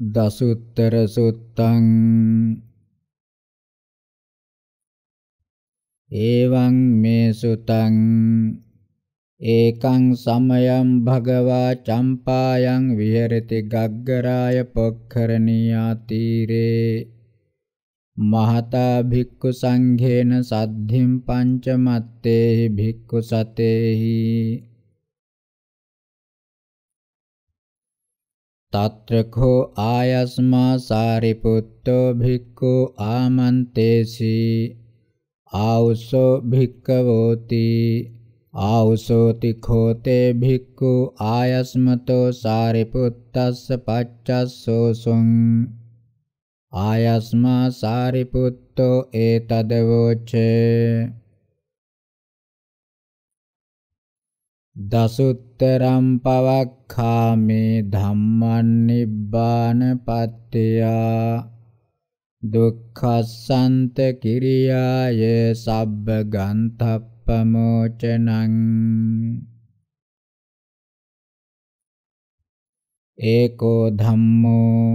දසුත්තර සුත්තං එවං මේ සුතං ඒකං සමයං භගවා චම්පායන් විහෙරති ගග්ගරාය පොක්කරණියා තීරේ මහතා භික්ඛු සංඝේන සද්ධිම් පංචමත්තේහි භික්ඛු සතේහි తత్రఖో ఆయస్మా సారిపుత్తో భిక్కు ఆమంతేసి ఆవుసో భిక్కవోతి ఆవుసోతి ఖోతే భిక్కు ఆయస్మతో సారిపుత్తస్ పచ్చసోసుం ఆయస్మా సారిపుత్తో ఏతదవోచే දසුත්තරම් පවක්ඛාමේ ධම්මං නිබ්බානපත්ත්‍යා දුක්ඛසන්ත කිරියාය සබ්බ ගන්ථප්පමෝචනං ඒකෝ ධම්මෝ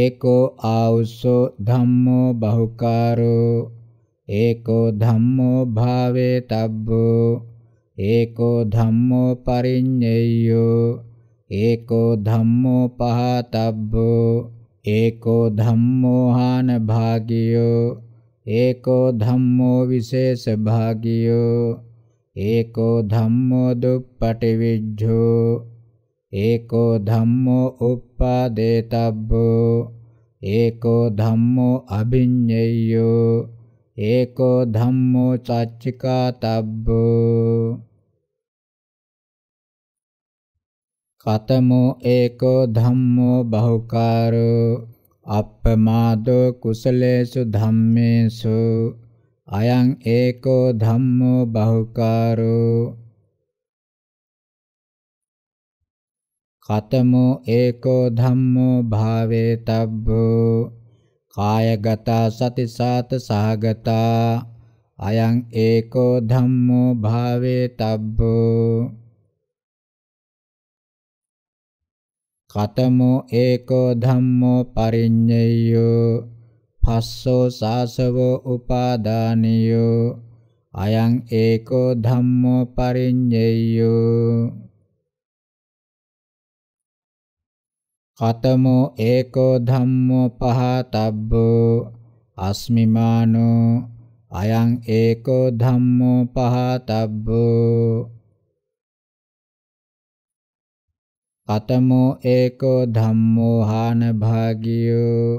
ඒකෝ ආවුසෝ ධම්මෝ බහුකාරෝ ඒකෝ ධම්මෝ භාවේ තබ්බෝ ඒකෝ ධම්මෝ පරිඤ්ඤයෝ ඒකෝ ධම්මෝ පහතබ්බෝ ඒකෝ ධම්මෝ හාන භාගියෝ ඒකෝ ධම්මෝ විශේෂ භාගියෝ ඒකෝ ධම්මෝ දුප්පටි විජ්ජෝ ඒකෝ ධම්මෝ උප්පාදේතබ්බෝ ඒකෝ ධම්මෝ අභිඤ්ඤයෝ ඒකෝ ධම්මෝ චච්චිකා තබ්බෝ කතමෝ ඒකෝ ධම්මෝ බහුකාරෝ අප්පමාදෝ කුසලේසු ධම්මේසු අයං ඒකෝ ධම්මෝ බහුකාරෝ කතමෝ ඒකෝ ධම්මෝ භාවේ තබ්බෝ කායගතා සති සාත සහගතා අයං ඒකෝ ධම්මෝ භාවේ තබ්බෝ කතමෝ ඒකෝ ධම්මෝ පරිඤ්ඤයෝ පස්සෝ සාසවෝ උපාදානියෝ අයං ඒකෝ ධම්මෝ පරිඤ්ඤයෝ කතමෝ ඒකෝ ධම්මෝ පහතබ්බෝ අස්මිමානෝ අයං ඒකෝ ධම්මෝ පහතබ්බෝ කතමෝ ඒකෝ ධම්මෝ හාන භාගියෝ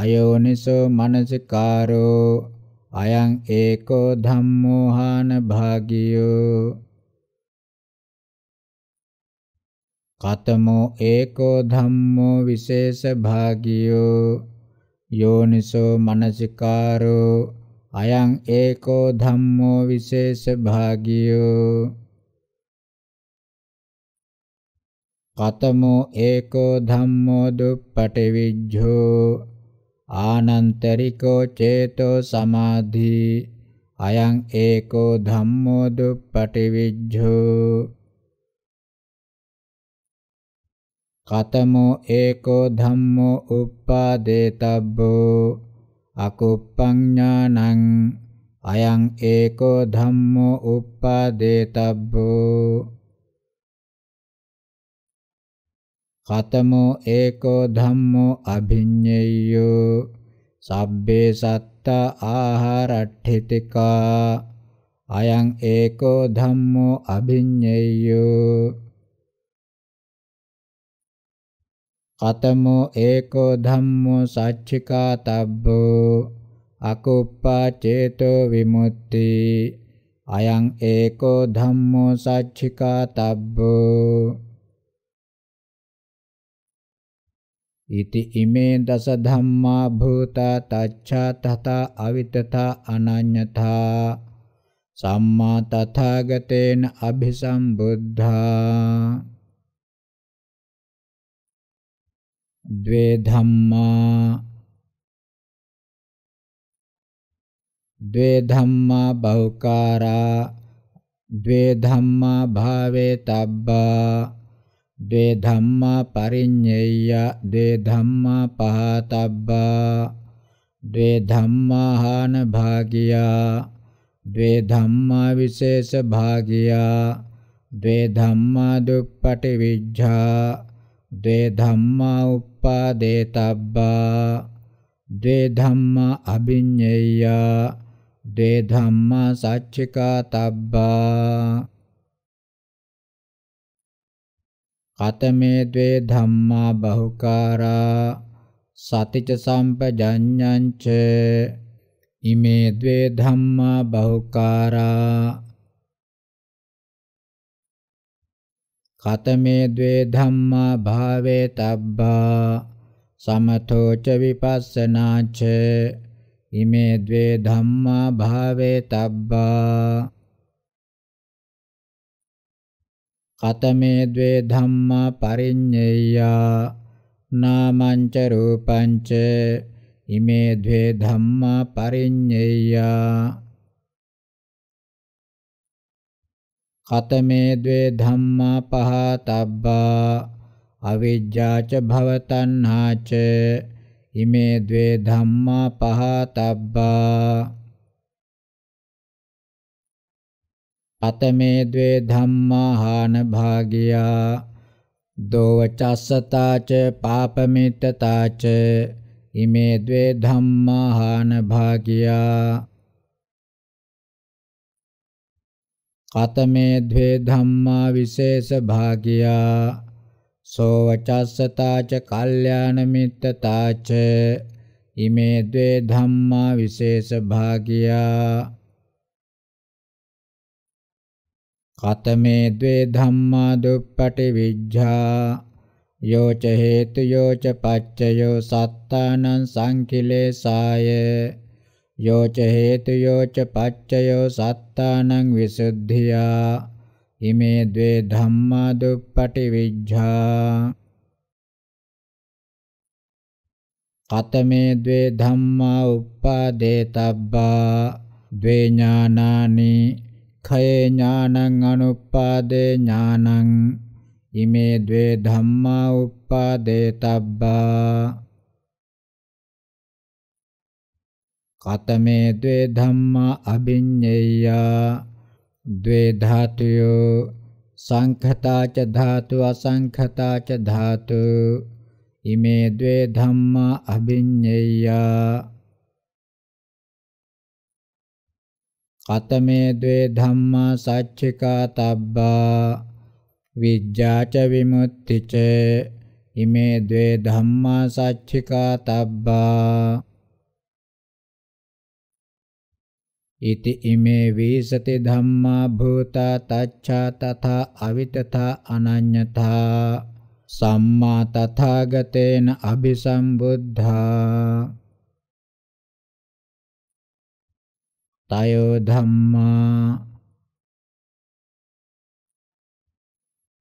අයෝනිසෝ මනසිකාරෝ අයං ඒකෝ ධම්මෝ හාන භාගියෝ කතමෝ ඒකෝ ධම්මෝ විශේෂ භාගියෝ යෝනිසෝ මනසිකාරෝ අයං ඒකෝ ධම්මෝ විශේෂ භාගියෝ කතමෝ ඒකෝ ධම්මෝ දුප්පටි විජ්ජෝ ආනන්තරිකෝ චේතෝ සමාධි අයං ඒකෝ ධම්මෝ දුප්පටි විජ්ජෝ කතමෝ ඒකෝ ධම්මෝ uppādētabbෝ අකුප්පඤ්ඤාණං අයං ඒකෝ ධම්මෝ uppādētabbෝ කතමෝ ඒකෝ ධම්මෝ අභිඤ්ඤය්‍යෝ සබ්බේ සත්තා ආහාරට්ඨිතිකා අයං ඒකෝ ධම්මෝ අභිඤ්ඤය්‍යෝ කතමෝ ඒකෝ ධම්මෝ සච්චිකා තබ්බෝ අකුප්පා චේතෝ විමුක්ති අයං ඒකෝ ධම්මෝ සච්චිකා තබ්බෝ ඉති ඉමේ දස ධම්මා භූතා තච්ඡා තථා අවිතථා අනඤ්‍යථා සම්මා තථාගතේන අභිසම්බුද්ධා द्वे धम्मा द्वे धम्मा बहुकारा द्वे धम्मा भावेतब्बा द्वे धम्मा परिඤ्ञय्य द्वे धम्मा पहातब्बा द्वे धम्मा हान भागिया द्वे धम्मा विशेष भागिया द्वे धम्मा दुप्पटि विज्झा द्वे धम्मा उप උප්පාදේතබ්බා ද්වේ ධම්මා අභිඤ්ඤේයා ද්වේ ධම්මා සච්චිකාතබ්බා කතමේ ද්වේ ධම්මා බහුකාරා සතිච සම්පජඤ්ඤං ච ඉමේ ද්වේ ධම්මා බහුකාරා කතමේ द्वे ධම්මා භාවේ තබ්බා සමතෝ ච විපස්සනා ච ඉමේ द्वे ධම්මා භාවේ තබ්බා කතමේ द्वे ධම්මා පරිඤ්ඤයා නාමංච රූපංච ඉමේ द्वे ධම්මා පරිඤ්ඤයා කතමේ ද්වේ ධම්මා පහතබ්බා අවිජ්ජාච භවතණ්හාච ඉමේ ද්වේ ධම්මා පහතබ්බා අතමේ ද්වේ ධම්මා හාන භාගියා දෝවචස්සතාච පාපමිත්තතාච ඉමේ ද්වේ ධම්මා හාන භාගියා කතමේ ද්වේ ධම්මා විශේෂ භාගියා සෝවචස්සතාච කල්යාණ මිත්තතාච ඉමේ ද්වේ ධම්මා විශේෂ භාගියා කතමේ ද්වේ ධම්මා දුප්පටි විජ්ජා යෝච හේතු යෝච පච්චයෝ සත්තානං සංකිලේසාය යෝච හේතු යෝච පච්චයෝ සත්තානං විසුද්ධියා ඉමේ द्वे ධම්මා දුප්පටි විජ්ජා කතමේ द्वे ධම්මා උප්පාදේතබ්බා द्वे ඥානානි ඛයේ ඥානං අනුප්පාදේ ඥානං ඉමේ द्वे ධම්මා උප්පාදේතබ්බා කතමේ ද්වේ ධම්මා අභිඤ්ඤය ද්වේ ධාතයෝ සංඛතා ච ධාතු අසංඛතා ච ධාතු ඉමේ ද්වේ ධම්මා අභිඤ්ඤය කතමේ ද්වේ ධම්මා සච්චිකා තබ්බා විජ්ජාච විමුක්තිච ඉමේ ද්වේ ධම්මා සච්චිකා තබ්බා ඉති ඉමේ වේසති ධම්මා භූතා තච්ඡා තථා අවිතථා අනඤ්‍යතා සම්මා තථාගතේන අபிසම්බුද්ධා තයෝ ධම්මා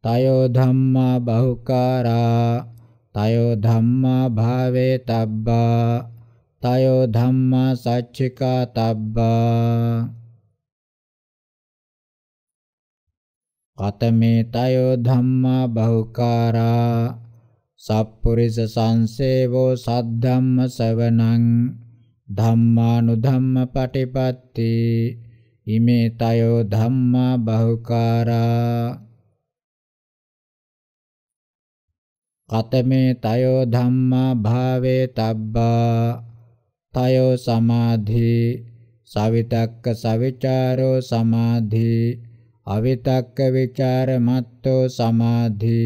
තයෝ ධම්මා බහුකාරා තයෝ ධම්මා භාවේ තබ්බා තයෝ ධම්මා සච්චිකා තබ්බා කතමේ තයෝ ධම්මා බහුකාරා සප්පුරිස සංසේවෝ සද්ධම්ම සවණං ධම්මානුධම්ම පටිපත්ති ඉමේ තයෝ ධම්මා බහුකාරා කතමේ තයෝ ධම්මා භාවේ තබ්බා තයෝ සමාධි සවිතක්ක සවිචාරෝ සමාධි අවිතක්ක විචාරමත්තෝ සමාධි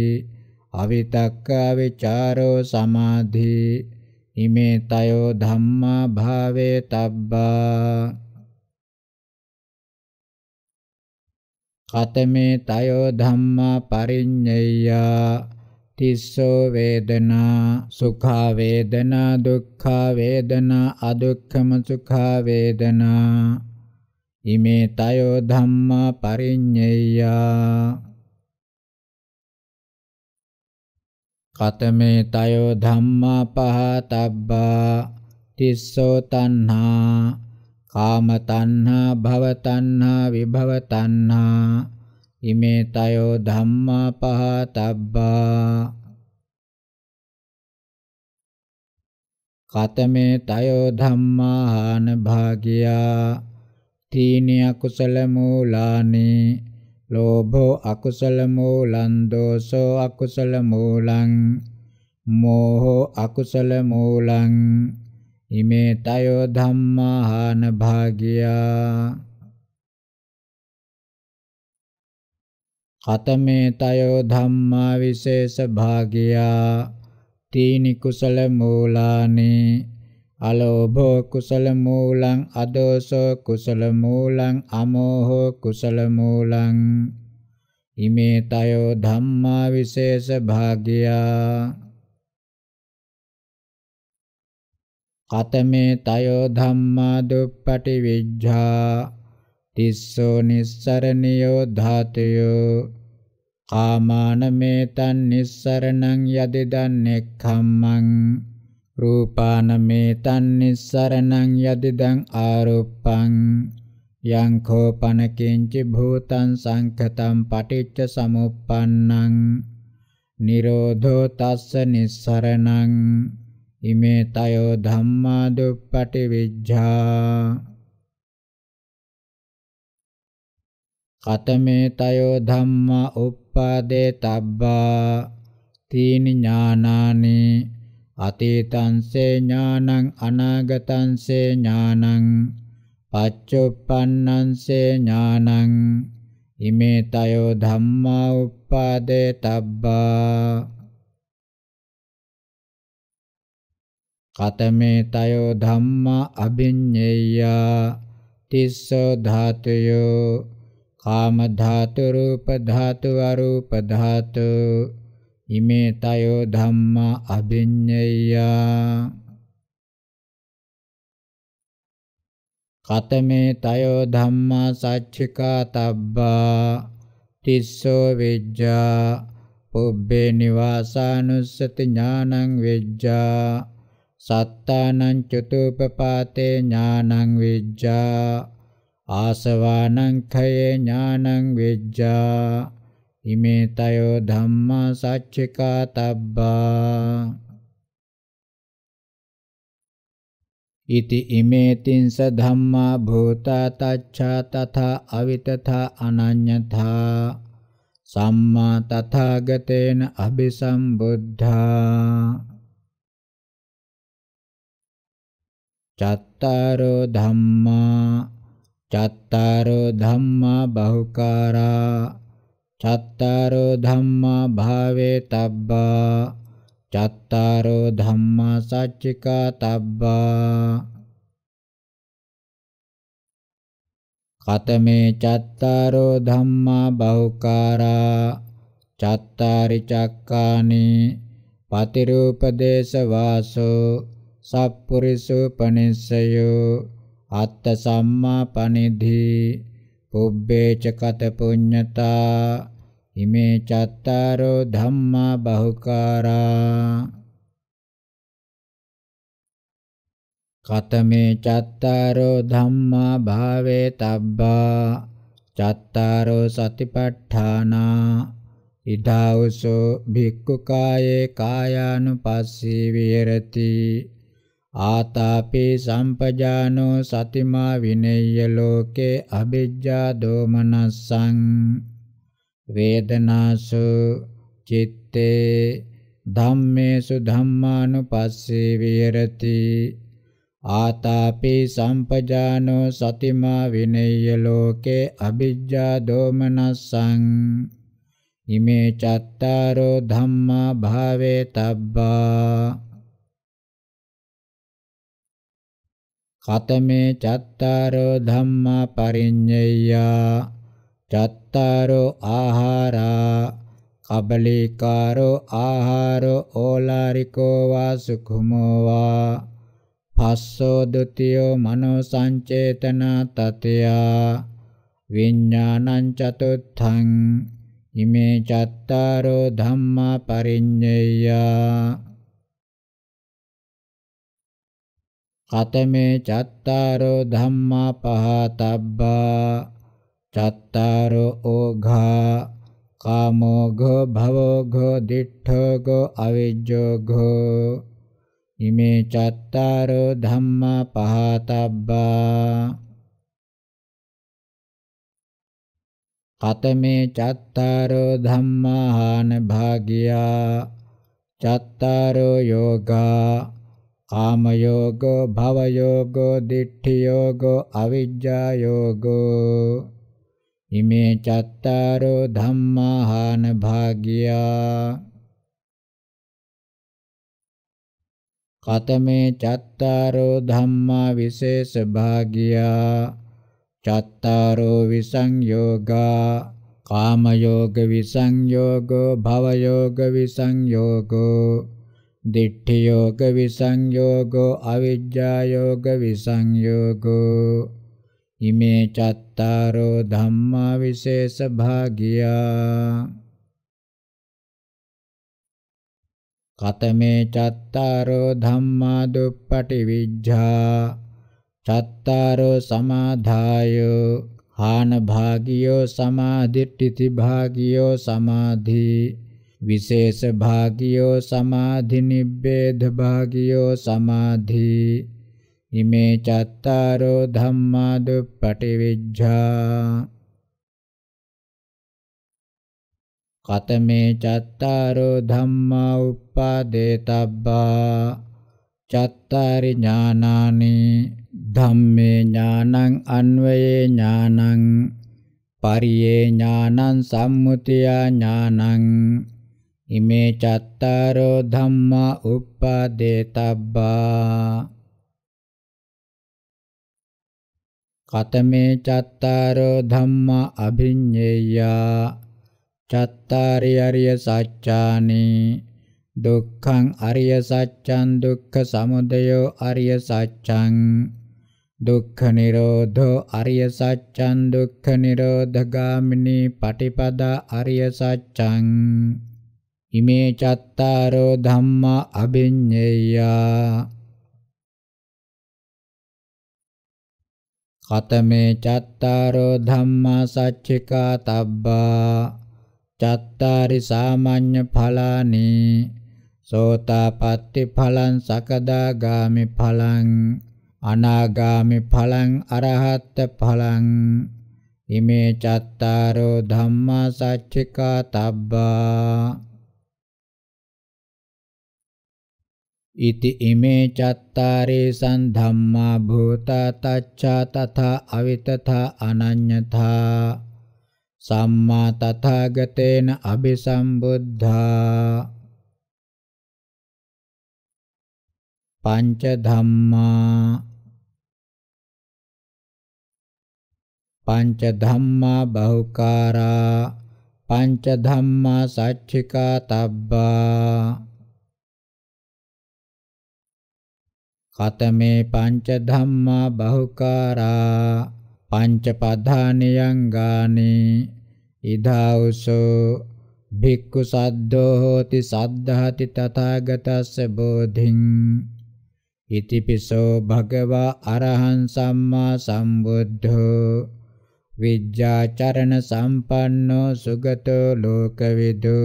අවිතක්ක අවිචාරෝ සමාධි ඉමේ තයෝ ධම්මා භාවේ තබ්බා කතමේ තයෝ ධම්මා පරිඤ්ඤයා තිස්සෝ වේදනා සුඛා වේදනා දුක්ඛා වේදනා අදුක්ඛම සුඛා වේදනා ඉමේ තයෝ ධම්මා පරිඤ්ඤය කතමේ තයෝ ධම්මා පහතබ්බා තිස්සෝ තණ්හා කාම තණ්හා භව තණ්හා විභව තණ්හා ඉමේ තයෝ ධම්මා පහතබ්බා කතමේ තයෝ ධම්මා හාන භාගියා තීනි අකුසල මූලානි ලෝභෝ අකුසල මූලං දෝසෝ අකුසල මූලං මෝහෝ අකුසල මූලං ඉමේ තයෝ ධම්මා හාන භාගියා කතමේ තයෝ ධම්මා විශේෂ භාගියා තීනි කුසල මූලානි අලෝභෝ කුසල මූලං අදෝසෝ කුසල මූලං අමෝහෝ කුසල මූලං ඉමේ තයෝ ධම්මා විශේෂ භාගියා කතමේ තයෝ ධම්මා දුප්පටි විජ්ජා තිස්සෝ නිස්සරණියෝ ධාතයෝ කාමානමේතන් නිස්සරණං යදිදන් එක්ඛම්මං රූපානමේතන් නිස්සරණං යදිදන් ආරුප්පං යං කෝපන කිංච භූතං සංඛතම් පටිච්ච සමුප්පන්නං නිරෝධෝ තස්ස නිස්සරණං ඉමේ තයෝ ධම්මා දුප්පටි විජ්ජා කතමේ තයෝ ධම්මා uppade tabbā tīni ඥානානි අතීතංසේ ඥානං අනාගතංසේ ඥානං පච්චුප්පන්නංසේ ඥානං ඉමේ තයෝ ධම්මා uppade tabbā කතමේ තයෝ ධම්මා අභිඤ්ඤේය තිස්ස ධාතයෝ කාම ධාතු රූප ධාතු අරූප ධාතු ඉමේ තයෝ ධම්මා අභිඤ්ඤය කතමේ තයෝ ධම්මා සච්චිකා තබ්බා තිස්සෝ වෙජ්ජා පුබ්බේ නිවාසානුස්සති ඥානං වෙජ්ජා සත්තානං චතුපපාතේ ඥානං වෙජ්ජා ආසවානං ඛයේ ඥානං විජ්ජා ඉමේ තයෝ ධම්මා සච්චිකා තබ්බා ඉති ඉමේතින්ස ධම්මා භූතා තච්ඡා තථා අවිතථා අනඤ්‍යථා සම්මා තථාගතේන අபிසම්බුද්ධා චත්තාරෝ ධම්මා චත්තාරෝ ධම්මා බහුකාරා චත්තාරෝ ධම්මා භාවේ තබ්බා චත්තාරෝ ධම්මා සච්චිකා තබ්බා කතමේ චත්තාරෝ ධම්මා බහුකාරා චත්තාරි චක්කානි පතිරූපදේශ වාසෝ සප්පුරිසුපනිස්සයෝ අත්ත සම්මා පනිධි පුබ්බේච කත පුඤ්ඤතා ඉමේ චත්තාරෝ ධම්මා බහුකාරා කතමේ චත්තාරෝ ධම්මා භාවේ තබ්බා චත්තාරෝ සතිපට්ඨානා ඉදාවසෝ භික්ඛු කායේ කායානුපස්සී විහෙරති ආතාපේ සම්පජානෝ සතිමා විනෙය්‍ය ලෝකේ අබිජ්ජා දෝමනස්සං වේදනාසු චිත්තේ ධම්මේසු ධම්මානුපස්සේ විහෙරති ආතාපි සම්පජානෝ සතිමා විනෙය්‍ය ලෝකේ අ비ජ්ජා දෝමනස්සං ඉමේ චත්තාරෝ ධම්මා භාවේ තබ්බා කතමේ චත්තාරෝ ධම්මා පරිඤ්ඤයා චත්තාරෝ ආහාරා කබලිකාරෝ ආහාරෝ ඕලාරිකෝ වා සුඛුමෝ වා පස්සෝ ဒ ුතියෝ මනෝ සංචේතන තතයා විඥානං චතුත්ථං ඉමේ චත්තාරෝ ධම්මා පරිඤ්ඤයා කතමේ චත්තාරෝ ධම්මා පහතබ්බා චත්තාරෝ ඕඝා කාමෝ ගෝ භවෝ ගෝ දිඨෝ ගෝ අවිජ්ජෝ ගෝ ඉමේ චත්තාරෝ ධම්මා පහතබ්බා කතමේ චත්තාරෝ ධම්මා හාන භාගියා චත්තාරෝ යෝගා ආමයෝගෝ භවයෝගෝ දිට්ඨියෝගෝ අවිජ්ජායෝගෝ ඉමේ චත්තාරෝ ධම්මාහාන භාගියා කතමේ චත්තාරෝ ධම්මා විශේෂ භාගියා චත්තාරෝ විසංයෝගා කාමයෝග විසංයෝගෝ භවයෝග විසංයෝගෝ දිට්ඨියෝග විසංයෝගෝ අවිජ්ජායෝග විසංයෝගෝ ඉමේ චත්තාරෝ ධම්මා විශේෂ භාගියා කතමේ චත්තාරෝ ධම්මා දුප්පටි විජ්ජා චත්තාරෝ සමාධායෝ හාන භාගියෝ සමාධිට්ඨිති භාගියෝ සමාධී විශේෂ භාගියෝ සමාධි නිබ්බේධ භාගියෝ සමාධි ඉමේ චත්තාරෝ ධම්මා දුප්පටි විජ්ජා කතමේ චත්තාරෝ ධම්මා උප්පාදේතබ්බා චත්තාරි ඥානානි ධම්මේ ඥානං අන්වයේ ඥානං පරියේ ඥානං සම්මුතිය ඥානං ඉමේ චත්තාරෝ ධම්මා උප්පාදේතබ්බා කතමේ චත්තාරෝ ධම්මා අභිඤ්ඤේයා චත්තාරි අරිය සත්‍යානි දුක්ඛං අරිය සත්‍යං දුක්ඛ සමුදයෝ අරිය සත්‍යං දුක්ඛ නිරෝධෝ අරිය සත්‍යං දුක්ඛ නිරෝධගාමිනී පටිපදා අරිය සත්‍යං ඉමේ චත්තාරෝ ධම්මා අබිඤ්ඤේයා කතමේ චත්තාරෝ ධම්මා සච්චිකා තබ්බා චත්තාරි සාමාඤ්ඤ ඵලානි සෝතාපට්ටි ඵලං සකදාගාමි ඵලං අනාගාමි ඵලං අරහත් ඵලං ඉමේ චත්තාරෝ ධම්මා සච්චිකා තබ්බා ඉති ඉමේ චත්තාරේ සන් ධම්මා භූත තච්ඡා තථා අවිතථා අනඤ්‍යථා සම්මා තථාගතේන අபிසම්බුද්ධා පංච ධම්මා පංච ධම්මා බහුකාරා පංච ධම්මා සච්චිකා තබ්බා කතමේ පංච ධම්මා බහුකාරා පංච පධානියං ගානේ ඉදාවුසෝ භික්ඛු සද්දෝ හෝති සද්ධාති තථාගතස්ස බෝධින් ඉතිපිසෝ භගවා අරහං සම්මා සම්බුද්ධෝ විජ්ජාචරණ සම්පන්නෝ සුගතෝ ලෝකවිදු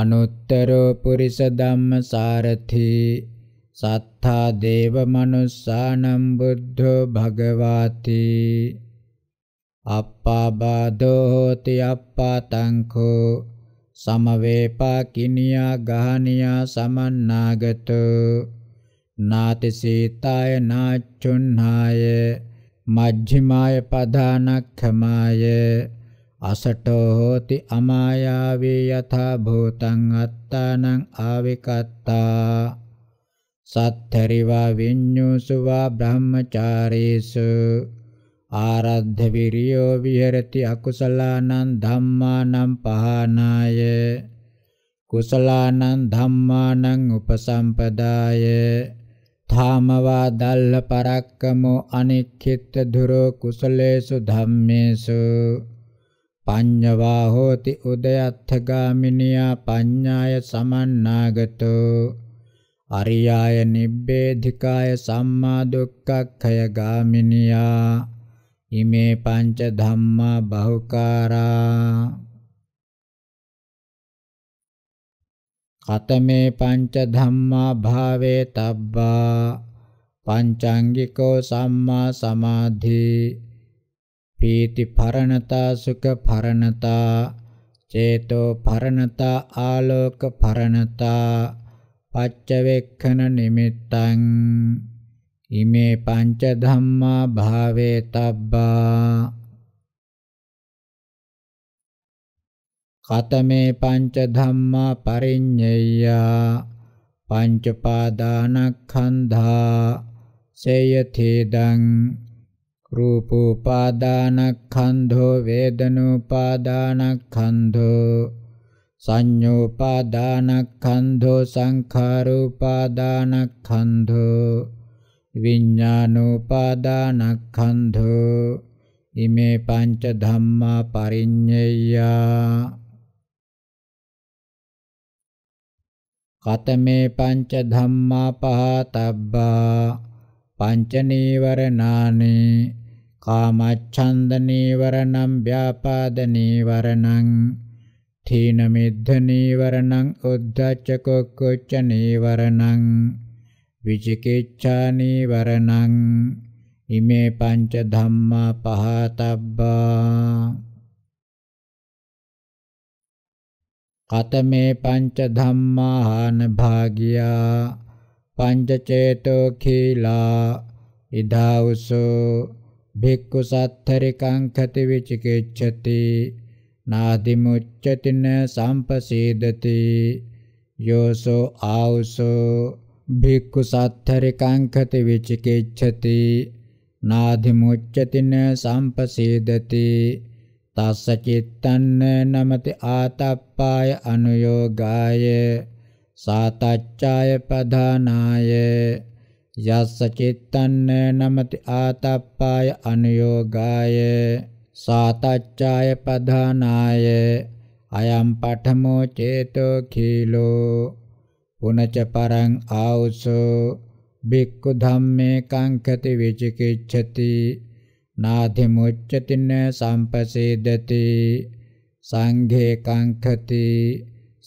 අනුත්තරෝ පුරිස ධම්ම සාරථී සත්තා දේව මනුස්සානම් බුද්ධෝ භගවාති අප්පාබාධෝ හෝති අප්පාතංකෝ සමවේපා කිනියා ගහනියා සමන්නාගතෝ නාති සීතාය නාචුන්හාය මජ්ජිමාය පධානක්ඛමාය අසටෝ හෝති අමායාවේ යථා භූතං අත්තානං ආවිකත්තා සත්ථරිවා විඤ්ඤුසුවා බ්‍රහ්මචාරීසු ආරද්ධ විරියෝ විහෙරති අකුසලානං ධම්මානං පහනාය කුසලානං ධම්මානං උපසම්පදාය ධාමවා දල්ල පරක්කමෝ අනික්ඛිත දුරෝ කුසලේසු ධම්මේසු පඤ්ඤවා හෝති උදයත්ථගාමිනියා පඤ්ඤාය සමන්නාගතෝ අරියාය නිබ්බේධිකාය සම්මා දුක්ඛක්ඛය ගාමිනියා ඉමේ පංච ධම්මා බහුකාරා කතමේ පංච ධම්මා භාවේ තබ්බා පංචාංගිකෝ සම්මා සමාධි පීති පරණතා සුඛ පරණතා චේතෝ පරණතා ආලෝක පරණතා පච්චවෙක්ඛන නිමිත්තං ඉමේ පංච ධම්මා භාවේ තබ්බා කතමේ පංච ධම්මා පරිඤ්ඤය පංච පාදානක්ඛන්ධා සේයතේදං රූපෝපාදානක්ඛන්ධෝ වේදනෝපාදානක්ඛන්ධෝ සංඤෝපාදානක්ඛන්‍ධෝ සංඛාරෝපාදානක්ඛන්‍ධෝ විඤ්ඤාණෝපාදානක්ඛන්‍ධෝ ඉමේ පංච ධම්මා පරිඤ්ඤයා කතමේ පංච ධම්මා පහතබ්බා පංච නීවරණානි කාමච්ඡන්ද නීවරණං ව්‍යාපාද නීවරණං තීන මිද්ධ නීවරණං උද්ධච්ච කුක්කුච්ච නීවරණං විචිකිච්ඡා නීවරණං ඉමේ පංච ධම්මා පහතබ්බා කතමේ පංච ධම්මා හාන භාගියා පංච චේතෝ කීලා ඉදාවසෝ භික්ඛු සත්තරිකං කති විචිකිච්ඡති නාදිමුච්චතින සම්පසේදති යෝසෝ ආවුසෝ භික්ඛු සත්තරිකංකති විචිකිච්ඡති නාදිමුච්චතින සම්පසේදති තස්ස චිත්තන්න නමති ආතප්පාය අනුയോഗාය සාතච්ඡාය පධානාය යස්ස චිත්තන්න නමති ආතප්පාය අනුയോഗාය සාතච්ඡාය පධානාය අයම් පඨමෝ චේතෝ කීලෝ පුනච පරං ආවුසෝ බික්ඛු ධම්මේ කංකති විචිකිච්ඡති නාධි මුච්චති න සම්පසේදති සංඝේ කංකති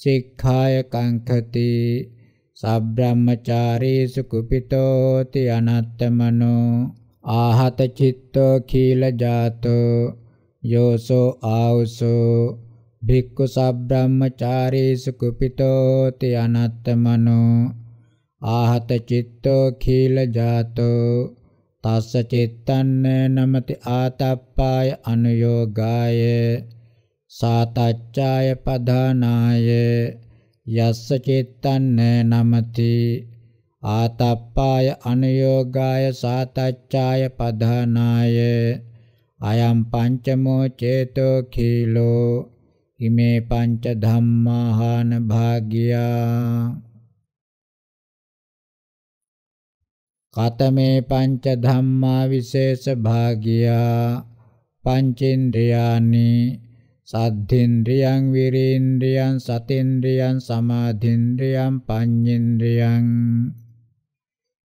සික්ඛාය කංකති සබ්‍රාහ්මචාරීසු කුපිතෝති අනත්තමනෝ ආහත චිත්තෝ කීල ජාතෝ යෝසෝ ආවසෝ භික්ඛු සබ්‍රාහ්මචාරීසු කුපිතෝ තේ අනත්තමනෝ ආහත චිත්තෝ කීල ජාතෝ තස්ස චිත්තන්න නමති ආතප්පාය අනුയോഗාය සාතච්ඡාය පදානාය යස්ස චිත්තන්න නමති ආතප්පාය අනුയോഗාය සාතච්ඡාය පධානාය අයම් පංචමෝ චේතෝ කීලෝ ඉමේ පංච ධම්මාහාන භාගියා කතමේ පංච ධම්මා විශේෂ භාගියා පංචේන්ද්‍රයානි සද්ධේන්ද්‍රයන් විරේන්ද්‍රයන් සතේන්ද්‍රයන් සමාධේන්ද්‍රයන් පඤ්ඤේන්ද්‍රයන්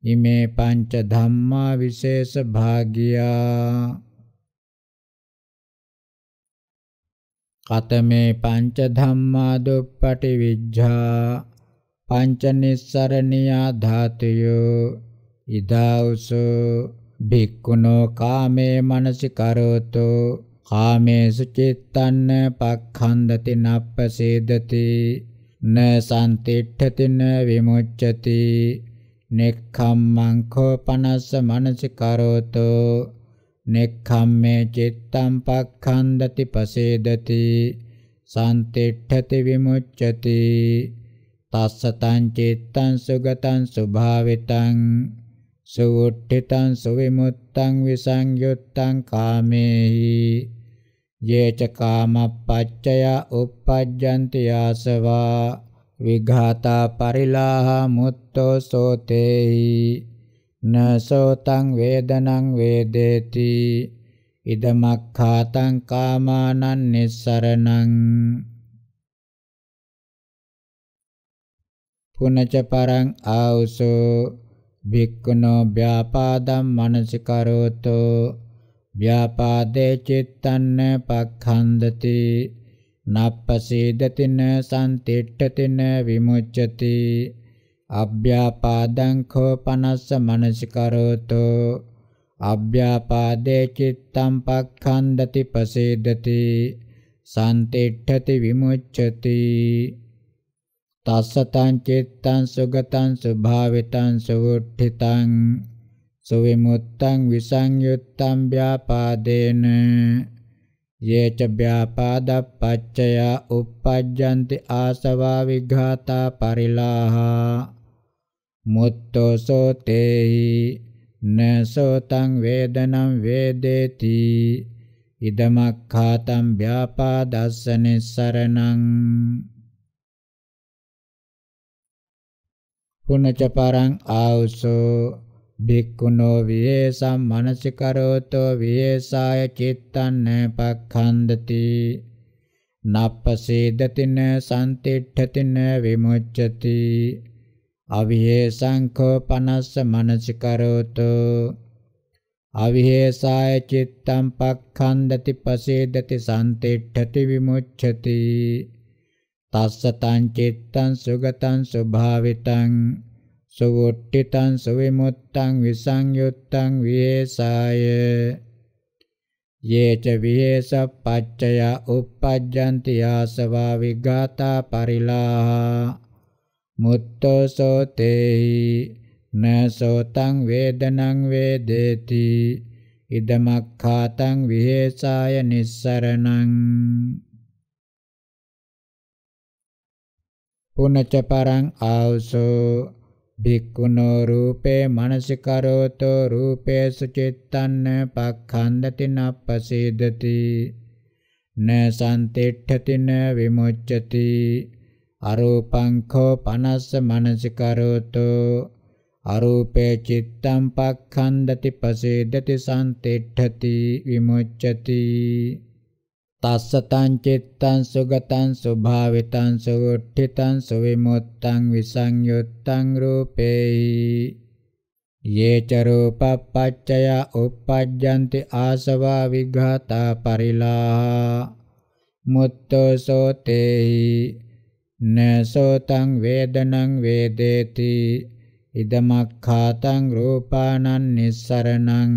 ඉමේ පංච ධම්මා විශේෂ භාගියා කතමේ පංච ධම්මා දුප්පටි විජ්ජා පංච නිස්සරණියා ධාතයෝ ඉදාවසෝ භික්ඛුනෝ කාමේ මනසිකරෝතෝ කාමේසු චිත්තන්න පක්ඛන්දති නප්පසේදති න සම්තිට්ඨති න විමුච්ඡති නෙක්ඛම්මං කෝ පනස්ස මනසිකරෝතු නෙක්ඛම්මේ චිත්තං පක්ඛන්දති පසේදති සම්තිට්ඨති විමුච්ඡති තස්ස තං චිත්තං සුගතං ස්වභාවිතං සුවුට්ඨිතං සුවිමුත්තං විසංයුත්තං කාමේහි යේච කාමප්පච්චය uppajjanti ආසවා විඝාතා පරිලාහ මුත්තෝ සෝතේහි නසෝතං වේදනං වේදේති ඉදමක්ඛාතං කාමානං නිස්සරණං පුනච පරං ආවසෝ භික්ඛුනෝ ව්‍යාපාදම් මනසිකරෝතෝ ව්‍යාපාදේ චිත්තන්න පක්ඛන්දති නප්පසේදතින සම්තිට්ඨතින විමුච්ඡති අභ්‍යාපාදං කෝ පනස්ස මනසිකරෝතෝ අභ්‍යාපාදේ චිත්තම් පක්ඛන්දති පසේදති සම්තිට්ඨති විමුච්ඡති තස්සතං චිත්තං සුගතං ස්වභාවිතං සවුට්ඨිතං සවිමුත්තං විසංයුත්තං ව්‍යාපාදේන යේච ව්‍යාපාදප්පච්චය uppajjanti ආසවා විඝාතා පරිලාහා මුත්තෝ සෝතේහි නසෝතං වේදනම් වේදේති ඉදමක්ඛාතං ව්‍යාපාදස්ස නිස්සරණං පුනච පරං ආවුසෝ භික්ඛුනෝ විහෙසම් මනසිකරෝතෝ විහෙසාය චිත්තං පක්ඛන්දති නප්පසේදතින සම්තිට්ඨතින විමුච්ඡති අවිහෙසංඛෝ පනස්ස මනසිකරෝතෝ අවිහෙසාය චිත්තං පක්ඛන්දති පසේදති සම්තිට්ඨති විමුච්ඡති තස්ස තං චිත්තං සුගතං ස්වභාවිතං සුවුට්ඨිතං සුවිමුත්තං විසංයුත්තං විහෙසාය යේච විහෙස පච්චය uppajjanti ආසවා විගාතා පරිලාහ මුත්තෝ සෝතේහි නසෝතං වේදනං වේදේති ඉදමක්ඛාතං විහෙසාය නිස්සරණං පුනච පරං ආවසෝ භික්ඛුනෝ රූපේ මනසිකරෝතෝ රූපේසු චිත්තං පක්ඛන්දති නප්පසීදති න සම්තිට්ඨති න විමුච්ඡති අරූපං කෝ පනස්ස මනසිකරෝතෝ අරූපේ චිත්තං පක්ඛන්දති පසීදති සම්තිට්ඨති විමුච්ඡති තස්සතං චිත්තං සුගතං සුභාවිතං සුගුට්ඨිතං සුවිමුත්තං විසංයුත්තං රූපේහි යේච රූපපච්චය උප්පජ්ජන්ති ආසවා විඝාතා පරිලාහ මුත්තෝ සෝතේහි නසෝතං වේදනං වේදේති ඉදමක්ඛාතං රූපානං නිස්සරණං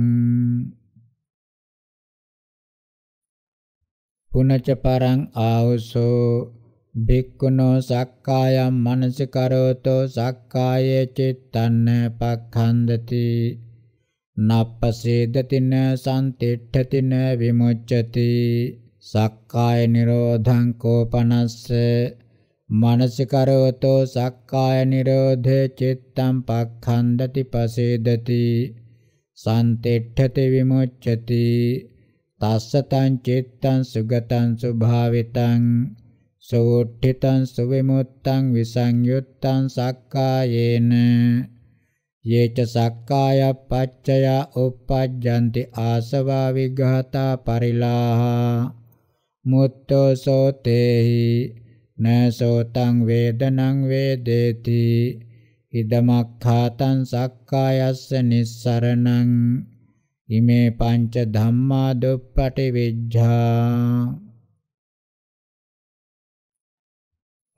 පුනච පරං ආවසෝ භික්ඛුනෝ සක්කායම් මනසිකරෝතෝ සක්කායේ චිත්තං පක්ඛන්දති නප්පසේදතින සම්තිට්ඨතින විමුච්ඡති සක්කාය නිරෝධං කෝපනස්ස මනසිකරෝතෝ සක්කාය නිරෝධේ චිත්තං පක්ඛන්දති පසේදති සම්තිට්ඨති විමුච්ඡති තස්සතං චිත්තං සුගතං සුභාවිතං සෝඨිතං සුවිමුත්තං විසංයුත්තං සක්කායේන යේච සක්කාය පච්චය උප්පජ්ජಂತಿ ආසවා විඝාතා පරිලාහ මුත්තෝ සෝතේහි නසෝතං වේදනං වේදේති ඉදමක්ඛාතං සක්කායස්ස නිස්සරණං ඉමේ පංච ධම්මා දුප්පටි විජ්ජා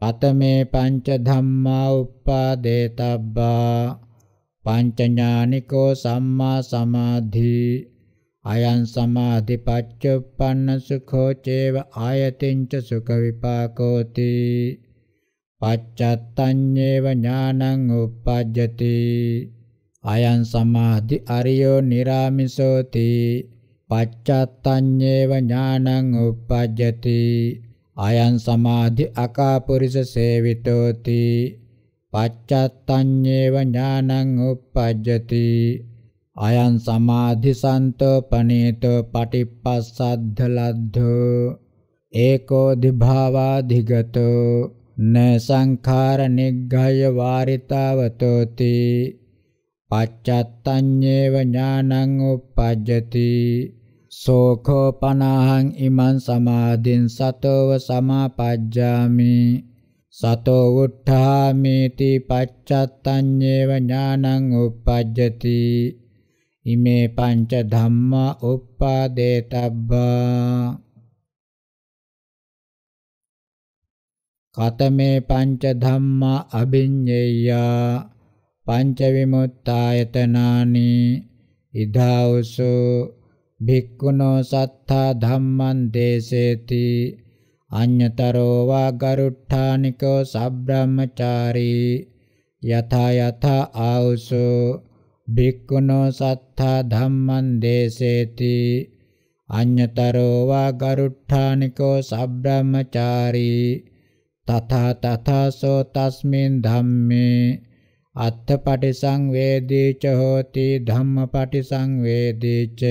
අතමේ පංච ධම්මා උප්පාදේතබ්බා පංච ඥානිකෝ සම්මා සමාධි අයං සමාධි පච්චුප්පන්න සුඛෝ චේව ආයතින්ච සුඛ විපාකෝති පච්චත්තඤ්ඤේව ඥානං උපජ්ජති අයං සමාධි අරියෝ निराමිසෝති පච්චත්තඤ්ඤේව ඥානං උපජ්ජති අයං සමාධි අකාපුරිස සේවිතෝති පච්චත්තඤ්ඤේව ඥානං උපජ්ජති අයං සමාධි සන්තෝ පනේතෝ පටිප්පස්සද්ධ ලද්ධෝ ඒකෝ දිභාවා දිගතෝ න සංඛාර නිග්ගය වාරිතාවතෝති පච්චත්තඤ්ඤේව ඥානං උප්පජ්ජති සෝඛෝ පනහං ඉමං සමාධින් සතෝව සමාපජ්ජාමි සතෝ උත්ථාමේති පච්චත්තඤ්ඤේව ඥානං උප්පජ්ජති ඉමේ පංච ධම්මා උප්පාදේතබ්බා කතමේ පංච ධම්මා අභිඤ්ඤේයා පංච විමුක්තායතනානි ඉදාවසු භික්ඛුනෝ සත්තා ධම්මං දේසේති අඤ්‍යතරෝ වා ගරුට්ඨානිකෝ සබ්‍රාහ්මචාරී යථා යථා ආවසු භික්ඛුනෝ සත්තා ධම්මං දේසේති අඤ්‍යතරෝ වා ගරුට්ඨානිකෝ සබ්‍රාහ්මචාරී තථා තථාසෝ තස්මින් ධම්මේ අත්ථ පටිසංවේදීච හෝති ධම්ම පටිසංවේදීච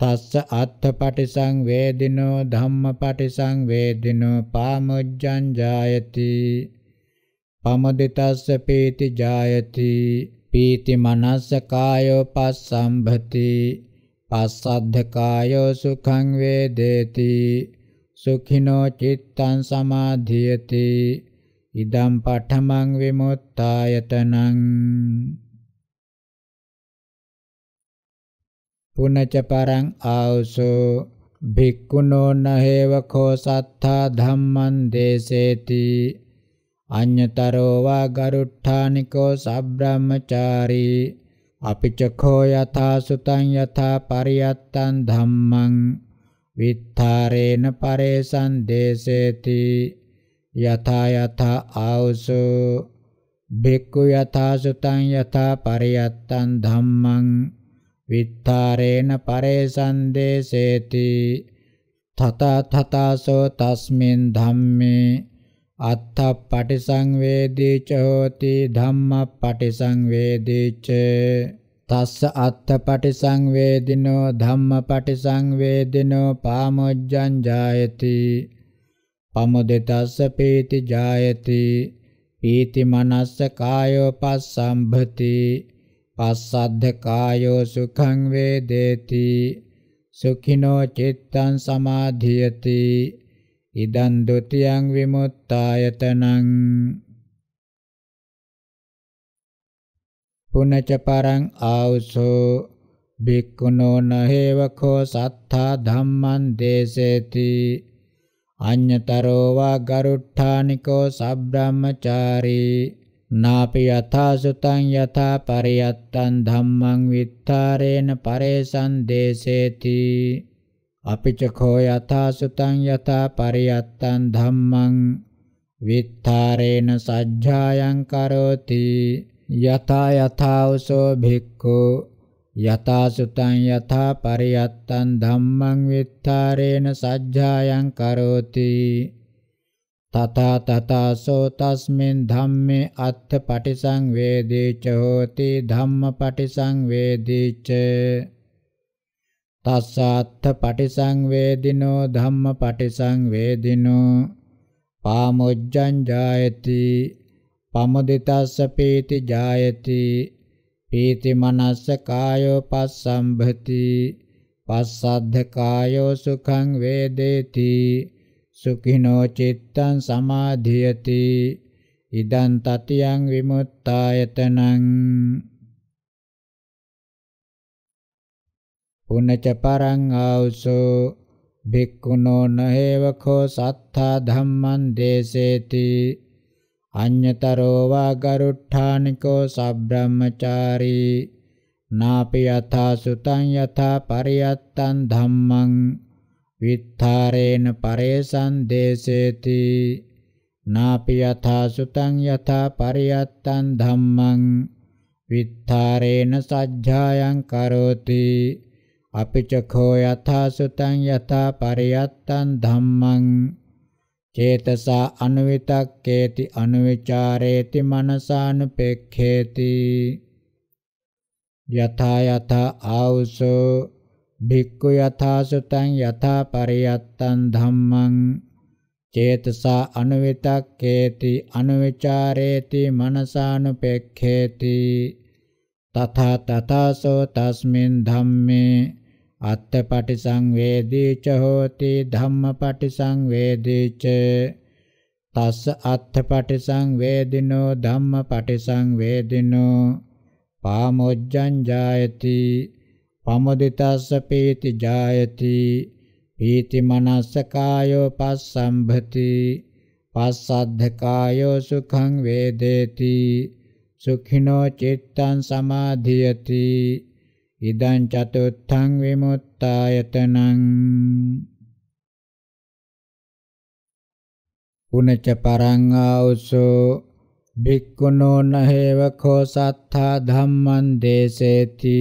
තස්ස අත්ථ පටිසංවේදිනෝ ධම්ම පටිසංවේදිනෝ පාමුජ්ජං ජායති පමදිතස්ස පීති ජායති පීති මනස්ස කායෝ පස්සම්භති පස්සද්ධ කායෝ සුඛං වේදේති සුඛිනෝ චිත්තං සමාධියති ඉදම් පඨමං විමුත්තායතනං පුනච පරං ආවසෝ භික්ඛුනෝ නහේව කෝ සත්තා ධම්මං දේසේති අඤ්‍යතරෝ වා ගරුට්ඨානිකෝ සබ්‍රාහ්මචාරී අපිචඛෝ යථා සුතං යථා පරියත්තං ධම්මං විත්තරේන පරේසං දේසේති යථා යථා ආවසෝ භික්ඛු යථා සුතං යථා පරියත්තං ධම්මං විත්තරේන පරේසන්දේසේති තත තතසෝ තස්මින් ධම්මේ අත්ථ පටිසංවේදී චෝති ධම්ම පටිසංවේදී ච තස්ස අත්ථ පටිසංවේදිනෝ ධම්ම පටිසංවේදිනෝ පාමොජ්ජං ජායති පමුදිතස්ස පීති ජායති පීති මනස්ස කායෝ පස්සම්භති පස්සද්ධ කායෝ සුඛං වේදේති සුඛිනෝ චිත්තං සමාධියති ඉදං ဒ ුතියං විමුක්තායතනං පුනච පරං ආවසෝ භික්ඛුනෝ නහෙවකෝ සත්තා ධම්මං දේසේති අඤ්‍යතරෝ වා ගරුට්ඨානිකෝ සබ්‍රාහ්මචාරී නාපි යථා සුතං යථා පරියත්තං ධම්මං විත්තරේන පරේසං දේසේති අපිච කෝ යථා සුතං යථා පරියත්තං ධම්මං විත්තරේන සජ්ජායං කරෝති යථා යථාවසෝ භික්ඛු යතා සුතං යතා පරියත්තං ධම්මං විත්තරේන සජ්ජායං කරෝති තථා තථාසෝ තස්මින් ධම්මේ අත්ථ පටිසංවේදී ච හෝති ධම්ම පටිසංවේදී ච තස්සාත්ථ පටිසංවේදිනෝ ධම්ම පටිසංවේදිනෝ පාමොජ්ජං ජායති පමුදිතස්ස පීති ජායති පීති මනස්ස කායෝ පස්සම්භති පස්සද්ධ කායෝ සුඛං වේදේති සුඛිනෝ චිත්තං සමාධියති ඉදං තතියං විමුක්තායතනං පුනච පරං ආවුසෝ භික්ඛුනෝ නහේවකෝ සත්තා ධම්මං දේසේති අඤ්‍යතරෝ වා ගරුට්ඨානිකෝ සබ්‍රාහ්මචාරී නාපි යථා සුතං යථා පරියත්තං ධම්මං විත්තරේන පරේසං දේසේති නාපි යථා සුතං යථා පරියත්තං ධම්මං විත්තරේන සජ්ජායං කරෝති අපිචඛෝ යථා සුතං යථා පරියත්තං ධම්මං චේතසා අනුවිතක්කේති අනුවිචාරේති මනසානුපෙක්ඛේති යථා යථා ආවසෝ භික්ඛු යථා සුතං යථා පරියත්තං ධම්මං චේතසා අනුවිතක්කේති අනුවිචාරේති මනසානුපෙක්ඛේති තථා තථාසෝ තස්මින් ධම්මේ අත්තපටි සංවේදීච හෝති ධම්මපටි සංවේදීච තස්ස අත්තපටි සංවේදිනෝ ධම්මපටි සංවේදිනෝ පාමොජ්ජං ජායති පමුදිතස්ස පීති ජායති පීති මනස්ස කායෝ පස්සම්භති පස්සද්ධකායෝ සුඛං වේදේති සුඛිනෝ චිත්තං සමාධියති ඉදං චතුත්ථං විමුක්තායතනං පුනච පරං ආඋසෝ භික්ඛුනෝ නහේව කෝ සත්තා ධම්මං දේසේති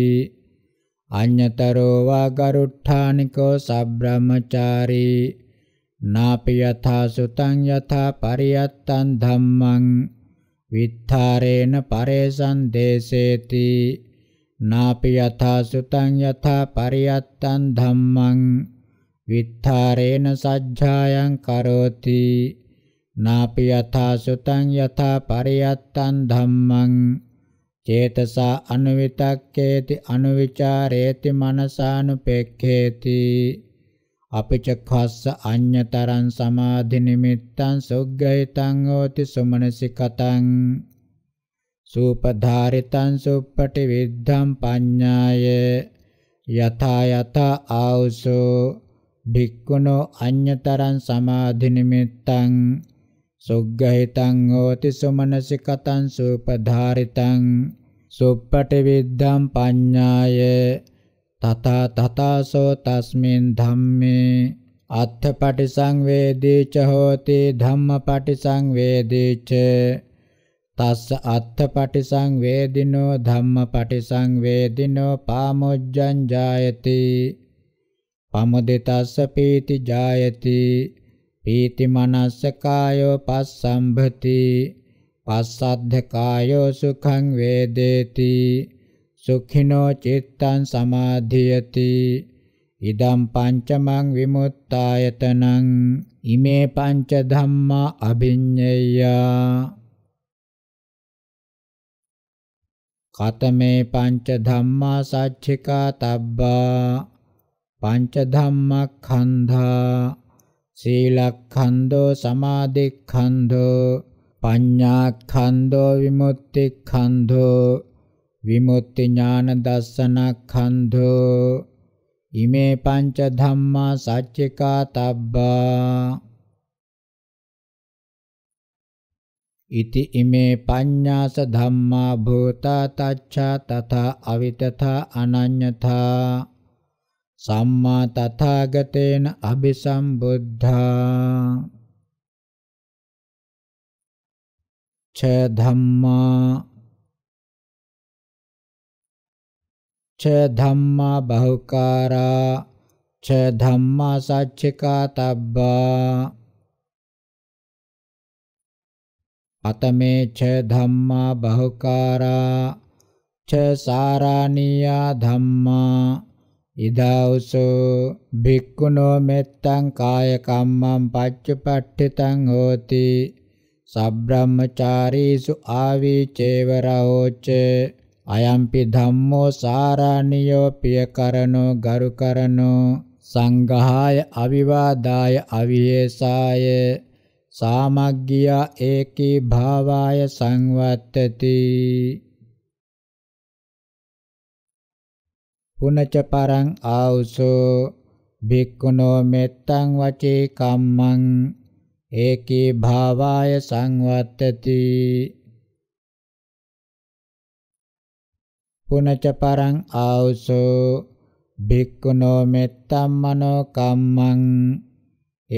අඤ්‍යතරෝ වා ගරුට්ඨානිකෝ සබ්‍රාහ්මචාරී නාපි යථා සුතං යථා පරියත්තං ධම්මං විත්තරේන පරේසං දේසේති නාපි යථා සුතං යථා පරියත්තං ධම්මං විත්තරේන සජ්ජායං කරෝති නාපි යථා සුතං යථා පරියත්තං ධම්මං චේතසා අනුවිතක්කේති අනුවිචාරේති මනසානුපෙක්ඛේති අපිචක්ඛස්ස අඤ්‍යතරං සමාධි නිමිත්තං සුග්ගයිතං හෝති සුමනසිකතං සූපධාරිතං සුප්පටි විද්ධං පඤ්ඤාය යථා යථා ආවසෝ භික්ඛුනෝ අඤ්‍යතරං සමාධි නිමිත්තං සොග්ගහිතං හෝති සුමනසිකතං සූපධාරිතං සුප්පටි විද්ධං පඤ්ඤාය තථා තථාසෝ තස්මින් ධම්මේ අත්ථපටි සංවේදී ච හෝති ධම්මපටි සංවේදී ච තස්ස අත්ථපටිසංවේදිනෝ ධම්මපටිසංවේදිනෝ පාමොජ්ජං ජායති පමුදිතස්ස පීති ජායති පීති මනස්ස කායෝ පස්සම්භති පස්සද්ධ කායෝ සුඛං වේදේති සුඛිනෝ චිත්තං සමාධියති ඉදම් පංචමං විමුත්තායතනං ඉමේ පංච ධම්මා අභිඤ්ඤයා කතමේ පංච ධම්මා සච්චිකා තබ්බා පංච ධම්මක්ඛන්ධා සීලක්ඛන්‍தோ සමාධික්ඛන්‍தோ පඤ්ඤාක්ඛන්‍தோ විමුක්තික්ඛන්‍தෝ විමුක්ති ඥාන දස්සනක්ඛන්‍தෝ ඉමේ පංච ධම්මා සච්චිකා තබ්බා ඉති ඉමේ පඤ්ඤාස ධම්මා භූතා තච්ඡා තථා අවිතථා අනඤ්‍යථා සම්මා තථාගතේන අபிසම්බුද්ධා ච ධම්මා ච ධම්මා බහුකාරා ච ධම්මා සච්චිකාතබ්බා අතමේ ච ධම්මා බහුකාරා ච සාරාණීයා ධම්මා ඉදාවසෝ භික්ඛුනෝ මෙත්තං කාය කම්මං පච්චපට්ඨිතං හෝති සබ්‍රාහ්මචාරීසු ආවිචේව රහෝච අයම්පි ධම්මෝ සාරාණියෝ පියකරණෝ ගරුකරණෝ සංඝාය අවිවාදාය අවිහෙසාය සාමග්ගියා ඒකී භාවාය සංවත්තති පුනච පරං ආවුසෝ භික්ඛුනෝ මෙත්තං වචේ කම්මං ඒකී භාවාය සංවත්තති පුනච පරං ආවුසෝ භික්ඛුනෝ මෙත්තම් මනෝ කම්මං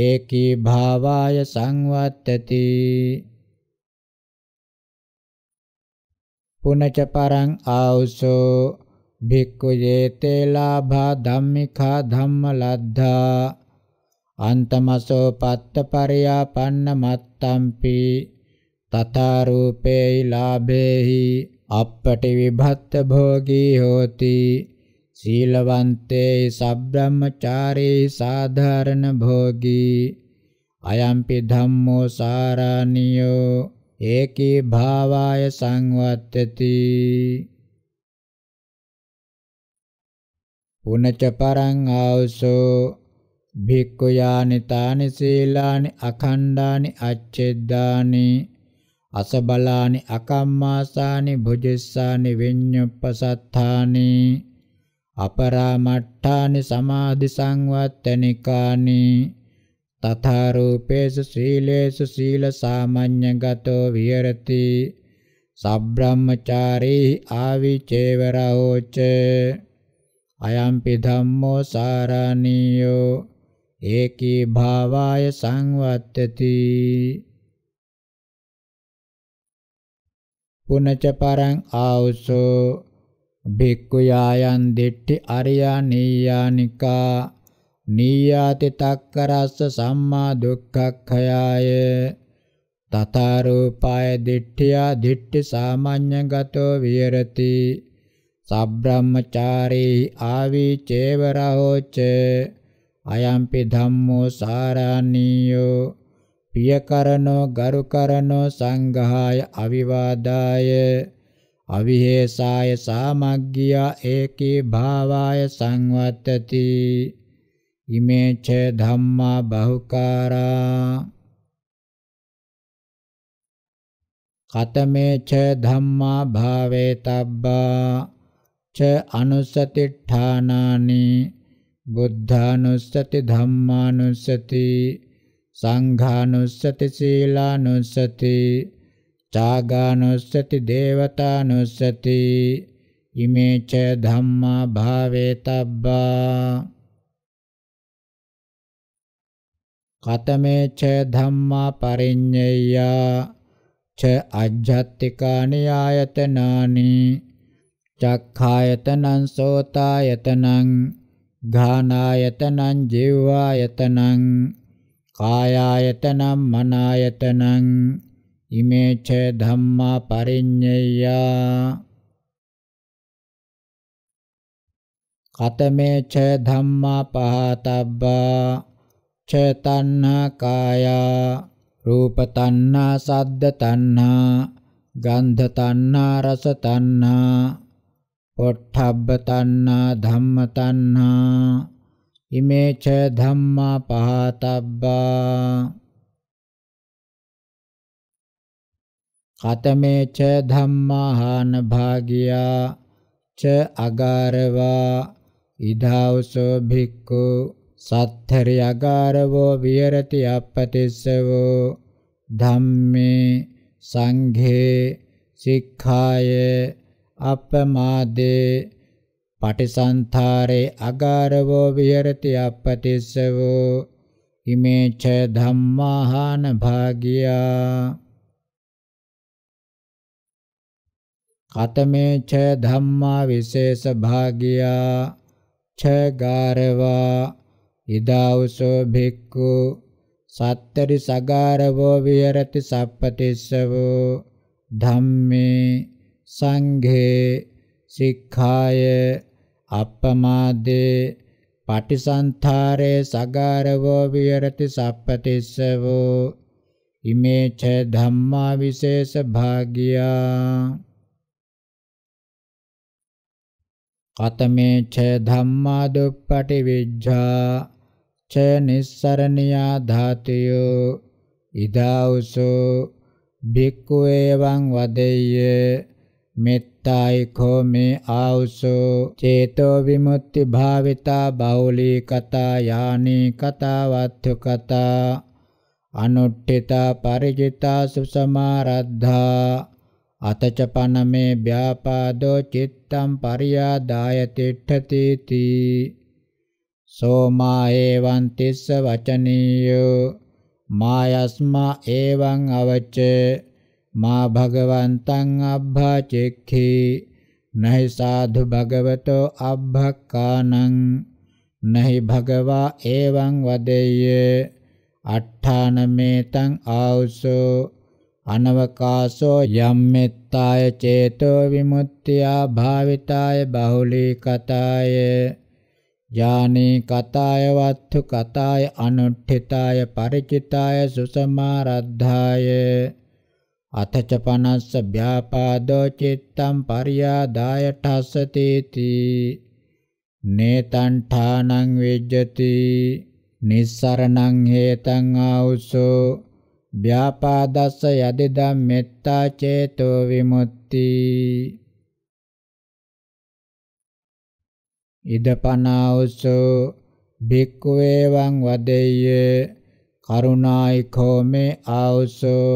ඒකී භාවාය සංවත්තති පුනච පරං ආවුසෝ භික්ඛුයේ තේලාභා ධම්මිකා ධම්මලද්ධා අන්තමසෝ පත්ත පරියාපන්න මත්තම්පි තථා රූපේහි ලාභේහි අප්පටි විභත්ත භෝගී හෝති සීලවන්තේ සබ්‍රාහ්මචාරේ සාධාරණ භෝගී අයම්පි ධම්මෝ සාරාණියෝ ඒකී භාවාය සංවත්තති පුනච පරං ආවසෝ භික්ඛු යානි තානි සීලානි අඛණ්ඩානි අච්ඡෙද්දානි අසබලානි අකම්මාසානි භුජස්සානි විඤ්ඤුප්පසත්තානි අපරාමට්ඨානි සමාධි සංවත්තනිකානි තථා රූපේසු සීලේසු සීල සාමඤ්ඤ ගතෝ විහෙරති සබ්‍රාහ්මචාරේ ආවිචේවරෝච අයම්පි ධම්මෝ සාරාණීයෝ ඒකී භාවාය සංවත්තති පුනච පරං ආවුසෝ භික්ඛුයායන් දිට්ඨි අරියා නීයානිකා නීයාති තක්කරස්ස සම්මා දුක්ඛක්ඛයාය තතරූපාය දිට්ඨියා දිට්ඨි සාමාඤ්ඤ ගතෝ විහෙරති සබ්‍රාහ්මචාරේ ආවී චේවරෝච අයම්පි ධම්මෝ සාරාණීයෝ පියකරණෝ ගරුකරණෝ සංඝාය අවිවාදාය අවිහෙසාය සාමග්ගියා ඒකී භාවාය සංවත්තති ඉමේ ච ධම්මා බහුකාරා කතමේ ච ධම්මා භාවේ තබ්බා ච අනුසතිඨානානි බුද්ධානුස්සති ධම්මානුස්සති සංඝානුස්සති සීලානුස්සති චාගානුස්සති දේවතානුස්සති ඉමේච ධම්මා භාවේතබ්බා කතමේච ධම්මා පරිඤ්ඤයා ච අජ්ජත්තිකානි ආයතනානි චක්ඛායතනං සෝතායතනං ඝානායතනං ජීවායතනං කායායතනං මනායතනං ඉමේ ච ධම්මා පරිඤ්ඤයා කතමේ ච ධම්මා පහතබ්බා ච තණ්හා කායා රූප තණ්හා සද්ද තණ්හා ගන්ධ තණ්හා රස තණ්හා පොට්ඨබ්බ තණ්හා ධම්ම තණ්හා ඉමේ ච ධම්මා පහතබ්බා කතමේච ධම්මාහාන භාගියා ච අගාරවා ඉදාවසෝ භික්ඛු සත්තරි අගාරවෝ විහෙරති අපතිස්සවෝ ධම්මේ සංඝේ සික්ඛාය අපමාදේ පටිසන්තරේ අගාරවෝ විහෙරති අපතිස්සවෝ ඉමේ ච ධම්මාහාන භාගියා කතමේ ච ධම්මා විශේෂ භාගියා ච ගාරවා ඉදාවසෝ භික්ඛු සත්තරි සගාරවෝ විහෙරති සප්පතිස්සවෝ ධම්මේ සංඝේ සික්ඛාය අප්පමාදේ පටිසන්තරේ සගාරවෝ විහෙරති සප්පතිස්සවෝ ඉමේ ච ධම්මා විශේෂ භාගියා කතමේ ච ධම්මා දුප්පටි විජ්ජා ච නිස්සරණියා ධාතයෝ ඉදාවසෝ භික්ඛු එවං වදෙය්‍ය මෙත්තායි කෝමේ ආවසෝ චේතෝ විමුක්ති භාවිතා බෞලී කතා යානී කතා වත්තු කතා අනුට්ඨිතා පරිජිතා සුසමාරද්ධා අතච පනමේ ව්‍යාපාදෝ චිත්තම් පරියාදාය තිට්ඨති තී සෝමා එවං තිස්ස වචනීයෝ මායස්මා එවං අවච මා භගවන්තං අබ්භාචෙක්ඛි නහි සාධු භගවතෝ අබ්භක්කානං නහි භගවා එවං වදෙය්‍ය අට්ඨානමේතං ආවුසෝ අනවකාසෝ යම්මෙත්තාය චේතෝ විමුක්තියා භාවිතාය බහුලී කතාය යානේ කතාය වත්තු කතාය අනුට්ඨිතාය ಪರಿචිතාය සුසමාරද්ධාය අතච පනස්ස ව්‍යාපාදෝ චිත්තම් පරියාදාය ඨස්සතිති නේතං ඨානං විජ්ජති නිස්සරණං හේතං ආඋසෝ ව්‍යාපාදස්ස යදිදා මෙත්තා චේතෝ විමුක්ති ඉදපනාවසෝ භික්ඛවේවං වදෙය්‍ය කරුණායිකෝ මේ ආවසෝ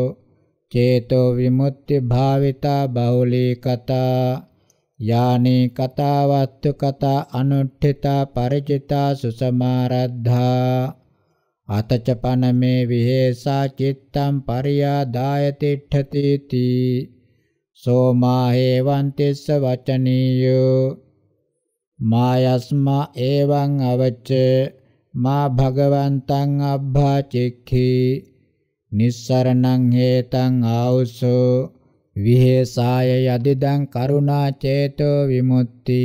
චේතෝ විමුක්ති භාවිතා බහුලී කතා යානේ කතාවත්තු කතා අනුට්ඨිතා ಪರಿචිතා සුසමාරද්ධා අතචපනමේ විහෙසා චිත්තම් පරියාදාය තිට්ඨති තී සෝමා හේවං තිස්ස වචනීයෝ මායස්මා එවං අවච්ච මා භගවන්තං අබ්භාචික්ඛි නිස්සරණං හේතං ආවුසෝ විහෙසාය යදිදං කරුණා චේතෝ විමුක්ති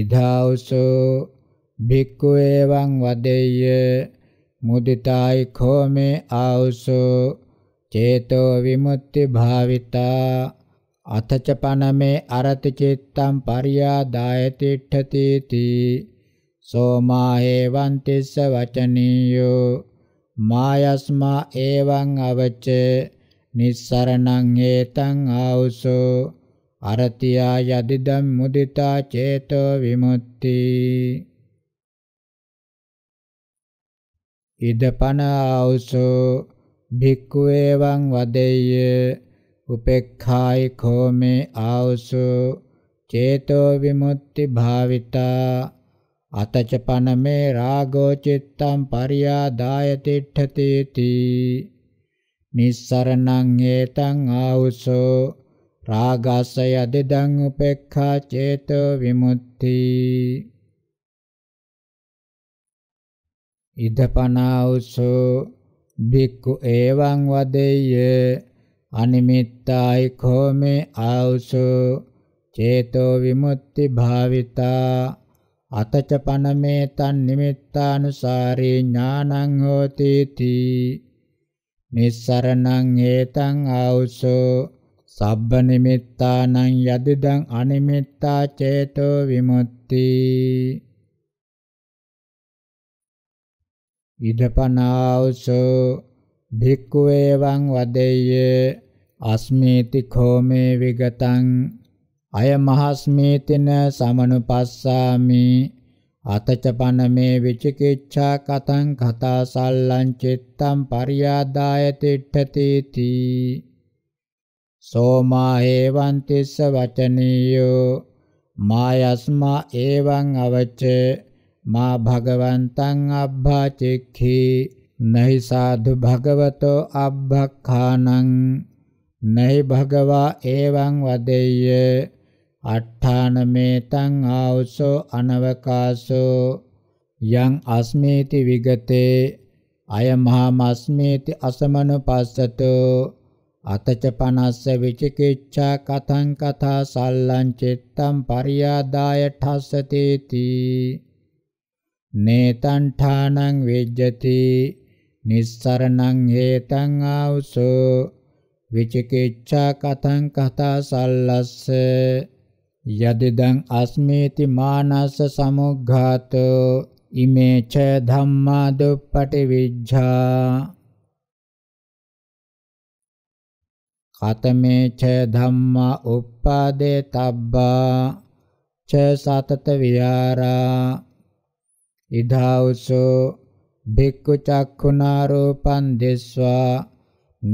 ඉදාවුසෝ භික්ඛු එවං වදෙය්‍ය මුදිතායි කෝමේ ආවුසෝ චේතෝ විමුක්ති භාවිතා අතච පනමේ අරති චිත්තම් පරියාදාය තිට්ඨති තී සෝමා හේවං තිස්ස වචනියෝ මායස්මා එවං අවච නිස්සරණං හේතං ආවුසෝ අරතියා යදිදම් මුදිතා චේතෝ විමුක්ති ඉදපන ආවුසෝ භික්ඛුවේවං වදෙය්‍ය උපේක්ඛායි කෝමේ ආවුසෝ චේතෝ විමුක්ති භාවිතා අතච පනමේ රාගෝ චිත්තම් පරියාදාය තිට්ඨති තී නිස්සරණං හේතං ආවුසෝ රාගසය දෙදං උපේක්ඛා චේතෝ විමුක්ති ඉදපනාවුසෝ බික්කු එවං වදෙය්‍ය අනිමිත්තායි කෝමේ ආවුසෝ චේතෝ විමුක්ති භාවිතා අතච පනමේ තන් නිමිත්තානුසාරී ඥානං හෝති තී නිස්සරණං හේතං ආවුසෝ සබ්බ නිමිත්තානං යදිදං අනිමිත්තා චේතෝ විමුක්ති ඉදපනාවසෝ භික්ඛුවේවං වදෙය්‍ය අස්මේති ඛෝමේ විගතං අය මහස්මේතින සමනුපස්සාමි අතචපන මේ විචිකිච්ඡා කතං කතා සල්ලං චිත්තං පරියාදාය තිට්ඨති තී සෝමා හේවන්තිස්ස වචනීයෝ මායස්මා එවං අවචේ මා භගවන්තං අබ්භාචෙක්ඛි නහි සාදු භගවතෝ අබ්භක්ඛානං නහි භගවා එවං වදෙය්‍ය අට්ඨානමේතං ආවසෝ අනවකාසෝ යං අස්මේති විගතේ අයමහමස්මේති අසමනුපස්සතෝ අතච පනස්ස විචිකිච්ඡා කතං කතා සල්ලං චිත්තං පරියාදාය ඨස්සතේති නේතණ්ඨානං වෙජ්ජති නිස්සරණං හේතං ආවුසෝ විචිකිච්ඡා කතං කතා සල්ලස්ස යදිදං අස්මේති මානස සමුග්ඝාතෝ ඉමේ ච ධම්මා දුප්පටි විජ්ජා කතමේ ච ධම්මා උප්පාදේ තබ්බා ච සතත විහාරා ඉදාවසෝ භික්ඛු චක්ඛුනාරෝපං දෙස්වා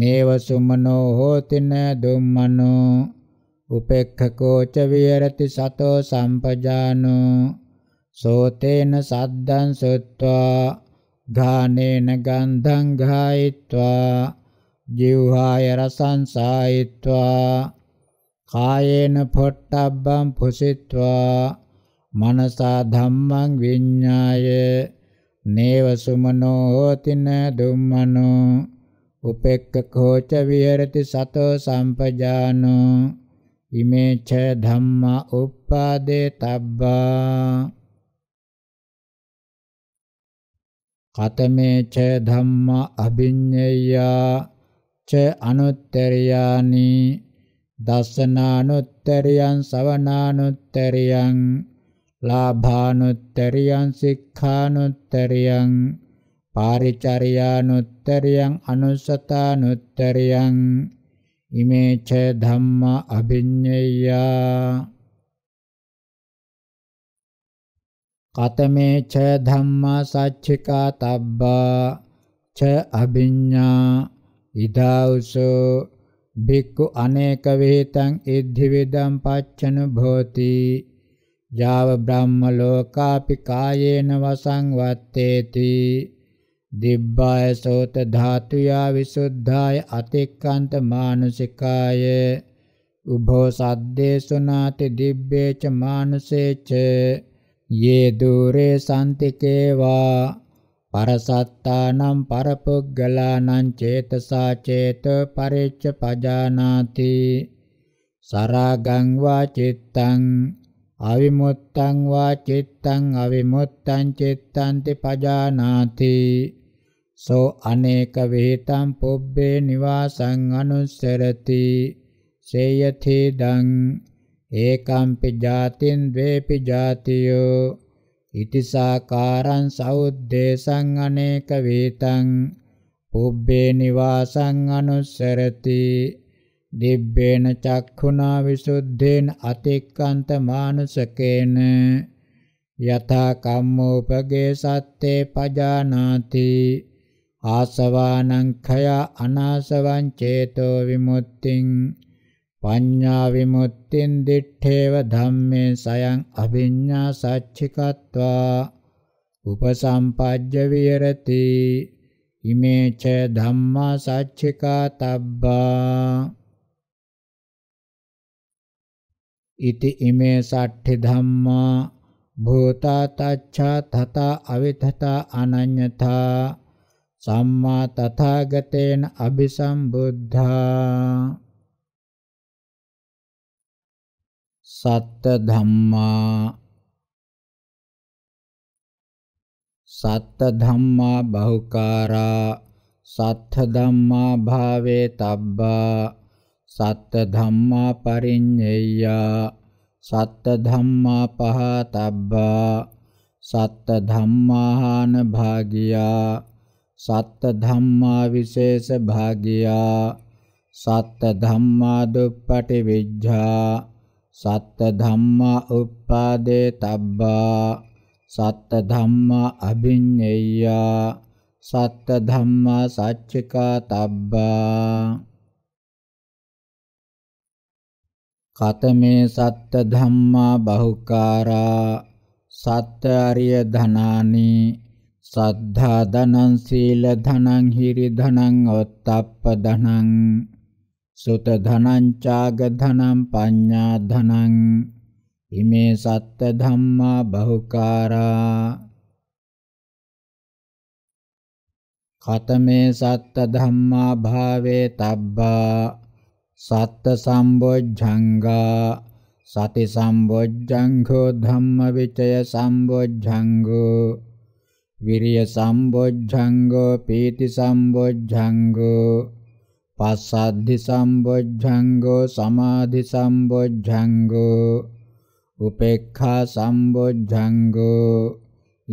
නේව සුමනෝ හෝතින දුම්මනෝ උපේක්ඛකෝ ච විහෙරති සතෝ සම්පජානෝ සෝතේන සද්දං සුත්වා ඝානේන ගන්ධං ඝායිत्वा ජීවහාය රසං සායිत्वा කායේන පොට්ටබ්බං පුසිत्वा මනසා ධම්මං විඤ්ඤාය නේව සුමනෝ හෝතින දුම්මනෝ උපෙක්ඛෝච විහෙරති සතෝ සම්පජානෝ ඉමේ ච ධම්මා උප්පාදේ තබ්බා කතමේ ච ධම්මා අභිඤ්ඤයා ච අනුත්තරියානි දස්සනානුත්තරියං සවනානුත්තරියං ලාභානුත්තරියං සික්ඛානුත්තරියං පාරිචර්යානුත්තරියං අනුසතානුත්තරියං ඉමේ ච ධම්මා අභිඤ්ඤයා කතමේ ච ධම්මා සච්චිකා තබ්බා ච අභිඤ්ඤා ඉදාවසෝ භික්ඛු අනේක විහෙතං ඉද්ධි විදම් පච්චන භෝති ජාව බ්‍රහ්ම ලෝකාපි කායේන වසං වත්තේති දිබ්බාය සෝත ධාතුයා විසුද්ධාය අතික්කන්ත මානුසිකාය උභෝ සද්දේසු නාති දිබ්බේච මානුසේච යේ දුරේ සම්තිකේවා පරසත්තානම් පරපුග්ගලානම් චේතසා චේත පරිච්ඡ පජානාති සරාගං වා චිත්තං අවිමුත්තං වා චිත්තං අවිමුත්තං චිත්තන්ති පජානාති සෝ අනේක විහෙතං පොබ්බේ නිවාසං අනුස්සරති සේයති දං ඒකම්පි ජාතින් ද්වේපි ජාතියෝ ඉතිසාකාරං සෞද්දේශං අනේක විහෙතං පොබ්බේ නිවාසං අනුස්සරති දිබ්බේන චක්ඛුනා විසුද්ධේන අතික්කන්ත මානුසකේන යතා කම්මෝපගේ සත්තේ පජානාති ආසවානං khය අනාසවං චේතෝ විමුක්තිං පඤ්ඤා විමුක්තිං දිත්තේව ධම්මේ සයං අභිඤ්ඤා සච්චිකत्वा උපසම්පජ්ජ විහෙරති ඉමේ ච ධම්මා සච්චිකා තබ්බා ඉති ඉමේ සට්ඨි ධම්මා භූතා තච්ඡා තථා අවිතථා අනඤ්‍යතා සම්මා තථාගතේන අபிසම්බුද්ධා සත්ත ධම්මා සත්ත ධම්මා බහුකාරා සත්ත ධම්මා භාවේ තබ්බා සත්ත ධම්මා පරිඤ්ඤයා සත්ත ධම්මා පහතබ්බා සත්ත ධම්මාහාන භාගියා සත්ත ධම්මා විශේෂ භාගියා සත්ත ධම්මා දුප්පටි විජ්ජා සත්ත ධම්මා උප්පාදේ තබ්බා සත්ත ධම්මා අභිඤ්ඤයා සත්ත ධම්මා සච්චිකා තබ්බා කතමේ සත්ත ධම්මා බහුකාරා සත්ත අරිය ධනානි සද්ධා ධනං සීල ධනං හිරි ධනං ඔත්තප්ප ධනං සුත ධනං චාග ධනං පඤ්ඤා ධනං ඉමේ සත්ත ධම්මා බහුකාරා කතමේ සත්ත ධම්මා භාවේ තබ්බා සත්ත සම්බොජ්ජංගා සති සම්බොජ්ජංඝෝ ධම්ම විචය සම්බොජ්ජංඝෝ විරිය සම්බොජ්ජංගෝ පීති සම්බොජ්ජංගෝ පස්සද්ධි සම්බොජ්ජංගෝ සමාධි සම්බොජ්ජංගෝ උපේක්ඛා සම්බොජ්ජංගෝ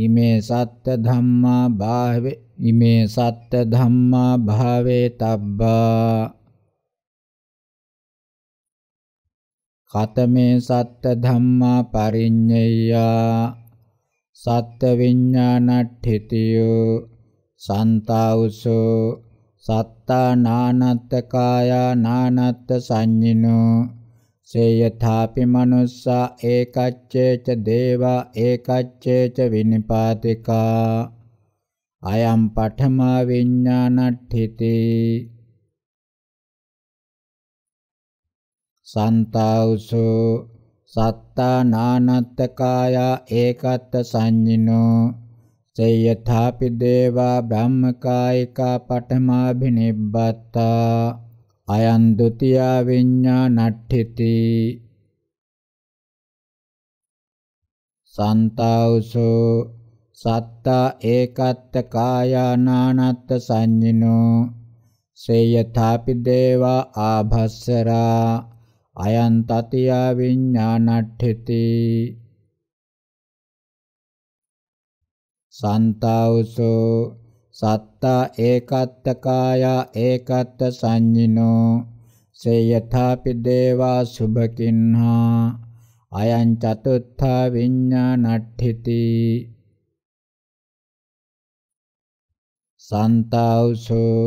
ඉමේ සත්ත ධම්මා භාවේ ඉමේ සත්ත ධම්මා භාවේ තබ්බා කතමේ සත්ත ධම්මා පරිඤ්ඤයා සත්ත විඥානට්ඨිතියෝ සන්තාවසෝ සත්තා නානත්ත කායා නානත්ත සංඤිනෝ සේයථාපි මනුස්සා ඒකච්චේච දේවා ඒකච්චේච විනිපාතිකා අයම් පඨමා විඥානට්ඨිතේ සන්තාවුසු සත්තා නානත්තකායා ඒකත් සංඤිනෝ සේයථාපි දේවා බ්‍රහ්මකායිකා පඨමාභිනිබ්බත්තා අයං ဒ ුතියා විඤ්ඤාණට්ඨಿತಿ සන්තාවුසෝ සත්තා ඒකත්ත කායා නානත්ත සංඤිනෝ සේයථාපි දේවා ආභස්සරා අයං තතියා විඥානට්ඨති සන්තාවසෝ සත්තා ඒකත්තකායා ඒකත්ත සංඤිනෝ සේ යථාපි දේවා සුභකින්හා අයං චතුත්ථ විඥානට්ඨති සන්තාවසෝ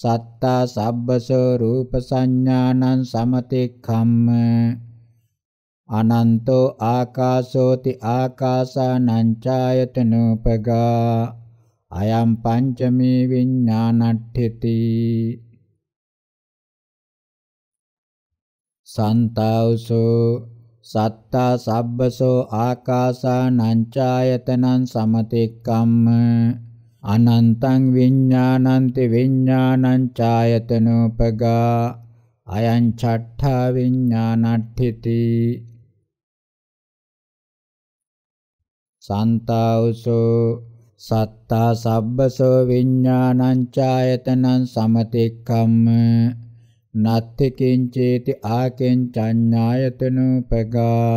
සත්තා සබ්බසෝ රූප සංඥානං සමතික්ඛම්ම අනන්තෝ ආකාශෝති ආකාසානං ඡායතනෝපගා අයම් පංචමේ විඥානට්ඨති සන්තෞසෝ සත්තා සබ්බසෝ ආකාසානං ඡායතනං සමතික්ඛම්ම අනන්තං විඥානන්ති විඥානං ඡායතනෝපගා අයං චට්ඨා විඥානට්ඨಿತಿ සන්තාවසෝ සත්තා සබ්බසෝ විඥානං ඡායතනං සමතික්ඛම්ම නත්ති කිංචේති ආකෙන් චඤ්ඤායතනෝපගා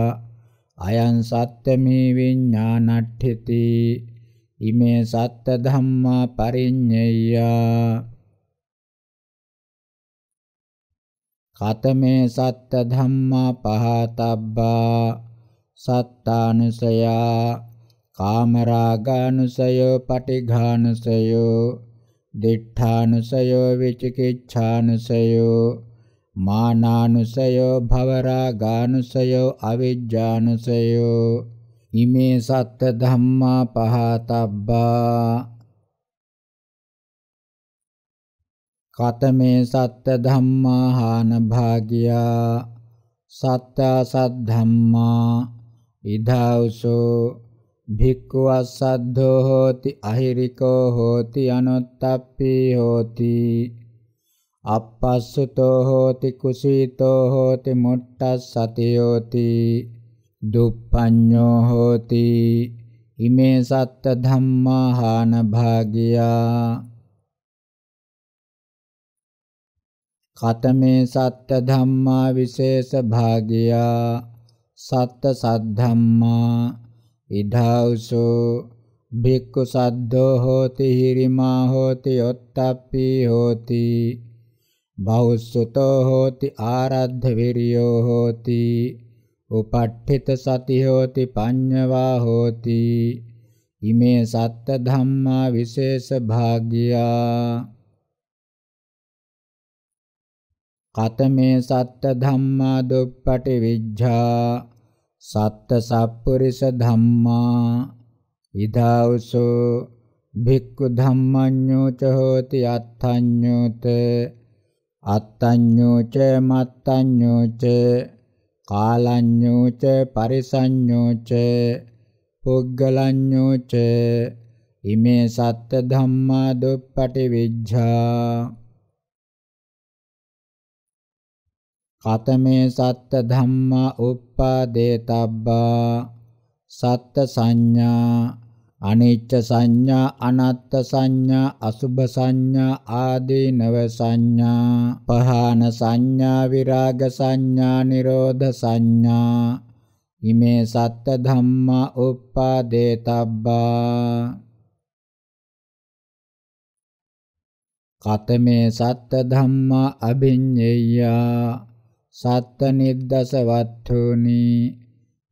අයං සත්‍යමේ විඥානට්ඨಿತಿ ඉමේ සත්ත ධම්මා පරිඤ්ඤය කතමේ සත්ත ධම්මා පහතබ්බා සත්තානුසයා කාමරාගානුසයෝ පටිඝානුසයෝ දිඨානුසයෝ විචිකිච්ඡානුසයෝ මානානුසයෝ භවරාගානුසයෝ අවිජ්ජානුසයෝ ඉමේ සත්ත ධම්මා පහතබ්බා කතමේ සත්ත ධම්මා හාන භාගියා සත්ත සත් ධම්මා ඉදාවසෝ භික්ඛු අසද්ධෝ හෝති අහිරිකෝ හෝති අනුත්තප්පි හෝති අපස්සතෝ හෝති කුසීතෝ හෝති මුට්ටස්සති හෝති දුප්පඤ්ඤෝ හෝති ඉමේ සත්ත ධම්මා හාන භාගියා කතමේ සත්ත ධම්මා විශේෂ භාගියා සත්ත සද්ධම්මා ඉදාවසෝ භික්ඛු සද්දෝ හෝති හිරිමා හෝති ඔත්තප්පි හෝති බෞස්සතෝ හෝති ආරද්ධ විරියෝ හෝති උපට්ඨිත සති හෝති පඤ්ඤවා හෝති ඉමේ සත්ත ධම්මා විශේෂ භාග්‍යා කතමේ සත්ත ධම්මා දුප්පටි විජ්ජා සත්ත සප්පුරිස ධම්මා ඉදාවසෝ භික්ඛු ධම්මඤ්ඤෝ ච හෝති අත්ථඤ්ඤෝත අත්ථඤ්ඤෝ ච මත්ථඤ්ඤෝ ච කාලඤ්ඤෝච පරිසඤ්ඤෝච පුග්ගලඤ්ඤෝච ඉමේ සත්ත ධම්මා දුප්පටි විජ්ජා කතමේ සත්ත ධම්මා උප්පාදේතබ්බා සත්ත සංඥා අනිච්ච සංඥා අනත්ත් සංඥා අසුභ සංඥා ආදීනව සංඥා පහාන සංඥා විරාග සංඥා නිරෝධ සංඥා ඉමේ සත්ත ධම්මා උප්පාදේතබ්බා කතමේ සත්ත ධම්මා අභිඤ්ඤේයා සත්ත නිද්දස වත්තුනි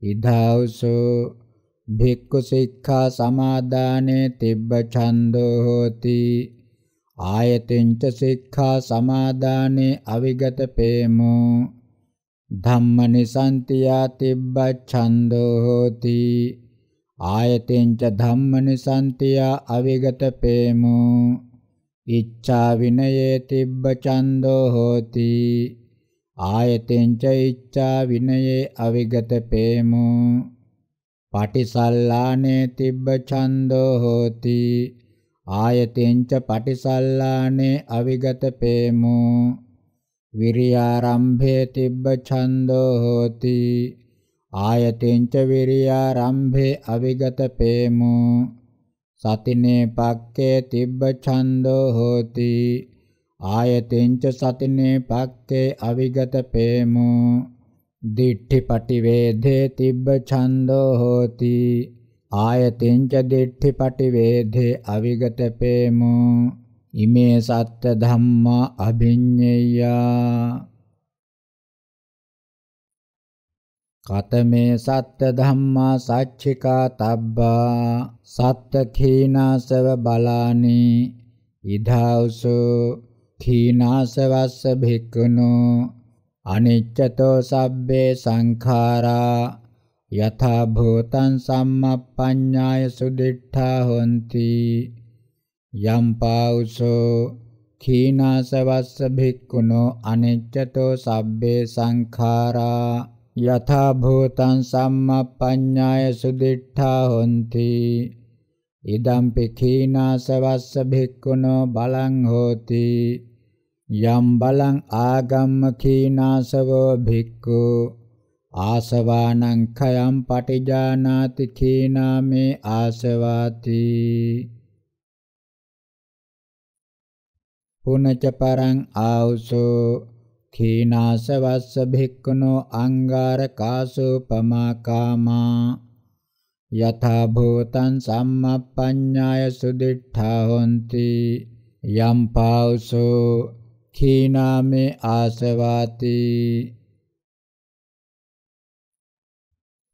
ඉදාවසෝ භික්ඛු සික්ඛා සමාදානේ තිබ්බ ඡන්தோ හෝති ආයතෙන්ච සික්ඛා සමාදානේ අවිගත පේමෝ ධම්මනිසන්තියා තිබ්බ ඡන්தோ හෝති ආයතෙන්ච ධම්මනිසන්තියා අවිගත පේමෝ ඉච්ඡා විනයේ තිබ්බ ඡන්தோ හෝති ආයතෙන්ච ඉච්ඡා විනයේ අවිගත පේමෝ පටිසල්ලානේ තිබ්බ ඡන්தோ හෝති ආයතෙන්ච පටිසල්ලානේ අවිගත පේමු විරියාරම්භේ තිබ්බ ඡන්தோ හෝති ආයතෙන්ච විරියාරම්භේ අවිගත පේමු සතිනේ පක්කේ තිබ්බ ඡන්தோ හෝති ආයතෙන්ච සතිනේ පක්කේ අවිගත පේමු දිට්ඨි පටිවේධේ තිබ්බ ඡන්தோ හෝති ආයතෙන්ච දිට්ඨි පටිවේධේ අවිගත පේමු ඉමේ සත්ත ධම්මා අභිඤ්ඤයා කතමේ සත්ත ධම්මා සච්චිකා තබ්බා සත්ත කීනාසව බලානි ඉධාවසු කීනාසවස්ස භික්ඛුනෝ අනිච්චතෝ සබ්බේ සංඛාරා යථා භූතං සම්මප්පඤ්ඤාය සුදිඨා හොಂತಿ යම් පාඋසෝ කීනාසවස්ස භික්ඛුනෝ අනිච්චතෝ සබ්බේ සංඛාරා යථා භූතං සම්මප්පඤ්ඤාය සුදිඨා හොಂತಿ ඉදම්පි කීනාසවස්ස භික්ඛුනෝ බලං හෝති යම් බලං ආගම්මකීනාසවෝ භික්ඛු ආසවානං khයම් පටිජානාති කීනාමේ ආසවාති පුනච පරං ආවුසෝ කීනාසවස්ස භික්ඛුනෝ අංගාරකාසුපමා කාමා යථා භූතං සම්මප්පඤ්ඤාය සුදිඨා හොಂತಿ යම් පාවුසෝ කීනාමේ ආසවාති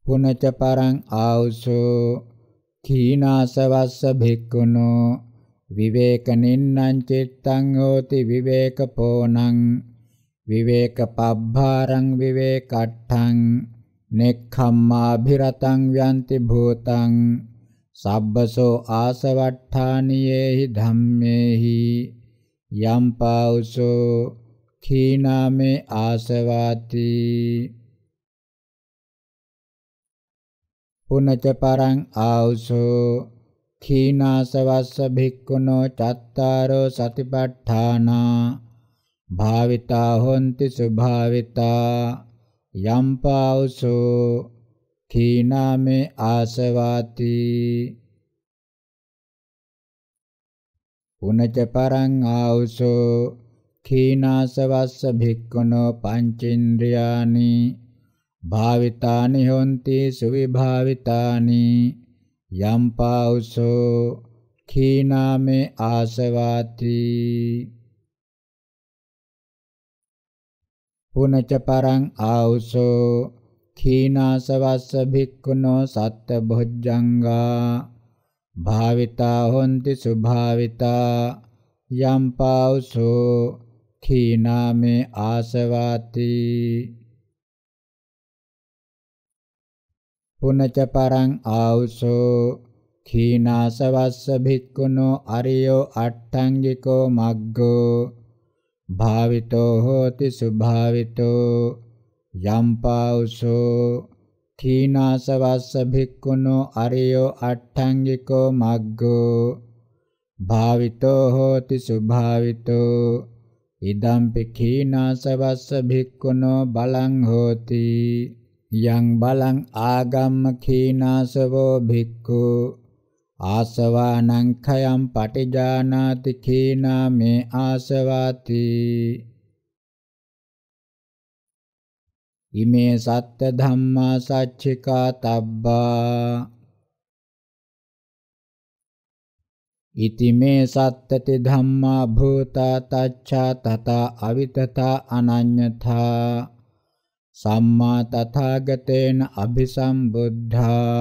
පුනච පරං ආවුසෝ කීනාසවස්ස භික්ඛුනෝ විවේක නින්නං චිත්තං හෝති විවේක පෝනං විවේක පබ්භාරං විවේකට්ඨං නෙක්ඛම්මාභිරතං යන්ති භූතං සබ්බසෝ ආසවට්ඨානියේහි ධම්මේහි යම් පාවුසෝ කීනාමේ ආසවාති පුනච පරං ආවුසෝ කීනාසවස්ස භික්ඛුනෝ චත්තාරෝ සතිපට්ඨානා භාවිතා හොಂತಿ සුභාවිතා යම් පාවුසෝ කීනාමේ ආසවාති පුනච පරං ආවුසෝ කීනාසවස්ස භික්ඛුනෝ පංචේන්ද්‍රයානි භාවිතානි හොಂತಿ සුවිභාවිතානි යම්පාවුසෝ කීනාමේ ආසවාති පුනච පරං ආවුසෝ කීනාසවස්ස භික්ඛුනෝ සත්ත භොජ්ජංගා භාවිතා හොಂತಿ සුභාවිතා යම් පාවසෝ කීනාමේ ආසවාති පුනච පරං ආවුසෝ කීනාසවස්ස භික්ඛුනෝ අරියෝ අට්ඨංගිකෝ මග්ගෝ භාවිතෝ හෝති සුභාවිතෝ යම්පාවුසෝ තීනාසවස්ස භික්ඛුනෝ අරියෝ අට්ඨංගිකෝ මග්ගෝ භාවිතෝ හෝති සුභාවිතෝ ඉදම්පි කීනාසවස්ස භික්ඛුනෝ බලං හෝති යං බලං ආගම්ම කීනාසවෝ භික්ඛු ආසවානං khයම් පටිජානාති කීනා මේ ආසවාති ඉමේ සත්ත ධම්මා සච්චිකා තබ්බා ඉති මේ සත්තති ධම්මා භූතා තච්ඡා තත අවිතතා අනඤ්‍යතා සම්මා තථාගතේන අභිසම්බුද්ධා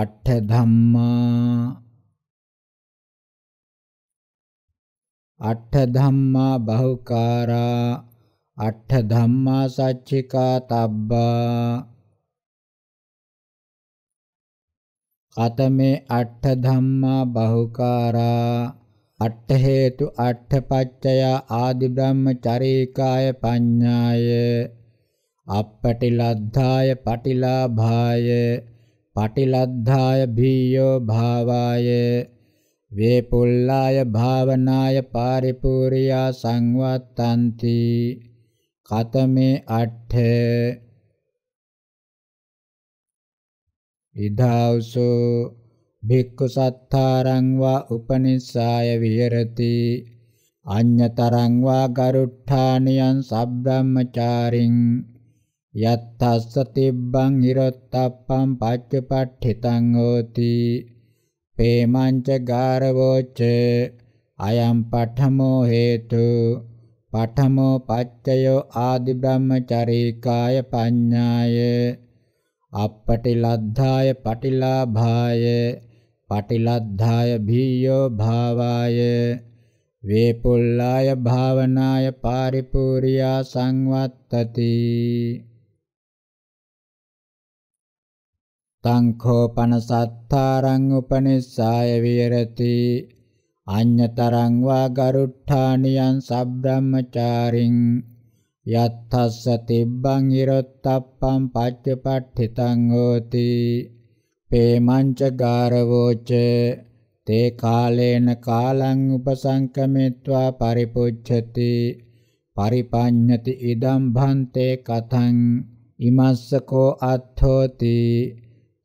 අට්ඨ ධම්මා අට්ඨ ධම්මා බහුකාරා අට්ඨ ධම්මා සච්චිකා තබ්බා කතමේ අට්ඨ ධම්මා බහුකාරා අට්ඨ හේතු අට්ඨ පච්චය ආදි බ්‍රහ්මචරීකාය පඤ්ඤාය අප්පටිලද්ධාය පටිලාභාය පටිලද්ධාය භීයෝ භාවාය වේපුල්ලාය භාවනාය පාරිපූර්යා සංවත්තಂತಿ කතමේ අට්ඨ ඉදාවසෝ භික්ඛු සත්තාරං වා උපනිස්සාය විහෙරති අඤ්‍යතරං වා ගරුට්ඨානියං සබ්‍රාහ්මචාරින් යත්තස්ස තිබ්බං හිරොත්තප්පං පච්චපට්ඨිතං හෝති පේමංච ගාරවෝච්ච අයම් පඨමෝ හේතු පඨමෝ පච්චයෝ ආදි බ්‍රහ්මචරීකාය පඤ්ඤාය අප්පටිලද්ධාය පටිලාභාය පටිලද්ධාය භීයෝ භාවාය වේපුල්ලාය භාවනාය පාරිපූර්යා සංවත්තති තංඛෝපන සත්තාරං උපනිස්සාය විරති අඤ්‍යතරං වා ගරුට්ඨානියං සබ්‍රාහ්මචාරින් යත්තස්ස තිබ්බං ඉරොත්තප්පං පච්චපට්ඨිතං හෝති පේමංච ගාරවෝච තේ කාලේන කාලං උපසංකමිත්වා පරිපුච්ඡති පරිපඤ්ඤති ඉදම් භන්තේ කතං ඉමස්සකෝ අත්ථෝති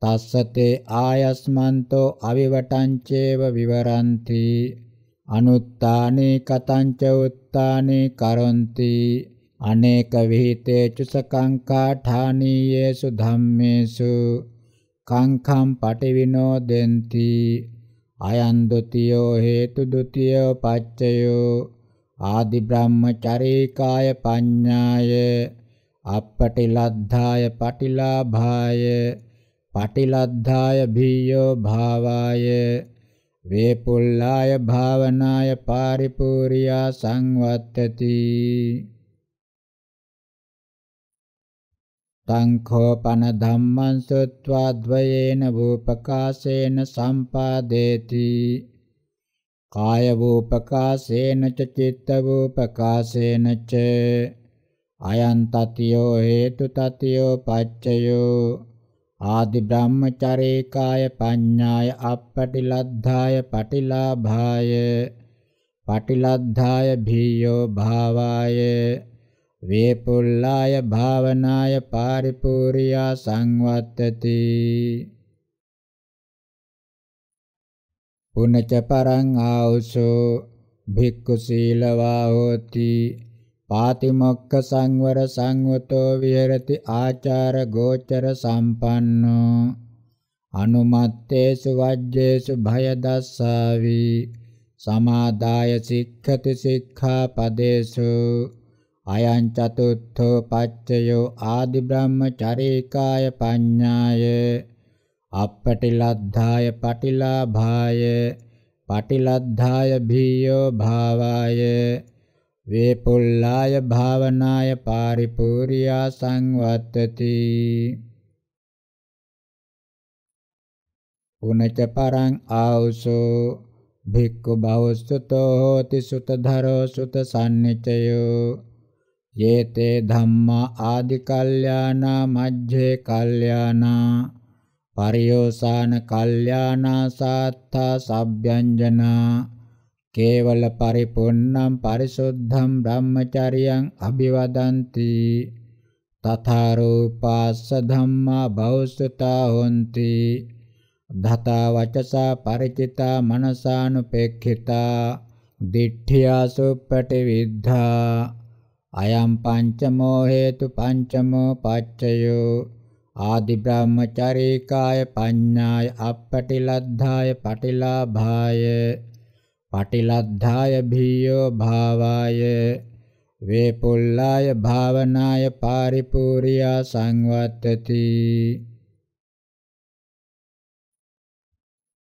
තස්සතේ ආයස්මන්තෝ අවිවටංචේව විවරಂತಿ අනුත්තානේ කතංච උත්තානේ කරොන්ති අනේක විහිතේ චුසකං කාඨානීයේසු ධම්මේසු කංඛම් පටිවිනෝ දෙන්ති අයං ဒ ුතියෝ හේතු ဒ ුතියෝ පච්චයෝ ආදි බ්‍රහ්මචරීකාය පඤ්ඤාය අප්පටිලද්ධාය පටිලාභාය පටිලද්ධාය භීයෝ භාවාය වේපුල්ලාය භාවනාය පාරිපූර්යා සංවත්තති තංඛෝපන ධම්මං සුත්වා ද්වයේන වූපකාසේන සම්පාදේති කාය වූපකාසේන ච චිත්ත වූපකාසේන ච අයන් තතියෝ හේතු තතියෝ පච්චයෝ ආදි බ්‍රහ්මචරේ කාය පඤ්ඤාය අපපටිලද්ධාය පටිලාභාය පටිලද්ධාය භීයෝ භාවාය වේපුල්ලාය භාවනාය පාරිපූර්යා සංවත්තති පුනච පරං ආවසෝ භික්ඛු සීලවා හෝති පාතිමොක්ඛ සංවර සංවතෝ විහෙරති ආචාර ගෝචර සම්පන්නෝ අනුමත්තේසු වජ්ජේසු භය දස්සාවි සමාදාය සික්ඛති සික්ඛාපදේසු අයං චතුත්ථෝ පච්චයෝ ආදි බ්‍රහ්මචරේකාය පඤ්ඤාය අප්පටිලද්ධාය පටිලාභාය පටිලද්ධාය භීයෝ භාවාය වේපුල්ලාය භාවනාය පාරිපූර්යා සංවත්තති පුනච පරං ආවුසෝ භික්ඛු භවස්තුතෝ හෝති සුතධරෝ සුත සම්නිචයෝ යේතේ ධම්මා ආදි කල්යාණා මජ්ජේ කල්යාණා පරියෝසాన කල්යාණා සාත්තා සබ්යංජනා කේවල පරිපුන්නම් පරිසුද්ධම් බ්‍රහ්මචරියං අභිවදಂತಿ තථා රූපාස්ස ධම්මා භෞසුතා හොಂತಿ ධතා වචසා ಪರಿචිතා මනසානුපේක්ඛිතා දිඨ්ඨියා සුප්පටි විද්ධා අයම් පංචමෝ හේතු පංචමෝ පච්චයෝ ආදි බ්‍රහ්මචාරිකාය පඤ්ඤාය අපටිලද්ධාය පටිලාභාය පටිලද්ධාය භීයෝ භාවාය වේපුල්ලාය භාවනාය පාරිපූර්යා සංවත්තති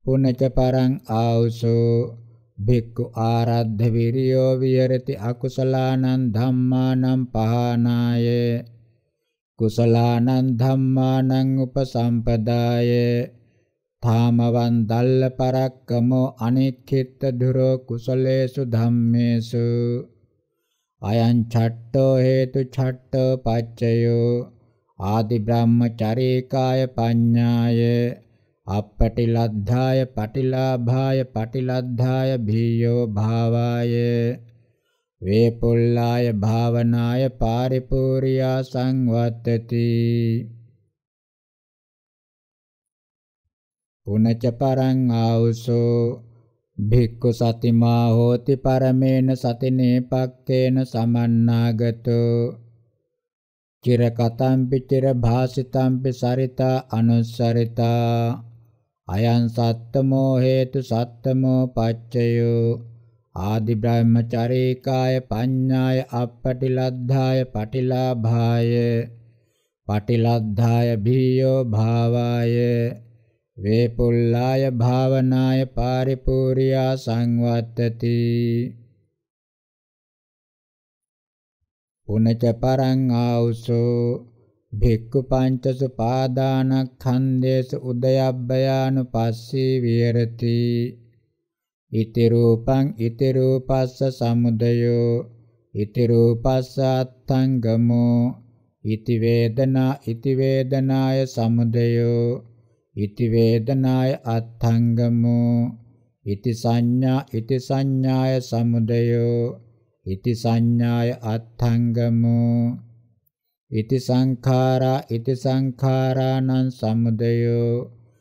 පුනච පරං ආවුසෝ භික්ඛු ආරද්ධ විරියෝ විහෙරති අකුසලානං ධම්මානං පහනාය කුසලානං ධම්මානං උපසම්පදායේ පාමවන් දල්ල පරක්කමෝ අනික්ඛිත දුරෝ කුසලේසු ධම්මේසු අයං ඡට්ඨෝ හේතු ඡට්ඨෝ පච්චයෝ ආදි බ්‍රහ්මචරීකාය පඤ්ඤාය අප්පටිලද්ධාය පටිලාභාය පටිලද්ධාය භීයෝ භාවාය වේපුල්ලාය භාවනාය පාරිපූර්යා සංවත්තති පුනච පරං ආවුසෝ භික්ඛු සතිමා හෝති පරමේන සතිනේ පක්කේන සමන්නාගතෝ චිරකතම්පි චිර භාසිතම්පි සරිතා අනුස්සරිතා අයං සත්තමෝ හේතු සත්තමෝ පච්චයෝ ආදි බ්‍රහ්මචරීකාය පඤ්ඤාය අපපටිලද්ධාය පටිලාභාය පටිලද්ධාය භීයෝ භාවාය වේපුල්ලාය භාවනාය පාරිපූර්යා සංවත්තති පුනච පරං ආවුසෝ භික්ඛු පංචසු පාදානක්ඛන්දේසු උදයබ්බයානුපස්සී විහෙරති ඉති රූපං ඉති රූපස්ස සමුදයෝ ඉති රූපස්ස අත්ථංගමෝ ඉති වේදනා ඉති වේදනාය සමුදයෝ ඉති වේදනාය අත්ථංගමෝ ඉති සංඥා ඉති සංඥාය සමුදයෝ ඉති සංඥාය අත්ථංගමෝ ඉති සංඛාරා ඉති සංඛාරාණං සමුදයෝ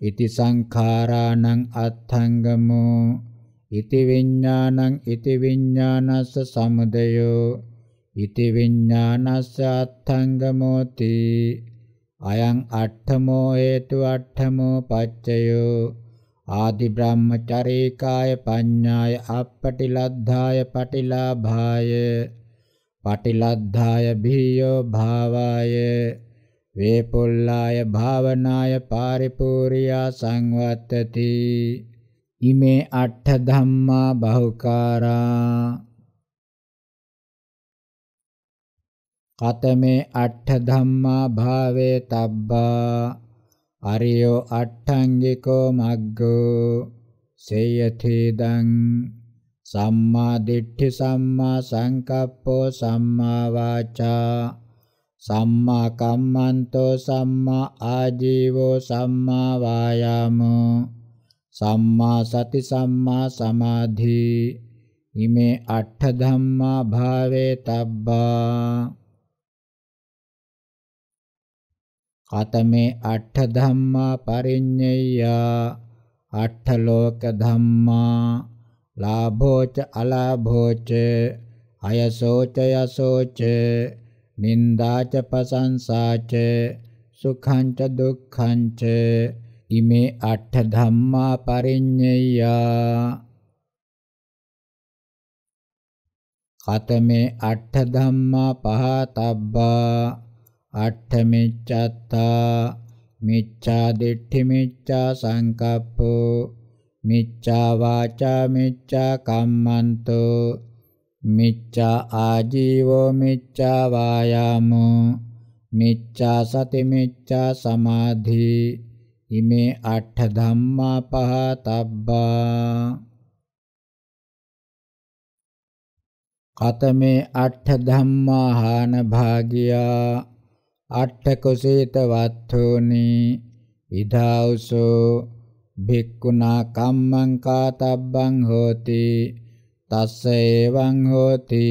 ඉති සංඛාරාණං අත්ථංගමෝ ඉති විඤ්ඤාණං ඉති විඤ්ඤාණස්ස සමුදයෝ ඉති විඤ්ඤාණස්ස අත්ථංගමෝති අයං අට්ඨමෝ හේතු අට්ඨමෝ පච්චයෝ ආදි බ්‍රහ්මචරේකාය පඤ්ඤාය අප්පටිලද්ධාය පටිලාභාය පටිලද්ධාය භීයෝ භාවාය වේපොල්ලාය භාවනාය පාරිපූර්යා සංවත්තති ඉමේ අට්ඨ ධම්මා බහුකාරා කතමේ අට්ඨ ධම්මා භාවේ තබ්බා අරියෝ අට්ඨංගිකෝ මග්ගෝ සේයතේදං සම්මා දිට්ඨි සම්මා සංකප්පෝ සම්මා වාචා සම්මා කම්මන්තෝ සම්මා ආජීවෝ සම්මා වායාමෝ සම්මා සති සම්මා සමාධි ඉමේ අට්ඨ ධම්මා භාවේ තබ්බා අතමේ අට්ඨ ධම්මා පරිඤ්ඤය අට්ඨ ලෝක ධම්මා ලාභෝච අලාභෝච අයසෝච යසෝච නින්දාච පසංසාච සුඛං ච දුක්ඛං ච ඉමේ අට්ඨ ධම්මා පරිඤ්ඤය කතමේ අට්ඨ ධම්මා පහතබ්බා අට්ඨමිච්ඡත්තා මිච්ඡා දිට්ඨි මිච්ඡා සංකප්පෝ මිච්ඡා වාචා මිච්ඡා කම්මන්තෝ මිච්ඡා ආජීවෝ මිච්ඡා වායාමෝ මිච්ඡා සති මිච්ඡා සමාධි ඉමේ අට්ඨ ධම්මා පහතබ්බා කතමේ අට්ඨ ධම්මා හාන භාගියා අට්ඨකුසීතවත්ථෝනි ඉදාවසෝ භික්ඛුනා කම්මං කාතබ්බං හෝති තස්ස එවං හෝති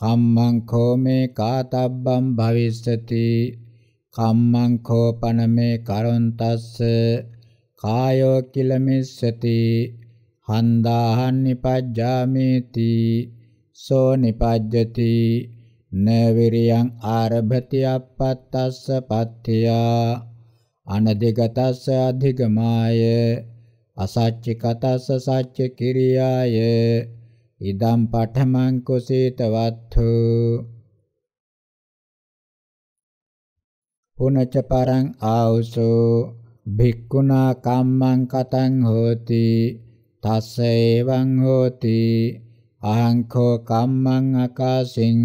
කම්මං කෝමේ කාතබ්බං භවිස්සති කම්මං කෝපනමේ කරොන්තස්ස කායෝ කිලමිස්සති හන්දාහන් නිපජ්ජාමේති සෝ නිපජ්ජති නවිරියං ආරභති අපත්තස්ස පත්තියා අනදිගතස්ස අධිගමාය අසච්චිකතස්ස සච්ච කිරියාය ඉදම් පඨමං කුසීතවත්තු පුනච පරං ආවුසෝ භික්ඛුනා කම්මං කතං හෝති තස්ස එවං හෝති අහං කෝ කම්මං අකාසින්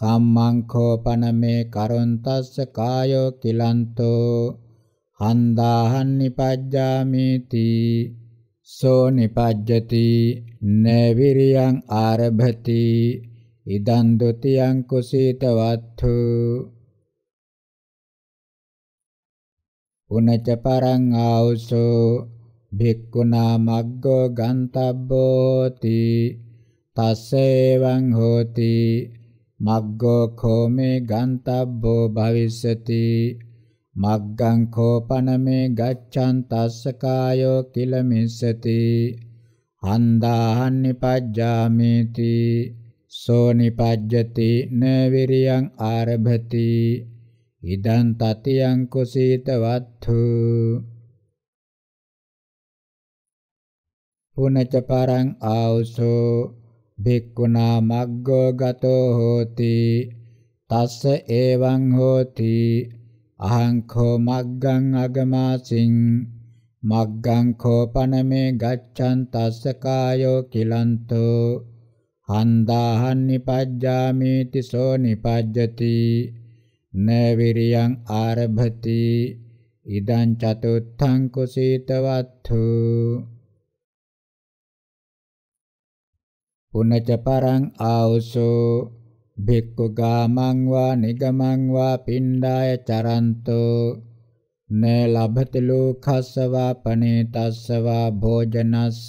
කම්මංකෝපනමේ කරොන්තස්ස කායෝ කිලන්තෝ හන්දාහන් නිපජ්ජාමිති සෝ නිපජ්ජති නේවිරියං ආරභති ඉදන් ဒ ුතියං කුසීතවත්තු උනච පරං ආවුසෝ භික්ඛුනා මග්ගෝ ගන්තබ්බෝති තස්සේවං හෝති මග්ගෝ කෝමේ ගන්තබ්බෝ භවිස්සති මග්ගං කෝපනමේ ගච්ඡන්තස්ස කායෝ කිලමිස්සති හන්දාහන්නි පජ්ජාමේති සෝනිපජ්ජති න විරියං ආරභති ඉදං තතියං කුසීතවත්තු පුනච පරං ආවසෝ භික්ඛුනා මග්ගෝ ගතෝ හෝති තස්ස එවං හෝති අහං කෝ මග්ගං අගමාසින් මග්ගං කෝ පනමේ ගච්ඡන් තස්ස කායෝ කිලන්තෝ හන්දාහන් නිපජ්ජාමේති සෝ නිපජ්ජති නවිරියං ආරභති ඉදං චතුත්ථං කුසීතවත්තු පුනච පරං ආවසෝ භික්ඛු ගාමං වා නිගමං වා පින්ඩාය චරන්තෝ න ලබති ලෝකස්සවා පනේතස්සවා භෝජනස්ස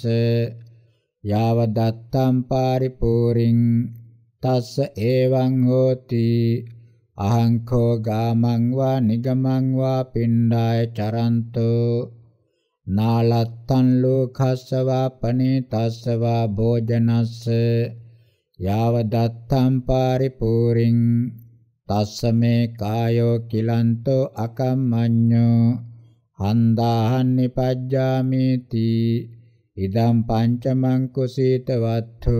යාව දත්තම් පාරිපූරින් තස්ස එවං හෝති අහං කෝ ගාමං වා නිගමං වා පින්ඩාය චරන්තෝ නාලත්තං ලෝකස්සවා පනේතස්සවා භෝජනස්ස යාව දත්තං පාරිපූරින් තස්සමේ කායෝ කිලන්තෝ අකම්මඤ්ඤෝ හන්දාහන්නි පජ්ජාමේති ඉදම් පංචමං කුසීතවත්තු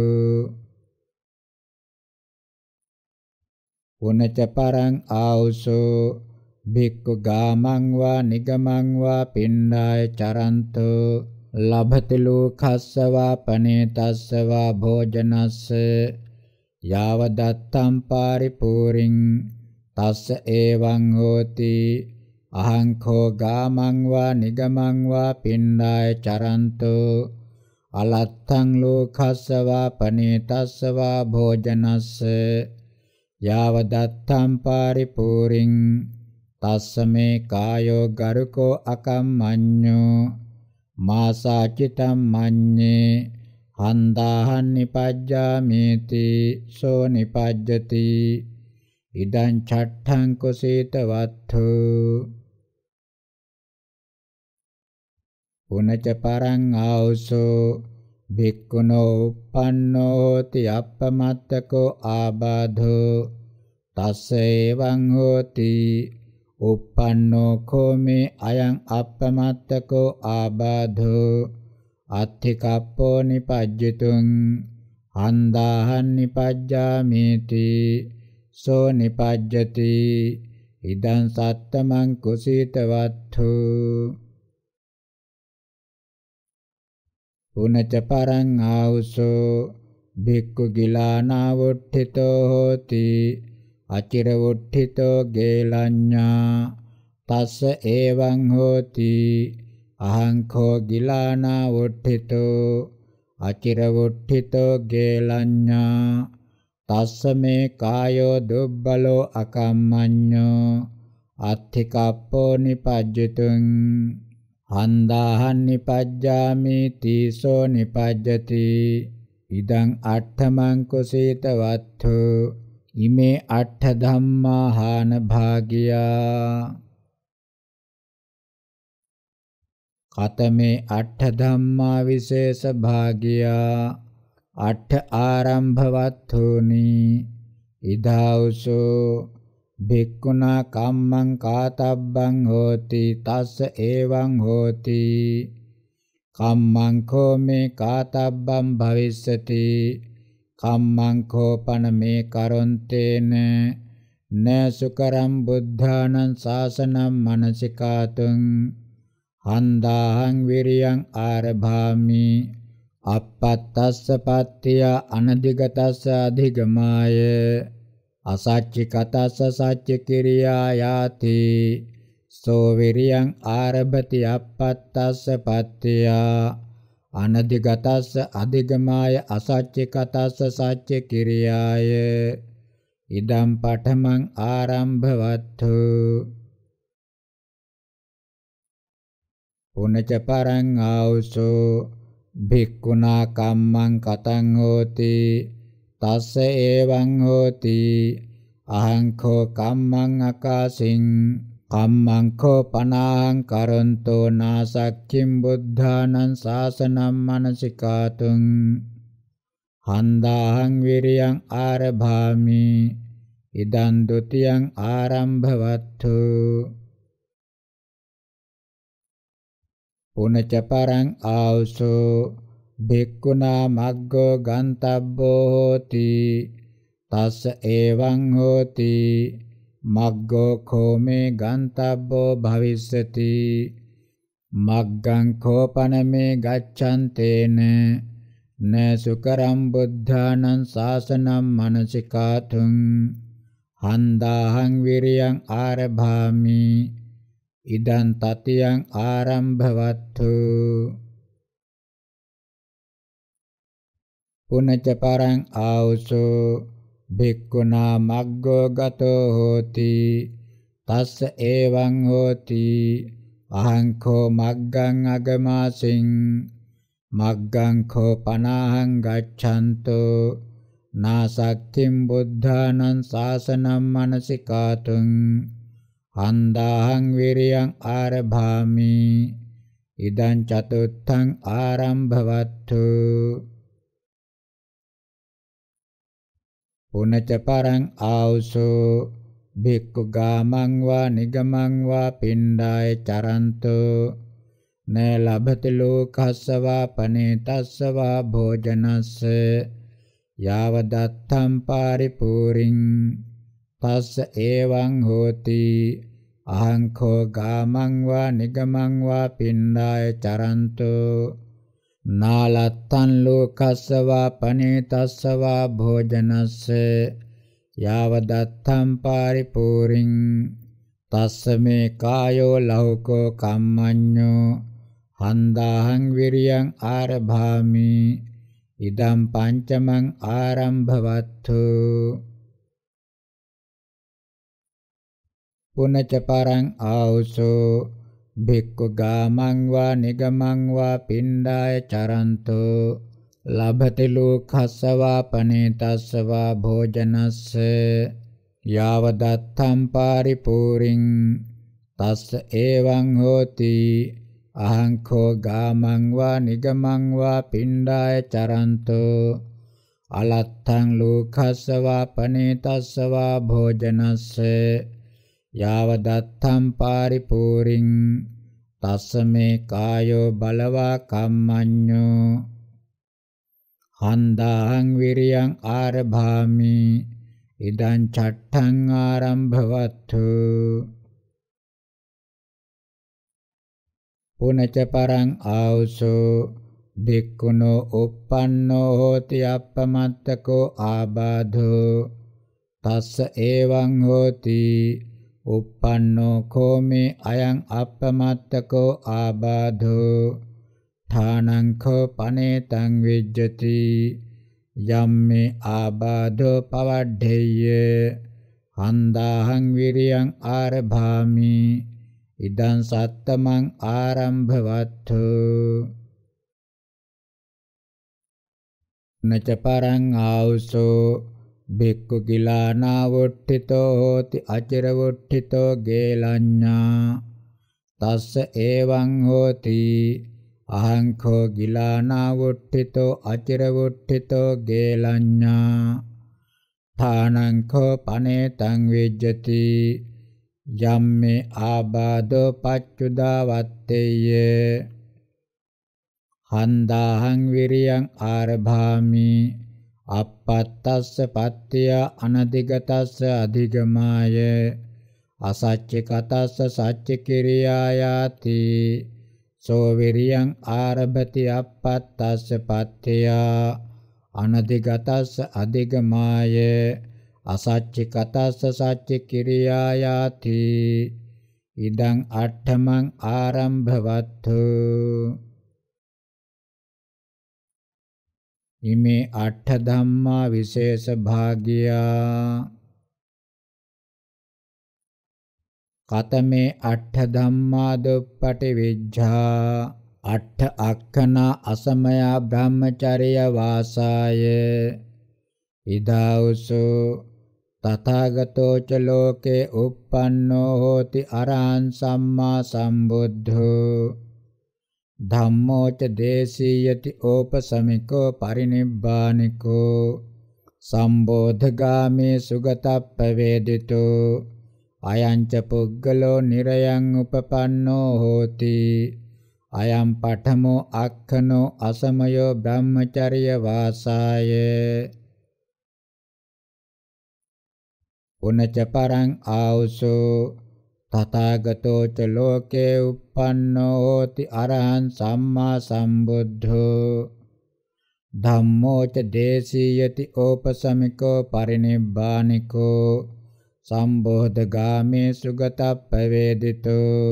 උනච පරං ආවුසෝ භික්ඛු ගාමං වා නිගමං වා පින්ඩාය චරන්තෝ ලභති ලෝකස්සවා පනේතස්සවා භෝජනස්ස යාව දත්තම් පරිපූරින් තස්ස එවං හෝති අහං කෝ ගාමං වා නිගමං වා පින්ඩාය චරන්තෝ අලත්තං ලෝකස්සවා පනේතස්සවා භෝජනස්ස යාව දත්තම් පරිපූරින් තස්සමේ කායෝ ගරුකෝ අකම්මඤ්ඤෝ මාසාචිතම් මඤ්ඤේ හන්දාහන් නිපජ්ජාමේති සෝ නිපජ්ජති ඉදං චට්ඨං කුසීත වත්තු පුනච පරං ආවසෝ භික්ඛුනෝ uppannoti appamattako ආබාධෝ තස්ස එවං හෝති uppannō ko me ayaං අප්පමත්තකෝ ආබාධෝ අත්ථිකප්පෝ නිපජ්ජතුං හන්දාහන් නිපජ්ජාමේති සෝ නිපජ්ජති ඉදං සත්තමං කුසීතවත්තු පුනච පරං ආවුසෝ භික්ඛු ගිලානා වොට්ඨිතෝ හෝති අචිරවුට්ඨිතෝ ගේලඤ්ඤා තස්ස එවං හෝති අහං කෝ ගිලානා වුට්ඨිතෝ අචිරවුට්ඨිතෝ ගේලඤ්ඤා තස්ස මේ කායෝ දුබ්බලෝ අකම්මඤ්ඤෝ අත්ථිකප්පෝ නිපජ්ජතුං හන්දාහන් නිපජ්ජාමි තීසෝ නිපජ්ජති ඉදං අට්ඨමං කුසීතවත්ථෝ ඉමේ අට්ඨ ධම්මා හාන භාගියා කතමේ අට්ඨ ධම්මා විශේෂ භාගියා අට්ඨ ආරම්භවත්තුනි ඉදාවසෝ භික්ඛුනා කම්මං කාතබ්බං හෝති තස්ස එවං හෝති කම්මං කෝ මේ කාතබ්බං භවිස්සති කම්මං කෝපන මේ කරොන්තේන න සුකරම් බුද්ධානං සාසනම් මනසිකාතුං හන්දාහං විරියං ආරභාමි අපත්තස්ස පත්‍ය අනදිගතස්ස අධිගමාය අසච්චි කතස්ස සච්ච කිරියා යාති සෝ විරියං ආරභති අපත්තස්ස පත්‍යා අනදිගතස්ස අධිගමාය අසච්ච කතස්ස සච්ච කිරියාය ඉදම් පඨමං ආරම්භවත්තු පුනච පරං ආවුසෝ භික්ඛුනා කම්මං කතං හෝති තස්ස එවං හෝති අහං කෝ කම්මං අකාසින් කම්මංකෝ පනාහං කරන්තෝ නාසක්ඛින් බුද්ධානං සාසනං මනසිකාතුං හන්දාහං විරියං ආරභාමි ඉදං ဒ ුතියං ආරම්භවත්තු පුනච පරං ආවසෝ භික්ඛුනා මග්ගෝ ගන්තබ්බෝ හෝති තස්ස එවං හෝති මග්ගෝ කෝමේ ගන්තබ්බෝ භවිස්සති මග්ගං කෝපනමේ ගච්ඡන්තේන න සුකරම් බුද්ධානං සාසනම් මනසිකාතුං හන්දාහං විරියං ආරභාමි ඉදං තතියං ආරම්භවත්තු පුනච්ච පරං ආවසෝ භික්ඛුනා මග්ගෝ ගතෝ හෝති තස්ස එවං හෝති අහං කෝ මග්ගං අගමාසින් මග්ගං කෝ පනාහං ගච්ඡන්තෝ නාසක්තිම් බුද්ධානං සාසනම් මනසිකාතුං හන්දාහං විරියං ආරභාමි ඉදං චතුත්ථං ආරම්භවත්තු පුනච පරං ආවුසෝ භික්ඛු ගාමං වා නිගමං වා පින්ඩාය චරන්තෝ න ලබති ලෝකස්සවා පනේතස්සවා භෝජනස්ස යාව දත්තම් පරිපූරින් තස්ස එවං හෝති අහං කෝ ගාමං වා නිගමං වා පින්ඩාය චරන්තෝ නාලත්තං ලෝකස්සවා පනේතස්සවා භෝජනස්ස යාවදත්තං පාරිපූරින් තස්සමේ කායෝ ලෞකෝ කම්මඤ්ඤෝ හන්දාහං විරියං ආරභාමි ඉදම් පංචමං ආරම්භවත්තු පුනච පරං ආවුසෝ භික්ඛු ගාමං වා නිගමං වා පිණ්ඩාය චරන්තෝ ලබති ලෝකස්සවා පනේතස්සවා භෝජනස්ස යාවදත්තම් පාරිපූරින් තස්ස එවං හෝති අහං කෝ ගාමං වා නිගමං වා පිණ්ඩාය චරන්තෝ අලත්තං ලෝකස්සවා පනේතස්සවා භෝජනස්ස යාව දත්තම් පාරිපූරින් තස්සමේ කායෝ බලවා කම්මඤ්ඤෝ හන්දාං විරියං ආරභාමි ඉදං චට්ඨං ආරම්භවත්තු පුනච පරං ආවසෝ භික්ඛුනෝ uppannෝ hoti appamattako ආබාධෝ තස්ස එවං හෝති uppannō kōme ayaṁ appamattakō ābāධō ථānaṁ kho panetaṁ vijjati යම්මේ ආබාධෝ පවඩ්ඩේය හන්දාහං විරියං ආරභාමි ඉදං සත්තමං ආරම්භවත්තු නච පරං ආවුසෝ බෙක්කු ගිලානාවොට්ඨිතෝ හෝති අචිරවොට්ඨිතෝ ගේලඤ්ඤා තස්ස එවං හෝති අහංකෝ ගිලානාවොට්ඨිතෝ අචිරවොට්ඨිතෝ ගේලඤ්ඤා ථානංකෝ පනේතං විජ්ජති යම්මේ ආබාධෝ පච්චුදාවත්තේය හන්දාහං විරියං ආරභාමි අපත්තස්ස පත්‍ය අනදිගතස්ස අධිගමාය අසච්ච කතස්ස සච්ච කිරියායාති සෝ විරියං ආරභති අපත්තස්ස පත්‍ය අනදිගතස්ස අධිගමාය අසච්ච කතස්ස සච්ච කිරියායාති ඉදං අට්ඨමං ආරම්භවත්තු ඉමේ අට ධම්මා විශේෂ භාගියා කතමේ අට ධම්මා දුප්පටි විජ්ජා අට අක්ඛනා අසමයා බ්‍රහ්මචර්ය වාසාය ඉදාවසු තථාගතෝ ච ලෝකේ uppannෝ hoti අරහං සම්මා සම්බුද්ධෝ ධම්මෝච දේසීයති ඕපසමිකෝ පරිනිබ්බානිකෝ සම්බෝධගාමේ සුගතප්පවේදිතෝ අයංච පුග්ගලෝ නිරයං උපපන්නෝ හෝති අයම් පඨමෝ අක්ඛනෝ අසමයෝ බ්‍රහ්මචර්ය වාසාය උනච පරං ආවසෝ තථාගතෝ ච ලෝකේ uppannෝ hoti අරහං සම්මා සම්බුද්ධෝ ධම්මෝ ච දේසීයති ඕපසමිකෝ පරිනිබ්බානිකෝ සම්බෝධගාමේ සුගතප්පවේදිතෝ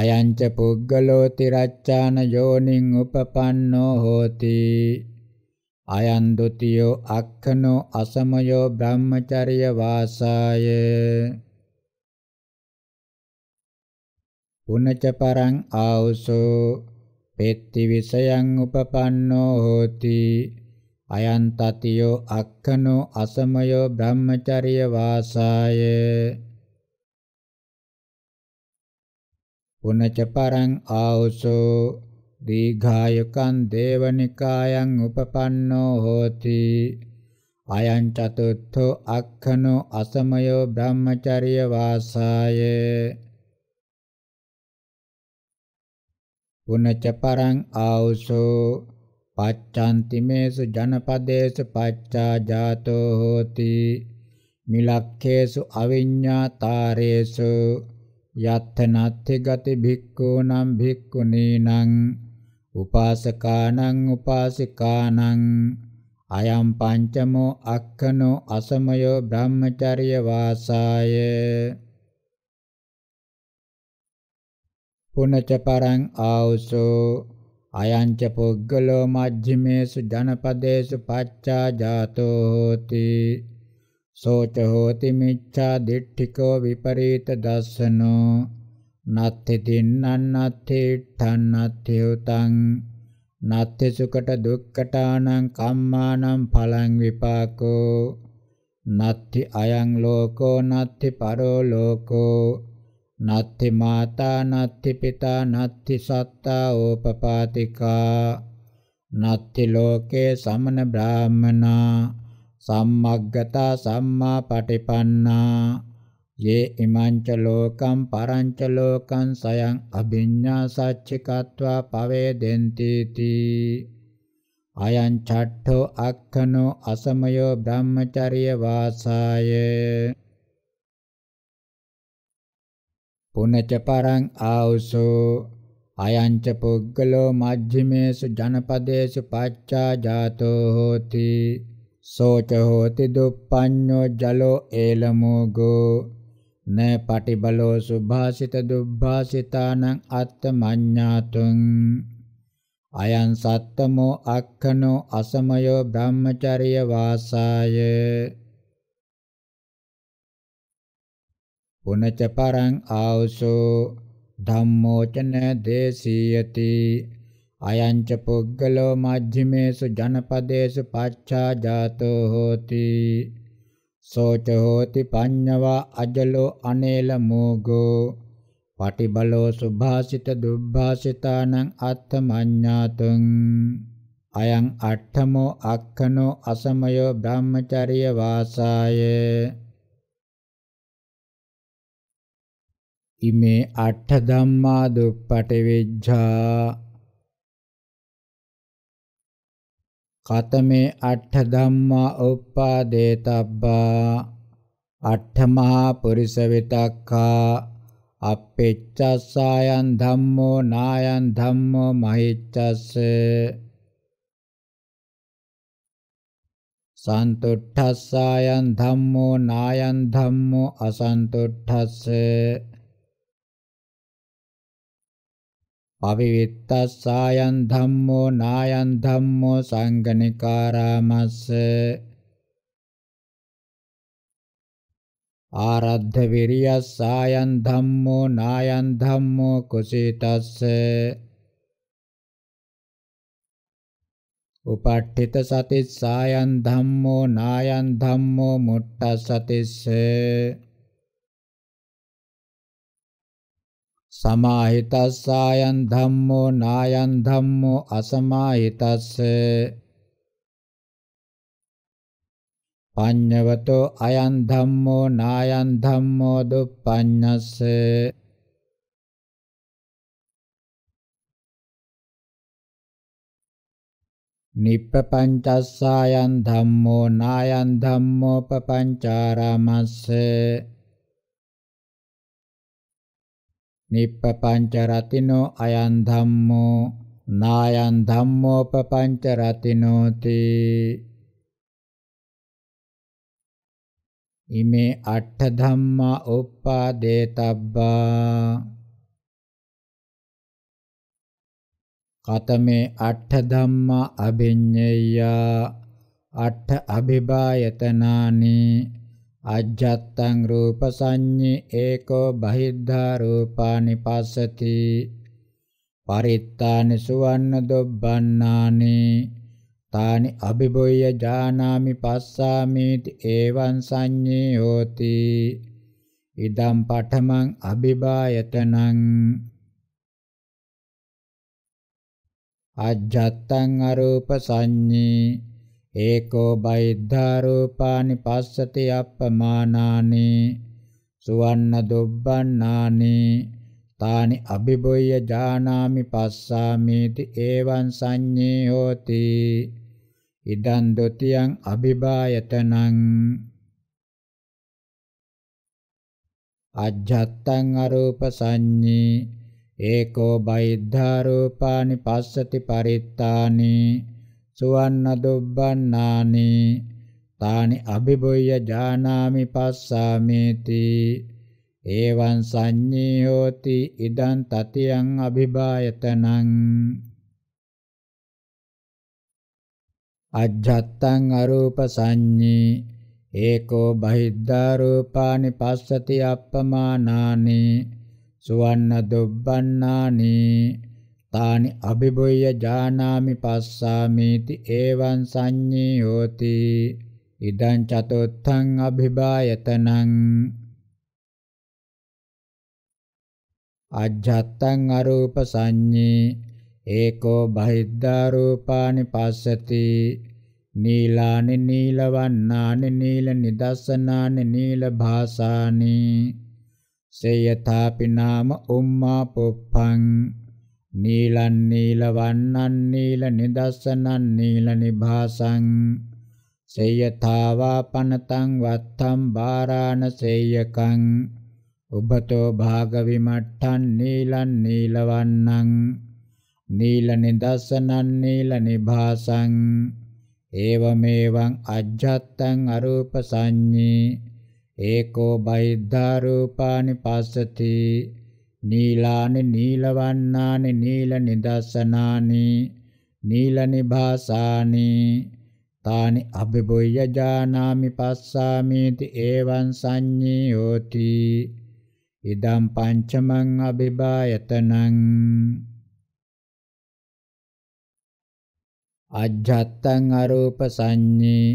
අයං ච පුද්ගලෝ තිරච්ඡාන යෝනින් උපපන්නෝ හෝති අයං ဒ ුතියෝ අක්ඛනෝ අසමයෝ බ්‍රහ්මචර්ය වාසායේ පුනච පරං ආවුසෝ පෙත්ති විසයන් උපපන්නෝ හෝති අයන් තතියෝ අක්ඛනෝ අසමයෝ බ්‍රහ්මචර්ය වාසාය පුනච පරං ආවුසෝ දීඝායකං දේවනිකායන් උපපන්නෝ හෝති අයං චතුත්ථෝ අක්ඛනෝ අසමයෝ බ්‍රහ්මචර්ය වාසාය පුනච පරං ආවුසෝ පච්ඡන්ති මේසු ජනපදේසු පච්චා ජාතෝ හෝති මිලක්ඛේසු අවිඤ්ඤාතාරේසු යත්ථ නත්ථි ගති භික්ඛූනම් භික්ඛුනීනං උපාසකානං උපාසිකානං අයම් පංචමෝ අක්ඛනෝ අසමයෝ බ්‍රහ්මචර්ය වාසාය පුනච පරං ආවසෝ අයංච පුග්ගලෝ මජ්ජිමේසු ජනපදේසු පච්චා ජාතෝ හෝති සෝච හෝති මිච්ඡා දිට්ඨිකෝ විපරීත දස්සනෝ නත්ථි දින්නන් නත්ථි ඨන් නත්ථි උතං නත්ථි සුකට දුක්කටානං කම්මානං ඵලං විපාකෝ නත්ථි අයං ලෝකෝ නත්ථි පරෝ ලෝකෝ නත්ති මාතා නත්ති පිතා නත්ති සත්තා ඕපපාතිකා නත්ති ලෝකේ සමන බ්‍රාහමනා සම්මග්ගතා සම්මා පටිපන්නා යේ ඉමංච ලෝකම් පරංච ලෝකං සයං අභිඤ්ඤා සච්චිකत्वा පවේදෙන්ති තී අයං ඡට්ඨෝ අක්ඛනෝ අසමයෝ බ්‍රහ්මචර්ය වාසායේ පුනච පරං ආවසෝ අයංච පුද්ගලෝ මජ්ජිමේසු ජනපදේසු පච්චා ජාතෝ හෝති සෝච හෝති දුප්පඤ්ඤෝ ජලෝ ඒලමෝගෝ න පටිබලෝ සුභාසිත දුබ්භාසිතානං අත්තමඤ්ඤාතුං අයං සත්තමෝ අක්ඛනෝ අසමයෝ බ්‍රහ්මචර්ය වාසාය පුනච පරං ආවසෝ ධම්මෝචන දේසීයති අයංච පුග්ගලෝ මජ්ජිමේසු ජනපදේසු පච්චා ජාතෝ හෝති සෝච හෝති පඤ්ඤවා අජලෝ අනේල මෝගෝ පටිබලෝ සුභාසිත දුබ්භාසිතානං අත්තමඤ්ඤාතුං අයං අට්ඨමෝ අක්ඛනෝ අසමයෝ බ්‍රහ්මචර්ය වාසායේ ඉමේ අට ධම්මා දුප්පටි වෙච්ඡා කතමේ අට ධම්මා උප්පාදේතබ්බා අට්ඨමා පුරිස විතක්ඛා අපෙච්චස්සයන් ධම්මෝ නායන් ධම්මෝ මහිච්ඡස්ස සන්තුට්ඨස්සයන් ධම්මෝ නායන් ධම්මෝ අසන්තුට්ඨස්ස අවිවිත්තස්සායන් ධම්මෝ නායන් ධම්මෝ සංගනිකාරාමස්ස ආරද්ධ විරියස්සායන් ධම්මෝ නායන් ධම්මෝ කුසීතස්ස උපට්ඨිත සතිස්සායන් ධම්මෝ නායන් ධම්මෝ මුට්ටසතිස්සේ සමාහිතස්සායන් ධම්මෝ නායන් ධම්මෝ අසමාහිතස්ස පඤ්ඤවතෝ අයන් ධම්මෝ නායන් ධම්මෝ දුප්පඤ්ඤස්ස නිප්පපංචස්සායන් ධම්මෝ නායන් ධම්මෝ පපංචාරාමස්සේ නිප්පපංච රතිනෝ අයං ධම්මෝ නායං ධම්මෝපපංච රතිනෝති ඉමේ අට්ඨ ධම්මා උප්පාදේතබ්බා කතමේ අට්ඨ ධම්මා අභිඤ්ඤය අට්ඨ අභිබායතනානි අජ්ජත්තං රූප සංඤේ ඒකෝ බහිද්ධා රූපානි පස්සති පරිත්තානි සුවන්න දොබ්බන්නානි තානි අභිබොය්‍ය ජානාමි පස්සාමීති ඒවං සංඤේ හෝති ඉදම් පඨමං අභිබායතනං අජ්ජත්තං අරූප සංඤේ ඒකෝ බයිද්ධා රූපානි පස්සති අප්පමානානි සුවන්න දුබ්බන්නානි තානි අභිබොය්‍ය ජානාමි පස්සාමේති ඒවං සංඤේ හෝති ඉදං ဒ ොතියං අභිබායතනං අජ්ජත්තං අරූප සංඤී ඒකෝ බයිද්ධා රූපානි පස්සති පරිත්තානි සුවන්න දුබ්බන්නානි තානි අභිබෝය ජානාමි පස්සාමේති එවං සංඤී හෝති ඉදං තතියං අභිභායතනං අජ්ජත්තං අරූප සංඤී ඒකෝ බහිද්ධා රූපානි පස්සති අප්පමානානි සුවන්න දුබ්බන්නානි තානි අභිබොය්‍ය ජානාමි පස්සාමේති එවං සංඤී හෝති ඉදං චතුත්ථං අභිභායතනං අජ්ජත්තං අරූප සංඤී ඒකෝ බහිද්ධා රූපානි පස්සති නීලානි නීලවන්නානි නීල නිදස්සනානි නීල භාසානි සේයථාපි නාම උම්මා පුප්පං නීලන් නීල වන්නන් නීල නිදස්සනන් නීල නිභාසං සේයතාවා පනතං වත්තම් බාරාණ සේයකං උබතෝ භාග විමට්ඨන් නීලන් නීල වන්නං නීල නිදස්සනන් නීල නිභාසං ඒවමේවං අජ්ජත්තං අරූප සංඤේ ඒකෝ බහිද්ධා රූපානි පස්සති නීලානි නීලවන්නානි නීල නිදස්සනානි නීල නිභාසානි තානි අබ්බොය්‍ය ජානාමි පස්සාමේති ඒවං සංඤී හෝති ඉදම් පංචමං අබිබායතනං අජ්ජත්තං අරූප සංඤී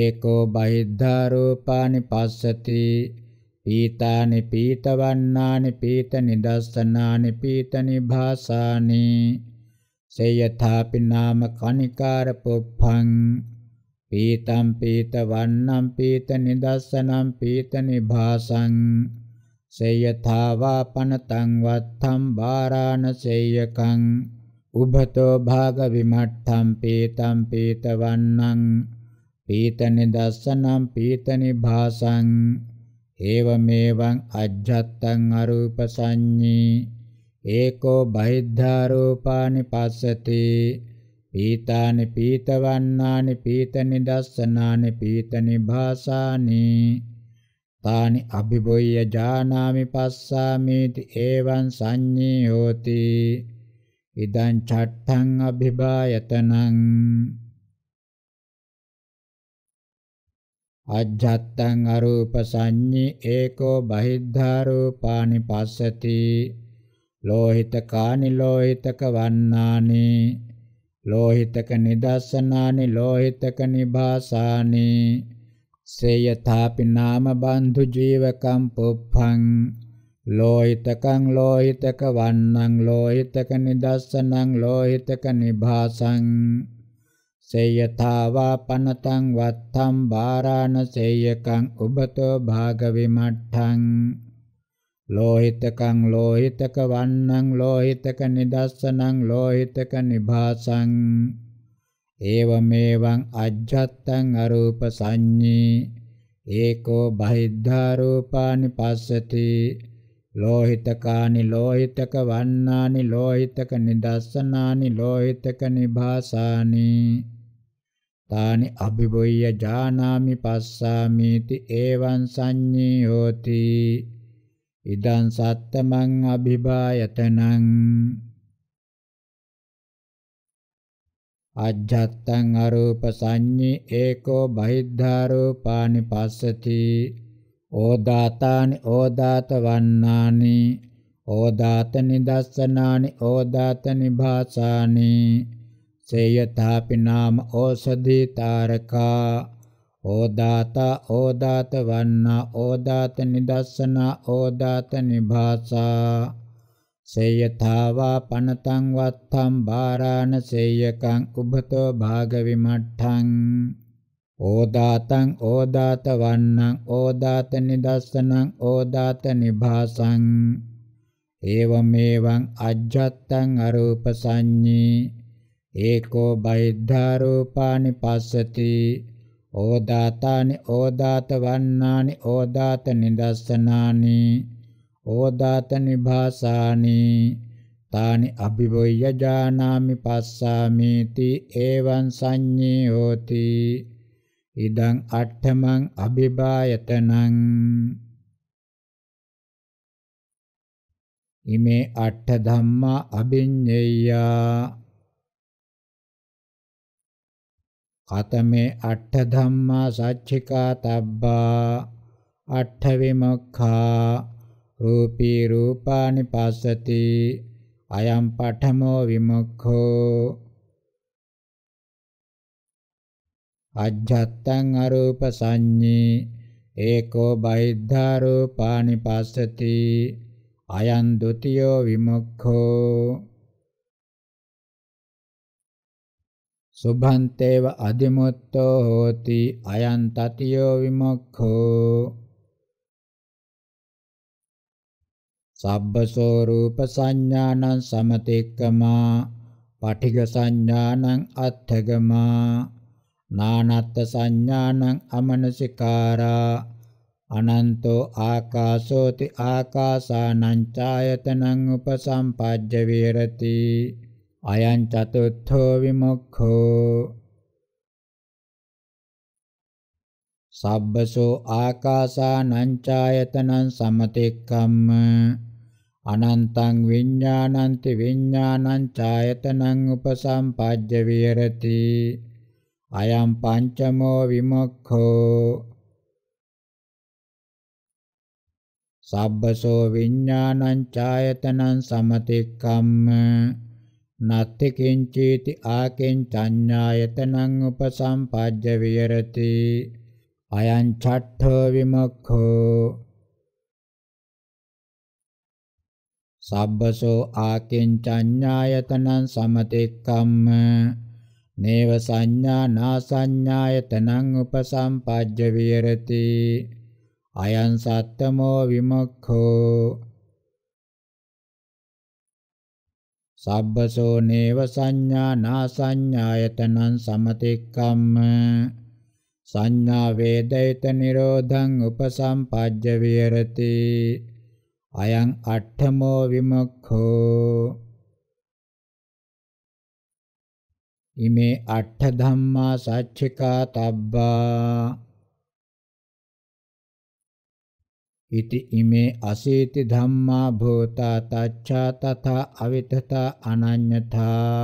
ඒකෝ බහිද්ධා රූපානි පස්සති පීතානි පීතවන්නානි පීත නිදස්සනානි පීත නිභාසානි සේයථාපි නාම කනිකාර පුප්පං පීතම් පීතවන්නම් පීත නිදස්සනම් පීත නිභාසං සේයථාවා පනතං වත්තම් වාරාණ සේයකං උභතෝ භාග විමට්ඨම් පීතම් පීතවන්නම් පීත නිදස්සනම් පීත නිභාසං एवमेवं अज्जत्तं अरूपसञ्ञी ඒකෝ බහිද්ධා රූපානි පස්සති පීතානි පීතවන්නානි පීත නිදස්සනානි පීත නිභාසානි තානි අභිබොය්‍ය ජානාමි පස්සාමේති එවං සංඤී හෝති ඉදං චට්ඨං අභිභායතනං අජ්ජත්තං අරූප සංඤේ ඒකෝ බහිද්ධා රූපානි පස්සති ලෝහිත කානි ලෝහිතක වන්නානි ලෝහිතක නිදස්සනානි ලෝහිතක නිභාසානි සේයථාපි නාම බන්දු ජීවකම් පුප්පං ලෝහිතකං ලෝහිතක වන්නං ලෝහිතක නිදස්සනං ලෝහිතක නිභාසං සේයතාවා පනතං වත්තම් බාරාණ සේයකං උබතෝ භාගවිමට්ඨං ලෝහිතකං ලෝහිතක වන්නං ලෝහිතක නිදස්සනං ලෝහිතක නිභාසං ඒවමේවං අජ්ජත්තං අරූප සංඤී ඒකෝ බහිද්ධා රූපානි පස්සති ලෝහිතකානි ලෝහිතක වන්නානි ලෝහිතක නිදස්සනානි ලෝහිතක නිභාසානි තානි අභිබොය්‍ය ජානාමි පස්සාමීති එවං සංඤී හෝති ඉදං සත්තමං අභිභායතනං අජ්ජත්තං අරූප සංඤී ඒකෝ බහිද්ධාරෝපානි පස්සති ඕදාතානි ඕදාත වන්නානි ඕදාත නිදස්සනානි ඕදාත නිභාසානි सेयतापि नाम औषधि तारका ओदात ओदात वर्णा ओदात निदर्शना ओदात निभासा सेयथा वा पनतं वत्थं भारान सेयकं उभतो भागविमट्ठं ओदातं ओदात वर्णं ओदात निदर्शनं ओदात निभासं एवमेवम् अज्जत्तं अरूपसञ्ञी ඒකෝ බහිද්ධා රූපානි පස්සති ඕදාතානි ඕදාත වන්නානි ඕදාත නිදස්සනානි ඕදාත නිභාසානි තානි අභිවෝය ජානාමි පස්සාමිති එවං සංඤී හෝති ඉදං අට්ඨමං අභිභායතනං ඉමේ අට්ඨ ධම්මා අභිඤ්ඤේයා කතමේ අට්ඨ ධම්මා සච්චිකා තබ්බා අට්ඨ විමුක්ඛා රූපී රූපානි පස්සති අයම් පඨමෝ විමුක්ඛෝ අජ්ජත්තං අරූප සංඤී ඒකෝ බහිද්ධා රූපානි පස්සති අයන් ဒ ුතියෝ විමුක්ඛෝ සුභන්තේව අදිමුත්තෝ හෝති අයං තතියෝ විමුක්ඛෝ සබ්බසෝ රූප සංඥානං සමතික්කමා පටිඝ සංඥානං අත්ථගමා නානත් සංඥානං අමනසිකාරා අනන්තෝ ආකාශෝති ආකාසානං ඡායතනං උපසම්පජ්ජ විරති අයං චතුත්ථෝ විමුක්ඛෝ සබ්බසෝ ආකාසානං ඡායතනං සමතික්කම්ම අනන්තං විඤ්ඤාණන්ති විඤ්ඤාණං ඡායතනං උපසම්පජ්ජ විහෙරති අයං පංචමෝ විමුක්ඛෝ සබ්බසෝ විඤ්ඤාණං ඡායතනං සමතික්කම්ම නත්ති කිංචීති ආකින් චඤ්ඤායතනං උපසම්පජ්ජ විහෙරති අයං ඡට්ඨ විමුක්ඛෝ සබ්බසෝ ආකින් චඤ්ඤායතනං සමතික්කම්ම නේව සංඥා නාසඤ්ඤායතනං උපසම්පජ්ජ විහෙරති අයං සත්තමෝ විමුක්ඛෝ සබ්බසෝ නේව සංඥා නාසඤ්ඤායතනං සමතික්කම්ම සංඥා වේදිත නිරෝධං උපසම්පජ්ජ විහෙරති අයං අට්ඨමෝ විමුක්ඛෝ ඉමේ අට්ඨ ධම්මා සච්චිකා තබ්බා ඉති ඉමේ අසීති ධම්මා භූතා තච්ඡා තථා අවිතතා අනඤ්‍යතා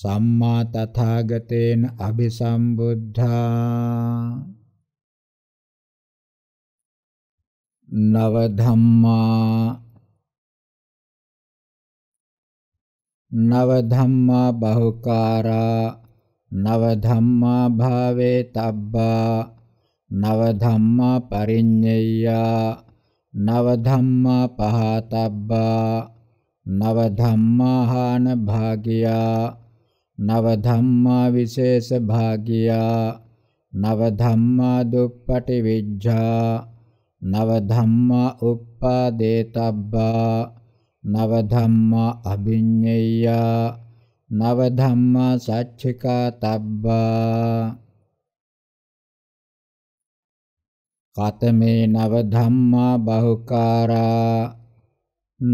සම්මා තථාගතේන අභිසම්බුද්ධා නව ධම්මා නව ධම්මා බහුකාරා නව ධම්මා භාවේ තබ්බා නව ධම්මා පරිඤ්ඤයා නව ධම්මා පහතබ්බා නව ධම්මා හාන භාගියා නව ධම්මා විශේෂ භාගියා නව ධම්මා දුප්පටි විජ්ජා නව ධම්මා උප්පාදේතබ්බා නව ධම්මා අභිඤ්ඤයා නව ධම්මා සච්චිකාතබ්බා කතමේ නව ධම්මා බහුකාරා